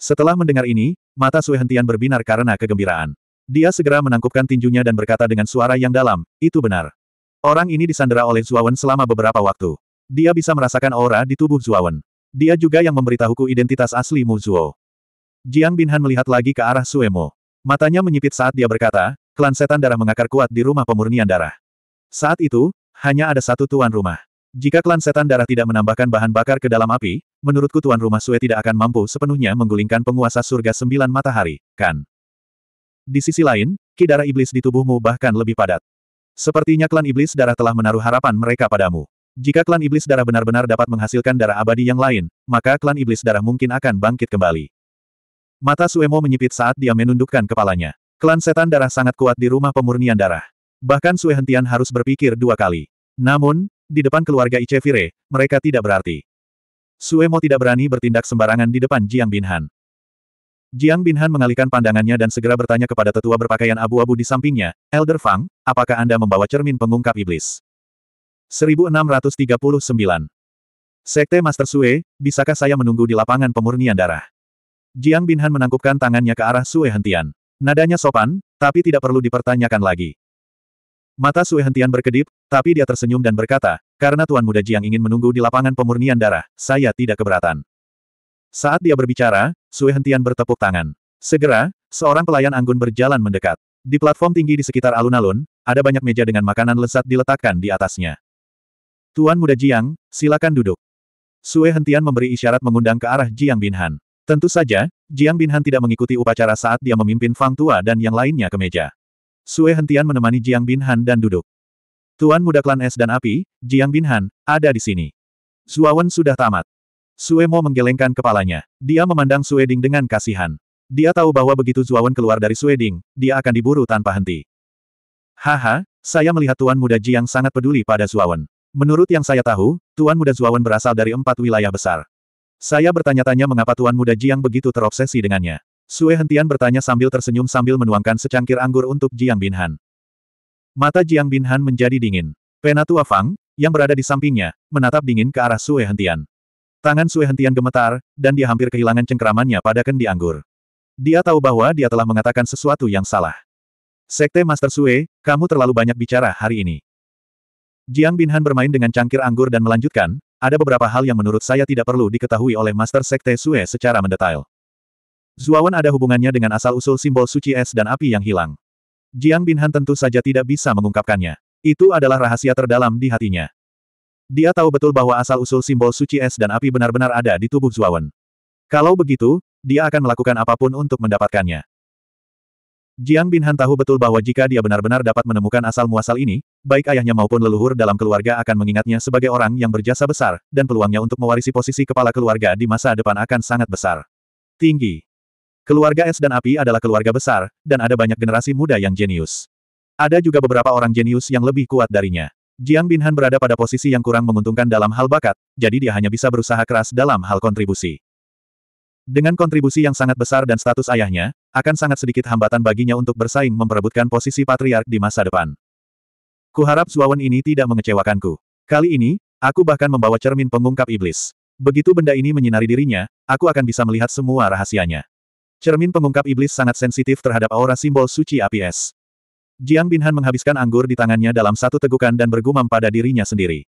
Setelah mendengar ini, mata Sue hentian berbinar karena kegembiraan. Dia segera menangkupkan tinjunya dan berkata dengan suara yang dalam, itu benar. Orang ini disandera oleh Zuawan selama beberapa waktu. Dia bisa merasakan aura di tubuh Zuawan. Dia juga yang memberitahuku identitas asli Mu Zuo. Jiang Binhan melihat lagi ke arah Suemo. Matanya menyipit saat dia berkata, klan setan darah mengakar kuat di rumah pemurnian darah. Saat itu, hanya ada satu tuan rumah. Jika klan setan darah tidak menambahkan bahan bakar ke dalam api, menurutku tuan rumah Sue tidak akan mampu sepenuhnya menggulingkan penguasa surga sembilan matahari, kan? Di sisi lain, ki darah iblis di tubuhmu bahkan lebih padat. Sepertinya klan iblis darah telah menaruh harapan mereka padamu. Jika klan iblis darah benar-benar dapat menghasilkan darah abadi yang lain, maka klan iblis darah mungkin akan bangkit kembali. Mata Suemo menyipit saat dia menundukkan kepalanya. Klan setan darah sangat kuat di rumah pemurnian darah. Bahkan Sue Hentian harus berpikir dua kali. Namun, di depan keluarga Ichevire, mereka tidak berarti. Suemo tidak berani bertindak sembarangan di depan Jiang Binhan. Jiang Binhan mengalihkan pandangannya dan segera bertanya kepada tetua berpakaian abu-abu di sampingnya, Elder Fang, apakah Anda membawa cermin pengungkap iblis? 1639. Sekte Master Sue, bisakah saya menunggu di lapangan pemurnian darah? Jiang Binhan menangkupkan tangannya ke arah Sue Hentian. Nadanya sopan, tapi tidak perlu dipertanyakan lagi. Mata Sue Hentian berkedip, tapi dia tersenyum dan berkata, karena Tuan Muda Jiang ingin menunggu di lapangan pemurnian darah, saya tidak keberatan. Saat dia berbicara, Sui Hentian bertepuk tangan. Segera, seorang pelayan anggun berjalan mendekat. Di platform tinggi di sekitar alun-alun, ada banyak meja dengan makanan lezat diletakkan di atasnya. Tuan muda Jiang, silakan duduk. Sue Hentian memberi isyarat mengundang ke arah Jiang Binhan. Tentu saja, Jiang Binhan tidak mengikuti upacara saat dia memimpin Fang Tua dan yang lainnya ke meja. Sue Hentian menemani Jiang Binhan dan duduk. Tuan muda klan es dan api, Jiang Binhan, ada di sini. Zuawan sudah tamat. Suemo menggelengkan kepalanya. Dia memandang Sueding dengan kasihan. Dia tahu bahwa begitu Zuawan keluar dari Sueding, dia akan diburu tanpa henti. Haha, saya melihat Tuan Muda Ji yang sangat peduli pada Zuawan. Menurut yang saya tahu, Tuan Muda Zuawan berasal dari empat wilayah besar. Saya bertanya-tanya mengapa Tuan Muda Jiang begitu terobsesi dengannya. Sue Hentian bertanya sambil tersenyum sambil menuangkan secangkir anggur untuk Jiang Binhan. Mata Jiang Binhan menjadi dingin. Penatua Fang, yang berada di sampingnya, menatap dingin ke arah Sue Hentian. Tangan Sue hentian gemetar, dan dia hampir kehilangan cengkeramannya pada kendi anggur. Dia tahu bahwa dia telah mengatakan sesuatu yang salah. Sekte Master Sue, kamu terlalu banyak bicara hari ini. Jiang Binhan bermain dengan cangkir anggur dan melanjutkan, ada beberapa hal yang menurut saya tidak perlu diketahui oleh Master Sekte Sue secara mendetail. Zuawan ada hubungannya dengan asal-usul simbol suci es dan api yang hilang. Jiang Binhan tentu saja tidak bisa mengungkapkannya. Itu adalah rahasia terdalam di hatinya. Dia tahu betul bahwa asal-usul simbol suci es dan api benar-benar ada di tubuh Zuawan. Kalau begitu, dia akan melakukan apapun untuk mendapatkannya. Jiang Binhan tahu betul bahwa jika dia benar-benar dapat menemukan asal-muasal ini, baik ayahnya maupun leluhur dalam keluarga akan mengingatnya sebagai orang yang berjasa besar, dan peluangnya untuk mewarisi posisi kepala keluarga di masa depan akan sangat besar. Tinggi. Keluarga es dan api adalah keluarga besar, dan ada banyak generasi muda yang jenius. Ada juga beberapa orang jenius yang lebih kuat darinya. Jiang Binhan berada pada posisi yang kurang menguntungkan dalam hal bakat, jadi dia hanya bisa berusaha keras dalam hal kontribusi. Dengan kontribusi yang sangat besar dan status ayahnya, akan sangat sedikit hambatan baginya untuk bersaing memperebutkan posisi patriark di masa depan. Kuharap Zuawan ini tidak mengecewakanku. Kali ini, aku bahkan membawa cermin pengungkap iblis. Begitu benda ini menyinari dirinya, aku akan bisa melihat semua rahasianya. Cermin pengungkap iblis sangat sensitif terhadap aura simbol suci api es. Jiang Binhan menghabiskan anggur di tangannya dalam satu tegukan dan bergumam pada dirinya sendiri.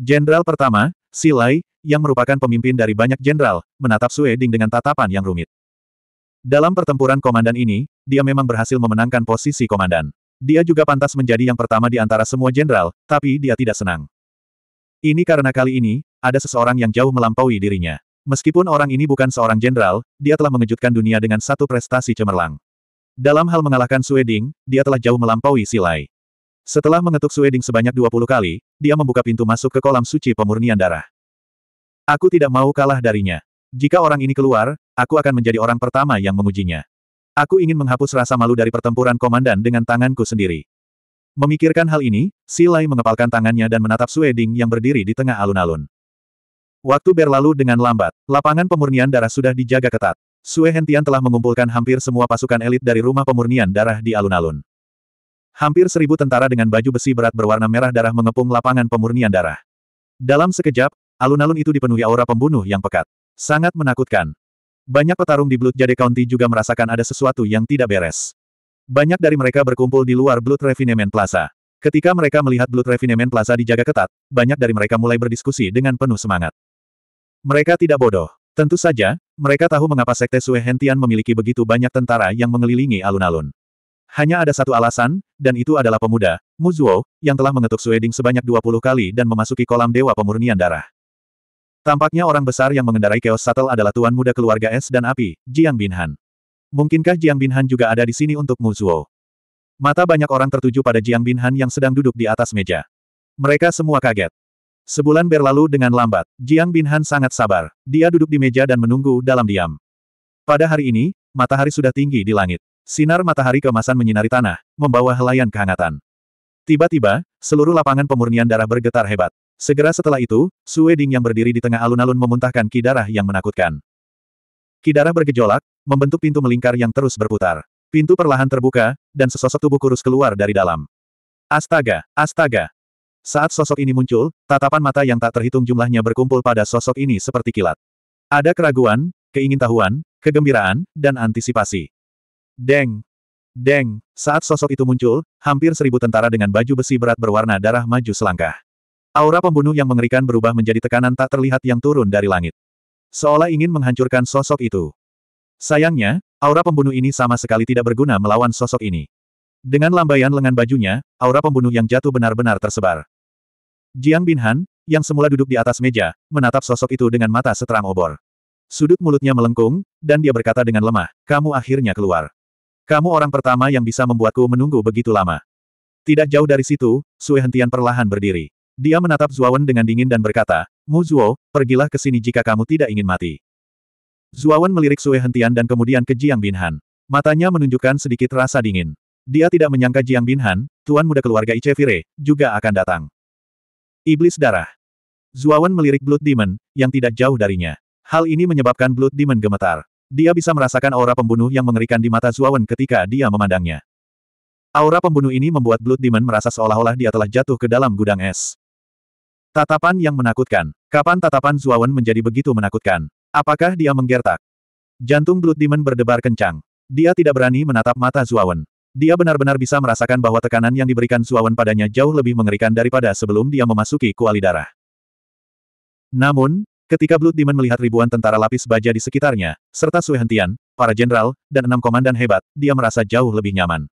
Jenderal pertama, Si Lai, yang merupakan pemimpin dari banyak jenderal, menatap Sue Ding dengan tatapan yang rumit. Dalam pertempuran komandan ini, dia memang berhasil memenangkan posisi komandan. Dia juga pantas menjadi yang pertama di antara semua jenderal, tapi dia tidak senang. Ini karena kali ini, ada seseorang yang jauh melampaui dirinya. Meskipun orang ini bukan seorang jenderal, dia telah mengejutkan dunia dengan satu prestasi cemerlang. Dalam hal mengalahkan Sueding, dia telah jauh melampaui Silai. Setelah mengetuk Sueding sebanyak 20 kali, dia membuka pintu masuk ke kolam suci pemurnian darah. Aku tidak mau kalah darinya. Jika orang ini keluar, aku akan menjadi orang pertama yang mengujinya. Aku ingin menghapus rasa malu dari pertempuran komandan dengan tanganku sendiri. Memikirkan hal ini, Silai mengepalkan tangannya dan menatap Sueding yang berdiri di tengah alun-alun. Waktu berlalu dengan lambat, lapangan pemurnian darah sudah dijaga ketat. Sue Hentian telah mengumpulkan hampir semua pasukan elit dari rumah pemurnian darah di alun-alun. Hampir seribu tentara dengan baju besi berat berwarna merah darah mengepung lapangan pemurnian darah. Dalam sekejap, alun-alun itu dipenuhi aura pembunuh yang pekat. Sangat menakutkan. Banyak petarung di Blood Jade County juga merasakan ada sesuatu yang tidak beres. Banyak dari mereka berkumpul di luar Blood Refinement Plaza. Ketika mereka melihat Blood Refinement Plaza dijaga ketat, banyak dari mereka mulai berdiskusi dengan penuh semangat. Mereka tidak bodoh. Tentu saja, mereka tahu mengapa Sekte Sue Hentian memiliki begitu banyak tentara yang mengelilingi alun-alun. Hanya ada satu alasan, dan itu adalah pemuda, Muzuo, yang telah mengetuk Sueding sebanyak 20 kali dan memasuki kolam Dewa Pemurnian Darah. Tampaknya orang besar yang mengendarai Chaos Shuttle adalah tuan muda keluarga es dan api, Jiang Binhan. Mungkinkah Jiang Binhan juga ada di sini untuk Muzuo? Mata banyak orang tertuju pada Jiang Binhan yang sedang duduk di atas meja. Mereka semua kaget. Sebulan berlalu dengan lambat, Jiang Binhan sangat sabar. Dia duduk di meja dan menunggu dalam diam. Pada hari ini, matahari sudah tinggi di langit. Sinar matahari kemasan menyinari tanah, membawa helaian kehangatan. Tiba-tiba, seluruh lapangan pemurnian darah bergetar hebat. Segera setelah itu, Sue Ding yang berdiri di tengah alun-alun memuntahkan darah yang menakutkan. darah bergejolak, membentuk pintu melingkar yang terus berputar. Pintu perlahan terbuka, dan sesosok tubuh kurus keluar dari dalam. Astaga, astaga, saat sosok ini muncul, tatapan mata yang tak terhitung jumlahnya berkumpul pada sosok ini seperti kilat. Ada keraguan, keingintahuan, kegembiraan, dan antisipasi. Deng! Deng! Saat sosok itu muncul, hampir seribu tentara dengan baju besi berat berwarna darah maju selangkah. Aura pembunuh yang mengerikan berubah menjadi tekanan tak terlihat yang turun dari langit. Seolah ingin menghancurkan sosok itu. Sayangnya, aura pembunuh ini sama sekali tidak berguna melawan sosok ini. Dengan lambaian lengan bajunya, aura pembunuh yang jatuh benar-benar tersebar. Jiang Binhan, yang semula duduk di atas meja, menatap sosok itu dengan mata seterang obor. Sudut mulutnya melengkung, dan dia berkata dengan lemah, kamu akhirnya keluar. Kamu orang pertama yang bisa membuatku menunggu begitu lama. Tidak jauh dari situ, Sue Hentian perlahan berdiri. Dia menatap Zuawan dengan dingin dan berkata, Mu Zuo, pergilah ke sini jika kamu tidak ingin mati. Zuawan melirik Sue Hentian dan kemudian ke Jiang Binhan. Matanya menunjukkan sedikit rasa dingin. Dia tidak menyangka Jiang Binhan, tuan muda keluarga Icevire, juga akan datang. Iblis darah. Zuawan melirik Blood Demon, yang tidak jauh darinya. Hal ini menyebabkan Blood Demon gemetar. Dia bisa merasakan aura pembunuh yang mengerikan di mata Zuawan ketika dia memandangnya. Aura pembunuh ini membuat Blood Demon merasa seolah-olah dia telah jatuh ke dalam gudang es. Tatapan yang menakutkan. Kapan tatapan Zuawan menjadi begitu menakutkan? Apakah dia menggertak? Jantung Blood Demon berdebar kencang. Dia tidak berani menatap mata Zuawan. Dia benar-benar bisa merasakan bahwa tekanan yang diberikan Zuawan padanya jauh lebih mengerikan daripada sebelum dia memasuki kuali darah. Namun, ketika Blood Demon melihat ribuan tentara lapis baja di sekitarnya, serta Sui Hentian, para jenderal, dan enam komandan hebat, dia merasa jauh lebih nyaman.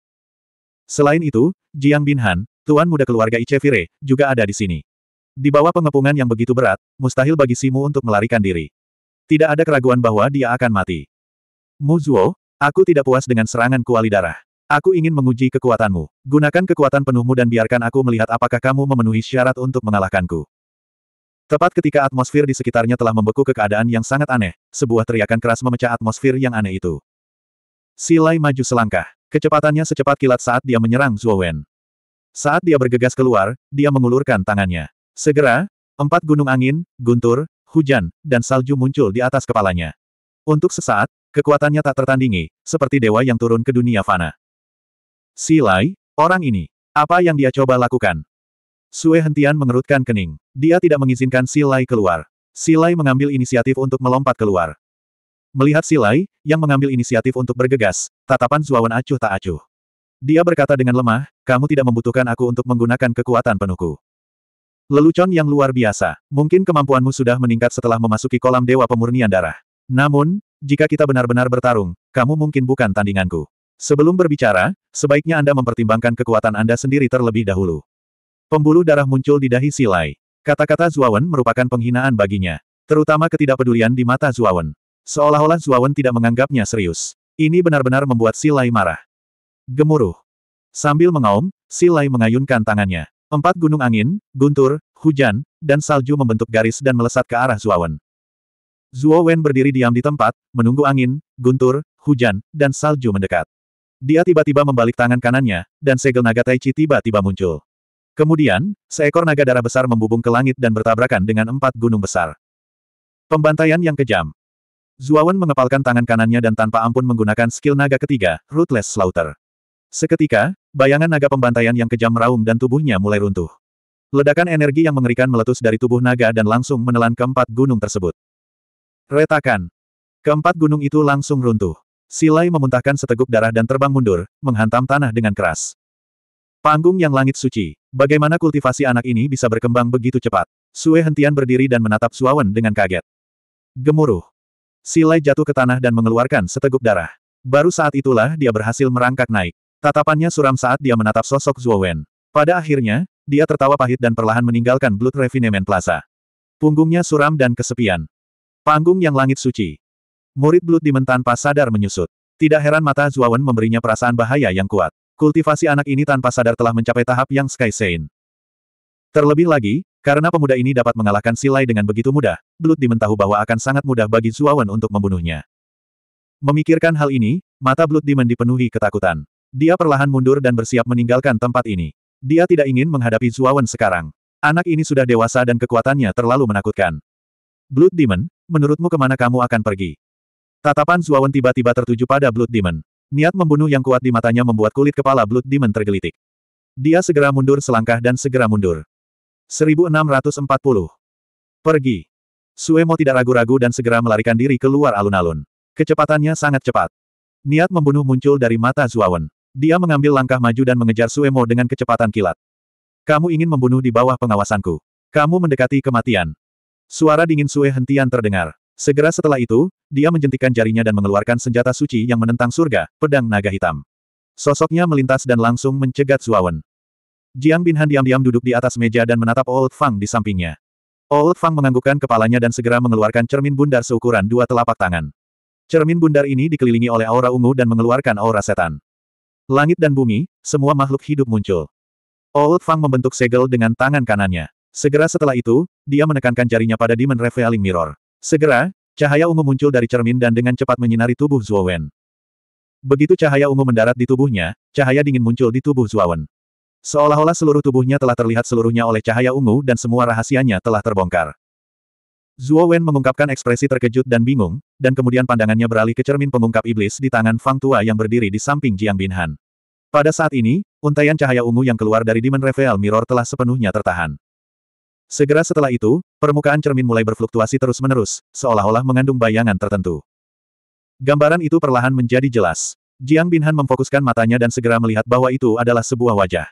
Selain itu, Jiang Binhan, tuan muda keluarga Ichevire, juga ada di sini. Di bawah pengepungan yang begitu berat, mustahil bagi Simu untuk melarikan diri. Tidak ada keraguan bahwa dia akan mati. Mu Zuo, aku tidak puas dengan serangan kuali darah. Aku ingin menguji kekuatanmu. Gunakan kekuatan penuhmu dan biarkan aku melihat apakah kamu memenuhi syarat untuk mengalahkanku. Tepat ketika atmosfer di sekitarnya telah membeku ke keadaan yang sangat aneh, sebuah teriakan keras memecah atmosfer yang aneh itu. Silai maju selangkah. Kecepatannya secepat kilat saat dia menyerang Zuo Wen. Saat dia bergegas keluar, dia mengulurkan tangannya. Segera, empat gunung angin, guntur, hujan, dan salju muncul di atas kepalanya. Untuk sesaat, kekuatannya tak tertandingi, seperti dewa yang turun ke dunia fana. Silai, orang ini. Apa yang dia coba lakukan? Sue Hentian mengerutkan kening. Dia tidak mengizinkan Silai keluar. Silai mengambil inisiatif untuk melompat keluar. Melihat Silai, yang mengambil inisiatif untuk bergegas, tatapan Zuawan acuh tak acuh. Dia berkata dengan lemah, kamu tidak membutuhkan aku untuk menggunakan kekuatan penuhku. Lelucon yang luar biasa. Mungkin kemampuanmu sudah meningkat setelah memasuki kolam dewa pemurnian darah. Namun, jika kita benar-benar bertarung, kamu mungkin bukan tandinganku. Sebelum berbicara, sebaiknya Anda mempertimbangkan kekuatan Anda sendiri terlebih dahulu. Pembuluh darah muncul di dahi Silai. Kata-kata Zuawan merupakan penghinaan baginya. Terutama ketidakpedulian di mata Zuawan. Seolah-olah Zuawan tidak menganggapnya serius. Ini benar-benar membuat Silai marah. Gemuruh. Sambil mengaum, Silai mengayunkan tangannya. Empat gunung angin, guntur, hujan, dan salju membentuk garis dan melesat ke arah Zuawan. Zuawan berdiri diam di tempat, menunggu angin, guntur, hujan, dan salju mendekat. Dia tiba-tiba membalik tangan kanannya, dan segel naga Taichi tiba-tiba muncul. Kemudian, seekor naga darah besar membubung ke langit dan bertabrakan dengan empat gunung besar. Pembantaian yang kejam. Zuawan mengepalkan tangan kanannya dan tanpa ampun menggunakan skill naga ketiga, Ruthless Slaughter. Seketika, bayangan naga pembantaian yang kejam meraung dan tubuhnya mulai runtuh. Ledakan energi yang mengerikan meletus dari tubuh naga dan langsung menelan keempat gunung tersebut. Retakan. Keempat gunung itu langsung runtuh. Silai memuntahkan seteguk darah dan terbang mundur, menghantam tanah dengan keras. Panggung yang langit suci. Bagaimana kultivasi anak ini bisa berkembang begitu cepat? Sue hentian berdiri dan menatap Suawan dengan kaget. Gemuruh. Silai jatuh ke tanah dan mengeluarkan seteguk darah. Baru saat itulah dia berhasil merangkak naik. Tatapannya suram saat dia menatap sosok Zuowen. Pada akhirnya, dia tertawa pahit dan perlahan meninggalkan Blood Refinement Plaza. Punggungnya suram dan kesepian. Panggung yang langit suci. Murid Blood Demon tanpa sadar menyusut. Tidak heran mata Zuawan memberinya perasaan bahaya yang kuat. Kultivasi anak ini tanpa sadar telah mencapai tahap yang Sky Saint. Terlebih lagi, karena pemuda ini dapat mengalahkan Silai dengan begitu mudah, Blood Demon tahu bahwa akan sangat mudah bagi Zuawan untuk membunuhnya. Memikirkan hal ini, mata Blood Demon dipenuhi ketakutan. Dia perlahan mundur dan bersiap meninggalkan tempat ini. Dia tidak ingin menghadapi Zuawan sekarang. Anak ini sudah dewasa dan kekuatannya terlalu menakutkan. Blood Demon, menurutmu kemana kamu akan pergi? Tatapan Zuawan tiba-tiba tertuju pada Blood Demon. Niat membunuh yang kuat di matanya membuat kulit kepala Blood Demon tergelitik. Dia segera mundur selangkah dan segera mundur. 1640. Pergi. Suemo tidak ragu-ragu dan segera melarikan diri keluar alun-alun. Kecepatannya sangat cepat. Niat membunuh muncul dari mata Zuawan. Dia mengambil langkah maju dan mengejar Suemo dengan kecepatan kilat. Kamu ingin membunuh di bawah pengawasanku. Kamu mendekati kematian. Suara dingin Sue hentian terdengar. Segera setelah itu, dia menjentikan jarinya dan mengeluarkan senjata suci yang menentang surga, pedang naga hitam. Sosoknya melintas dan langsung mencegat Zuawan. Jiang Binhan diam-diam duduk di atas meja dan menatap Old Fang di sampingnya. Old Fang menganggukkan kepalanya dan segera mengeluarkan cermin bundar seukuran dua telapak tangan. Cermin bundar ini dikelilingi oleh aura ungu dan mengeluarkan aura setan. Langit dan bumi, semua makhluk hidup muncul. Old Fang membentuk segel dengan tangan kanannya. Segera setelah itu, dia menekankan jarinya pada Demon Revealing Mirror. Segera, cahaya ungu muncul dari cermin dan dengan cepat menyinari tubuh Zuo Begitu cahaya ungu mendarat di tubuhnya, cahaya dingin muncul di tubuh Zuo Seolah-olah seluruh tubuhnya telah terlihat seluruhnya oleh cahaya ungu dan semua rahasianya telah terbongkar. Zuo Wen mengungkapkan ekspresi terkejut dan bingung, dan kemudian pandangannya beralih ke cermin pengungkap iblis di tangan Fang Tua yang berdiri di samping Jiang Binhan. Pada saat ini, untaian cahaya ungu yang keluar dari Demon Reveal Mirror telah sepenuhnya tertahan. Segera setelah itu, permukaan cermin mulai berfluktuasi terus-menerus, seolah-olah mengandung bayangan tertentu. Gambaran itu perlahan menjadi jelas. Jiang Binhan memfokuskan matanya dan segera melihat bahwa itu adalah sebuah wajah.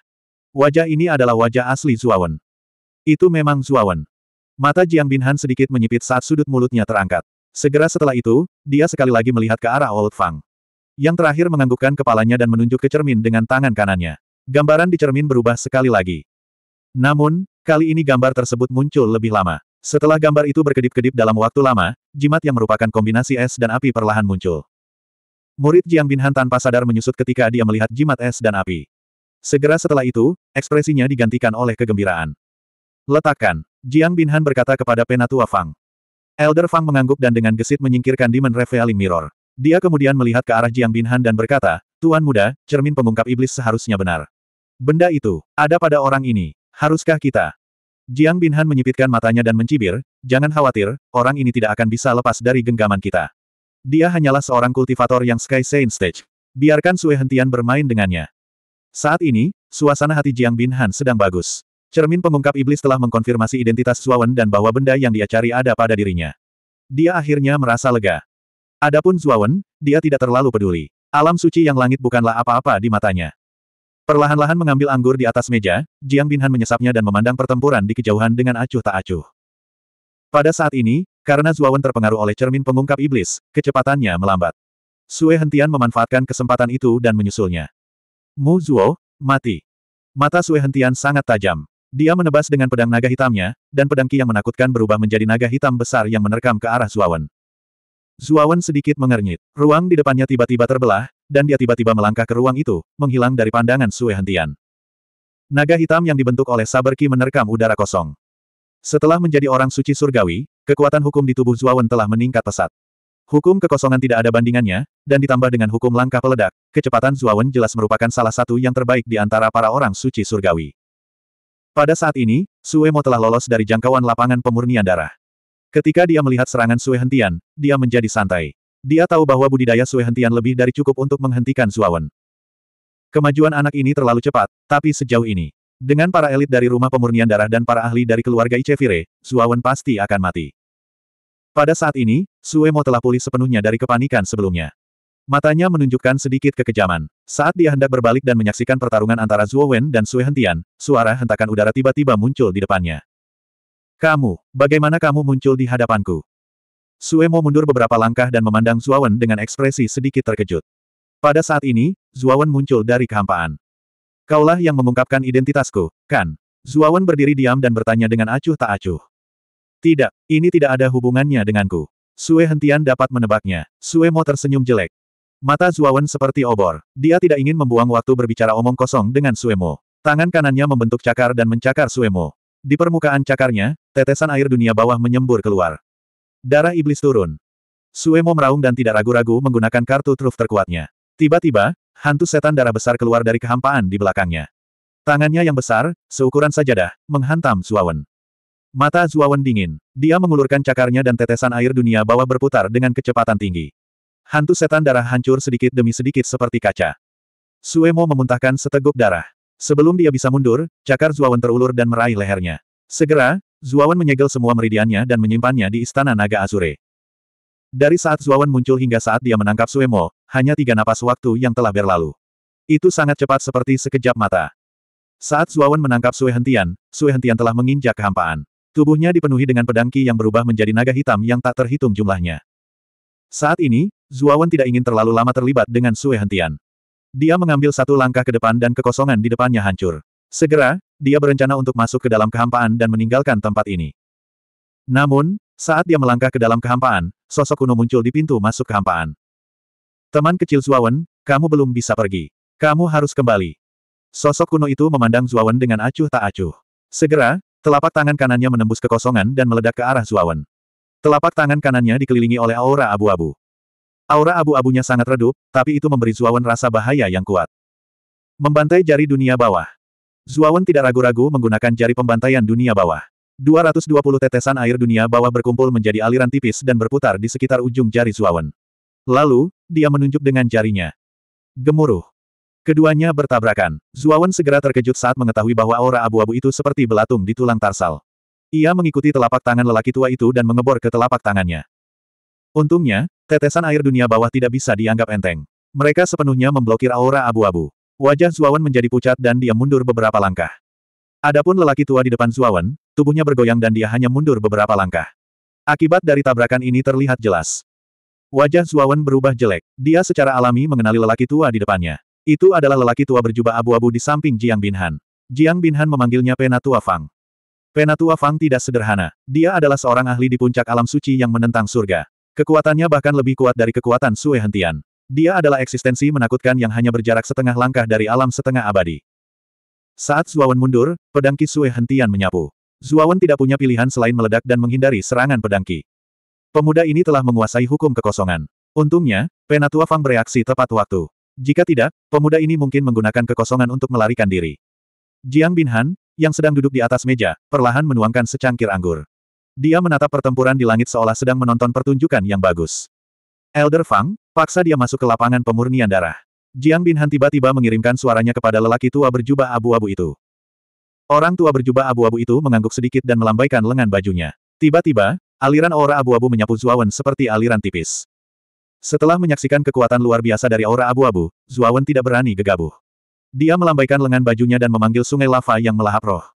Wajah ini adalah wajah asli Zuawan. Itu memang Zuawan. Mata Jiang Binhan sedikit menyipit saat sudut mulutnya terangkat. Segera setelah itu, dia sekali lagi melihat ke arah Old Fang. Yang terakhir menganggukkan kepalanya dan menunjuk ke cermin dengan tangan kanannya. Gambaran di cermin berubah sekali lagi. Namun, Kali ini gambar tersebut muncul lebih lama. Setelah gambar itu berkedip-kedip dalam waktu lama, jimat yang merupakan kombinasi es dan api perlahan muncul. Murid Jiang Binhan tanpa sadar menyusut ketika dia melihat jimat es dan api. Segera setelah itu, ekspresinya digantikan oleh kegembiraan. Letakkan, Jiang Binhan berkata kepada Penatua Fang. Elder Fang mengangguk dan dengan gesit menyingkirkan Demon Revealing Mirror. Dia kemudian melihat ke arah Jiang Binhan dan berkata, Tuan muda, cermin pengungkap iblis seharusnya benar. Benda itu, ada pada orang ini. Haruskah kita? Jiang Binhan menyipitkan matanya dan mencibir, jangan khawatir, orang ini tidak akan bisa lepas dari genggaman kita. Dia hanyalah seorang kultivator yang Sky Saint Stage. Biarkan Sue Hentian bermain dengannya. Saat ini, suasana hati Jiang Binhan sedang bagus. Cermin pengungkap iblis telah mengkonfirmasi identitas Zuawan dan bahwa benda yang dia cari ada pada dirinya. Dia akhirnya merasa lega. Adapun Zuawan, dia tidak terlalu peduli. Alam suci yang langit bukanlah apa-apa di matanya. Perlahan-lahan mengambil anggur di atas meja, Jiang Binhan menyesapnya dan memandang pertempuran di kejauhan dengan acuh tak acuh. Pada saat ini, karena Zuawan terpengaruh oleh cermin pengungkap iblis, kecepatannya melambat. Sue Hentian memanfaatkan kesempatan itu dan menyusulnya. Mu Zuo, mati. Mata Sue Hentian sangat tajam. Dia menebas dengan pedang naga hitamnya, dan pedang ki yang menakutkan berubah menjadi naga hitam besar yang menerkam ke arah Zuawan. Zuawan sedikit mengernyit. Ruang di depannya tiba-tiba terbelah, dan dia tiba-tiba melangkah ke ruang itu, menghilang dari pandangan Sue Hentian. Naga hitam yang dibentuk oleh Saberki menerkam udara kosong. Setelah menjadi orang suci surgawi, kekuatan hukum di tubuh Zuawan telah meningkat pesat. Hukum kekosongan tidak ada bandingannya, dan ditambah dengan hukum langkah peledak, kecepatan Zuawan jelas merupakan salah satu yang terbaik di antara para orang suci surgawi. Pada saat ini, Suemo telah lolos dari jangkauan lapangan pemurnian darah. Ketika dia melihat serangan Sue dia menjadi santai. Dia tahu bahwa budidaya Sue lebih dari cukup untuk menghentikan Suawan. Kemajuan anak ini terlalu cepat, tapi sejauh ini. Dengan para elit dari rumah pemurnian darah dan para ahli dari keluarga Icevire, Suawan pasti akan mati. Pada saat ini, Suemo telah pulih sepenuhnya dari kepanikan sebelumnya. Matanya menunjukkan sedikit kekejaman. Saat dia hendak berbalik dan menyaksikan pertarungan antara Zuo Wen dan Sue suara hentakan udara tiba-tiba muncul di depannya. Kamu, bagaimana kamu muncul di hadapanku? Suemo mundur beberapa langkah dan memandang Zuawan dengan ekspresi sedikit terkejut. Pada saat ini, Zuawan muncul dari kehampaan. Kaulah yang mengungkapkan identitasku, kan? Zuawan berdiri diam dan bertanya dengan acuh tak acuh. Tidak, ini tidak ada hubungannya denganku. Sue Hentian dapat menebaknya. Suemo tersenyum jelek. Mata Zuawan seperti obor. Dia tidak ingin membuang waktu berbicara omong kosong dengan Suemo. Tangan kanannya membentuk cakar dan mencakar Suemo. Di permukaan cakarnya, tetesan air dunia bawah menyembur keluar. Darah iblis turun. Suemo meraung dan tidak ragu-ragu menggunakan kartu truf terkuatnya. Tiba-tiba, hantu setan darah besar keluar dari kehampaan di belakangnya. Tangannya yang besar, seukuran sajadah, menghantam Zuawan. Mata Zuawan dingin. Dia mengulurkan cakarnya dan tetesan air dunia bawah berputar dengan kecepatan tinggi. Hantu setan darah hancur sedikit demi sedikit seperti kaca. Suemo memuntahkan seteguk darah. Sebelum dia bisa mundur, cakar Zuawan terulur dan meraih lehernya. Segera, Zuawan menyegel semua meridiannya dan menyimpannya di Istana Naga Azure. Dari saat Zuawan muncul hingga saat dia menangkap Suemo, hanya tiga napas waktu yang telah berlalu. Itu sangat cepat seperti sekejap mata. Saat Zuawan menangkap Sue Hentian, Sue Hentian telah menginjak kehampaan. Tubuhnya dipenuhi dengan pedangki yang berubah menjadi naga hitam yang tak terhitung jumlahnya. Saat ini, Zuawan tidak ingin terlalu lama terlibat dengan Sue Hentian. Dia mengambil satu langkah ke depan dan kekosongan di depannya hancur. Segera, dia berencana untuk masuk ke dalam kehampaan dan meninggalkan tempat ini. Namun, saat dia melangkah ke dalam kehampaan, sosok kuno muncul di pintu masuk kehampaan. Teman kecil Zuawan, kamu belum bisa pergi. Kamu harus kembali. Sosok kuno itu memandang Zuawan dengan acuh tak acuh. Segera, telapak tangan kanannya menembus kekosongan dan meledak ke arah Zuawan. Telapak tangan kanannya dikelilingi oleh aura abu-abu. Aura abu-abunya sangat redup, tapi itu memberi Zuawan rasa bahaya yang kuat. Membantai jari dunia bawah. Zuawan tidak ragu-ragu menggunakan jari pembantaian dunia bawah. 220 tetesan air dunia bawah berkumpul menjadi aliran tipis dan berputar di sekitar ujung jari Zuawan. Lalu, dia menunjuk dengan jarinya. Gemuruh. Keduanya bertabrakan. Zuawan segera terkejut saat mengetahui bahwa aura abu-abu itu seperti belatung di tulang tarsal. Ia mengikuti telapak tangan lelaki tua itu dan mengebor ke telapak tangannya. Untungnya, Tetesan air dunia bawah tidak bisa dianggap enteng. Mereka sepenuhnya memblokir aura abu-abu. Wajah Zuawan menjadi pucat dan dia mundur beberapa langkah. Adapun lelaki tua di depan Zuawan, tubuhnya bergoyang dan dia hanya mundur beberapa langkah. Akibat dari tabrakan ini terlihat jelas. Wajah Zuawan berubah jelek. Dia secara alami mengenali lelaki tua di depannya. Itu adalah lelaki tua berjubah abu-abu di samping Jiang Binhan. Jiang Binhan memanggilnya Penatua Fang. Penatua Fang tidak sederhana. Dia adalah seorang ahli di puncak alam suci yang menentang surga. Kekuatannya bahkan lebih kuat dari kekuatan Sue Hentian. Dia adalah eksistensi menakutkan yang hanya berjarak setengah langkah dari alam setengah abadi. Saat Zuawan mundur, pedangki Sue Hentian menyapu. Zuawan tidak punya pilihan selain meledak dan menghindari serangan pedangki. Pemuda ini telah menguasai hukum kekosongan. Untungnya, Penatua Fang bereaksi tepat waktu. Jika tidak, pemuda ini mungkin menggunakan kekosongan untuk melarikan diri. Jiang Binhan, yang sedang duduk di atas meja, perlahan menuangkan secangkir anggur. Dia menatap pertempuran di langit seolah sedang menonton pertunjukan yang bagus. Elder Fang, paksa dia masuk ke lapangan pemurnian darah. Jiang Binhan tiba-tiba mengirimkan suaranya kepada lelaki tua berjubah abu-abu itu. Orang tua berjubah abu-abu itu mengangguk sedikit dan melambaikan lengan bajunya. Tiba-tiba, aliran aura abu-abu menyapu Zuawan seperti aliran tipis. Setelah menyaksikan kekuatan luar biasa dari aura abu-abu, Zuawan tidak berani gegabah. Dia melambaikan lengan bajunya dan memanggil sungai lava yang melahap roh.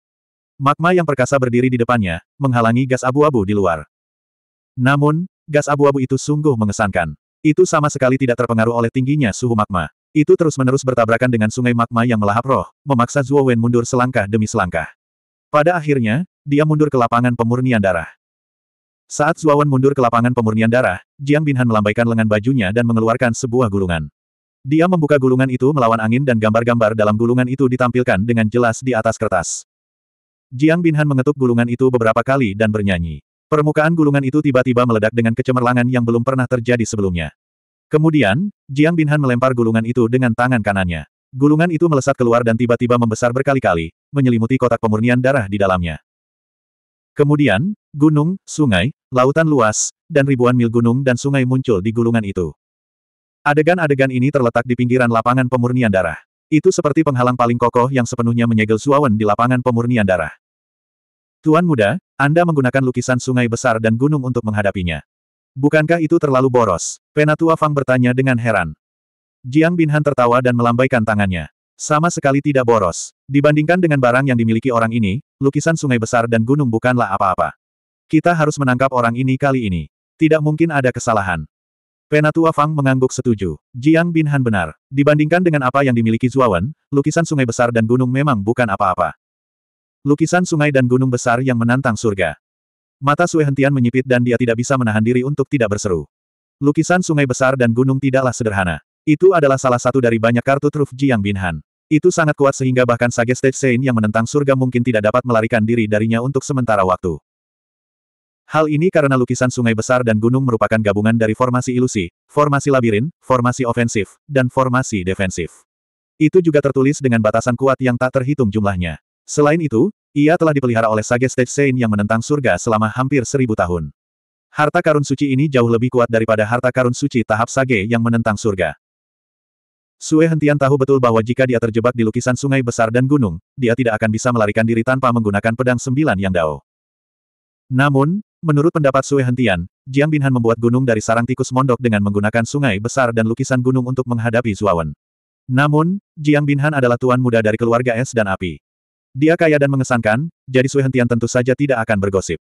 Magma yang perkasa berdiri di depannya, menghalangi gas abu-abu di luar. Namun, gas abu-abu itu sungguh mengesankan. Itu sama sekali tidak terpengaruh oleh tingginya suhu magma. Itu terus-menerus bertabrakan dengan sungai magma yang melahap roh, memaksa Zhuo Wen mundur selangkah demi selangkah. Pada akhirnya, dia mundur ke lapangan pemurnian darah. Saat Zhuo Wen mundur ke lapangan pemurnian darah, Jiang Binhan melambaikan lengan bajunya dan mengeluarkan sebuah gulungan. Dia membuka gulungan itu melawan angin dan gambar-gambar dalam gulungan itu ditampilkan dengan jelas di atas kertas. Jiang Binhan mengetuk gulungan itu beberapa kali dan bernyanyi. Permukaan gulungan itu tiba-tiba meledak dengan kecemerlangan yang belum pernah terjadi sebelumnya. Kemudian, Jiang Binhan melempar gulungan itu dengan tangan kanannya. Gulungan itu melesat keluar dan tiba-tiba membesar berkali-kali, menyelimuti kotak pemurnian darah di dalamnya. Kemudian, gunung, sungai, lautan luas, dan ribuan mil gunung dan sungai muncul di gulungan itu. Adegan-adegan ini terletak di pinggiran lapangan pemurnian darah. Itu seperti penghalang paling kokoh yang sepenuhnya menyegel Suawen di lapangan pemurnian darah. Tuan muda, Anda menggunakan lukisan sungai besar dan gunung untuk menghadapinya. Bukankah itu terlalu boros? Penatua Fang bertanya dengan heran. Jiang Binhan tertawa dan melambaikan tangannya. Sama sekali tidak boros. Dibandingkan dengan barang yang dimiliki orang ini, lukisan sungai besar dan gunung bukanlah apa-apa. Kita harus menangkap orang ini kali ini. Tidak mungkin ada kesalahan. Penatua Fang mengangguk setuju. Jiang Binhan benar. Dibandingkan dengan apa yang dimiliki Zuawan, lukisan sungai besar dan gunung memang bukan apa-apa. Lukisan sungai dan gunung besar yang menantang surga. Mata Sue Hentian menyipit dan dia tidak bisa menahan diri untuk tidak berseru. Lukisan sungai besar dan gunung tidaklah sederhana. Itu adalah salah satu dari banyak kartu truf Jiang Binhan. Itu sangat kuat sehingga bahkan Sage Stage Saint yang menentang surga mungkin tidak dapat melarikan diri darinya untuk sementara waktu. Hal ini karena lukisan sungai besar dan gunung merupakan gabungan dari formasi ilusi, formasi labirin, formasi ofensif, dan formasi defensif. Itu juga tertulis dengan batasan kuat yang tak terhitung jumlahnya. Selain itu, ia telah dipelihara oleh Sage Stage Saint yang menentang surga selama hampir seribu tahun. Harta karun suci ini jauh lebih kuat daripada harta karun suci tahap Sage yang menentang surga. Sue Hentian tahu betul bahwa jika dia terjebak di lukisan sungai besar dan gunung, dia tidak akan bisa melarikan diri tanpa menggunakan pedang sembilan yang dao. Namun, Menurut pendapat Sue Hentian, Jiang Binhan membuat gunung dari sarang tikus mondok dengan menggunakan sungai besar dan lukisan gunung untuk menghadapi Zuawan. Namun, Jiang Binhan adalah tuan muda dari keluarga es dan api. Dia kaya dan mengesankan, jadi Sue Hentian tentu saja tidak akan bergosip.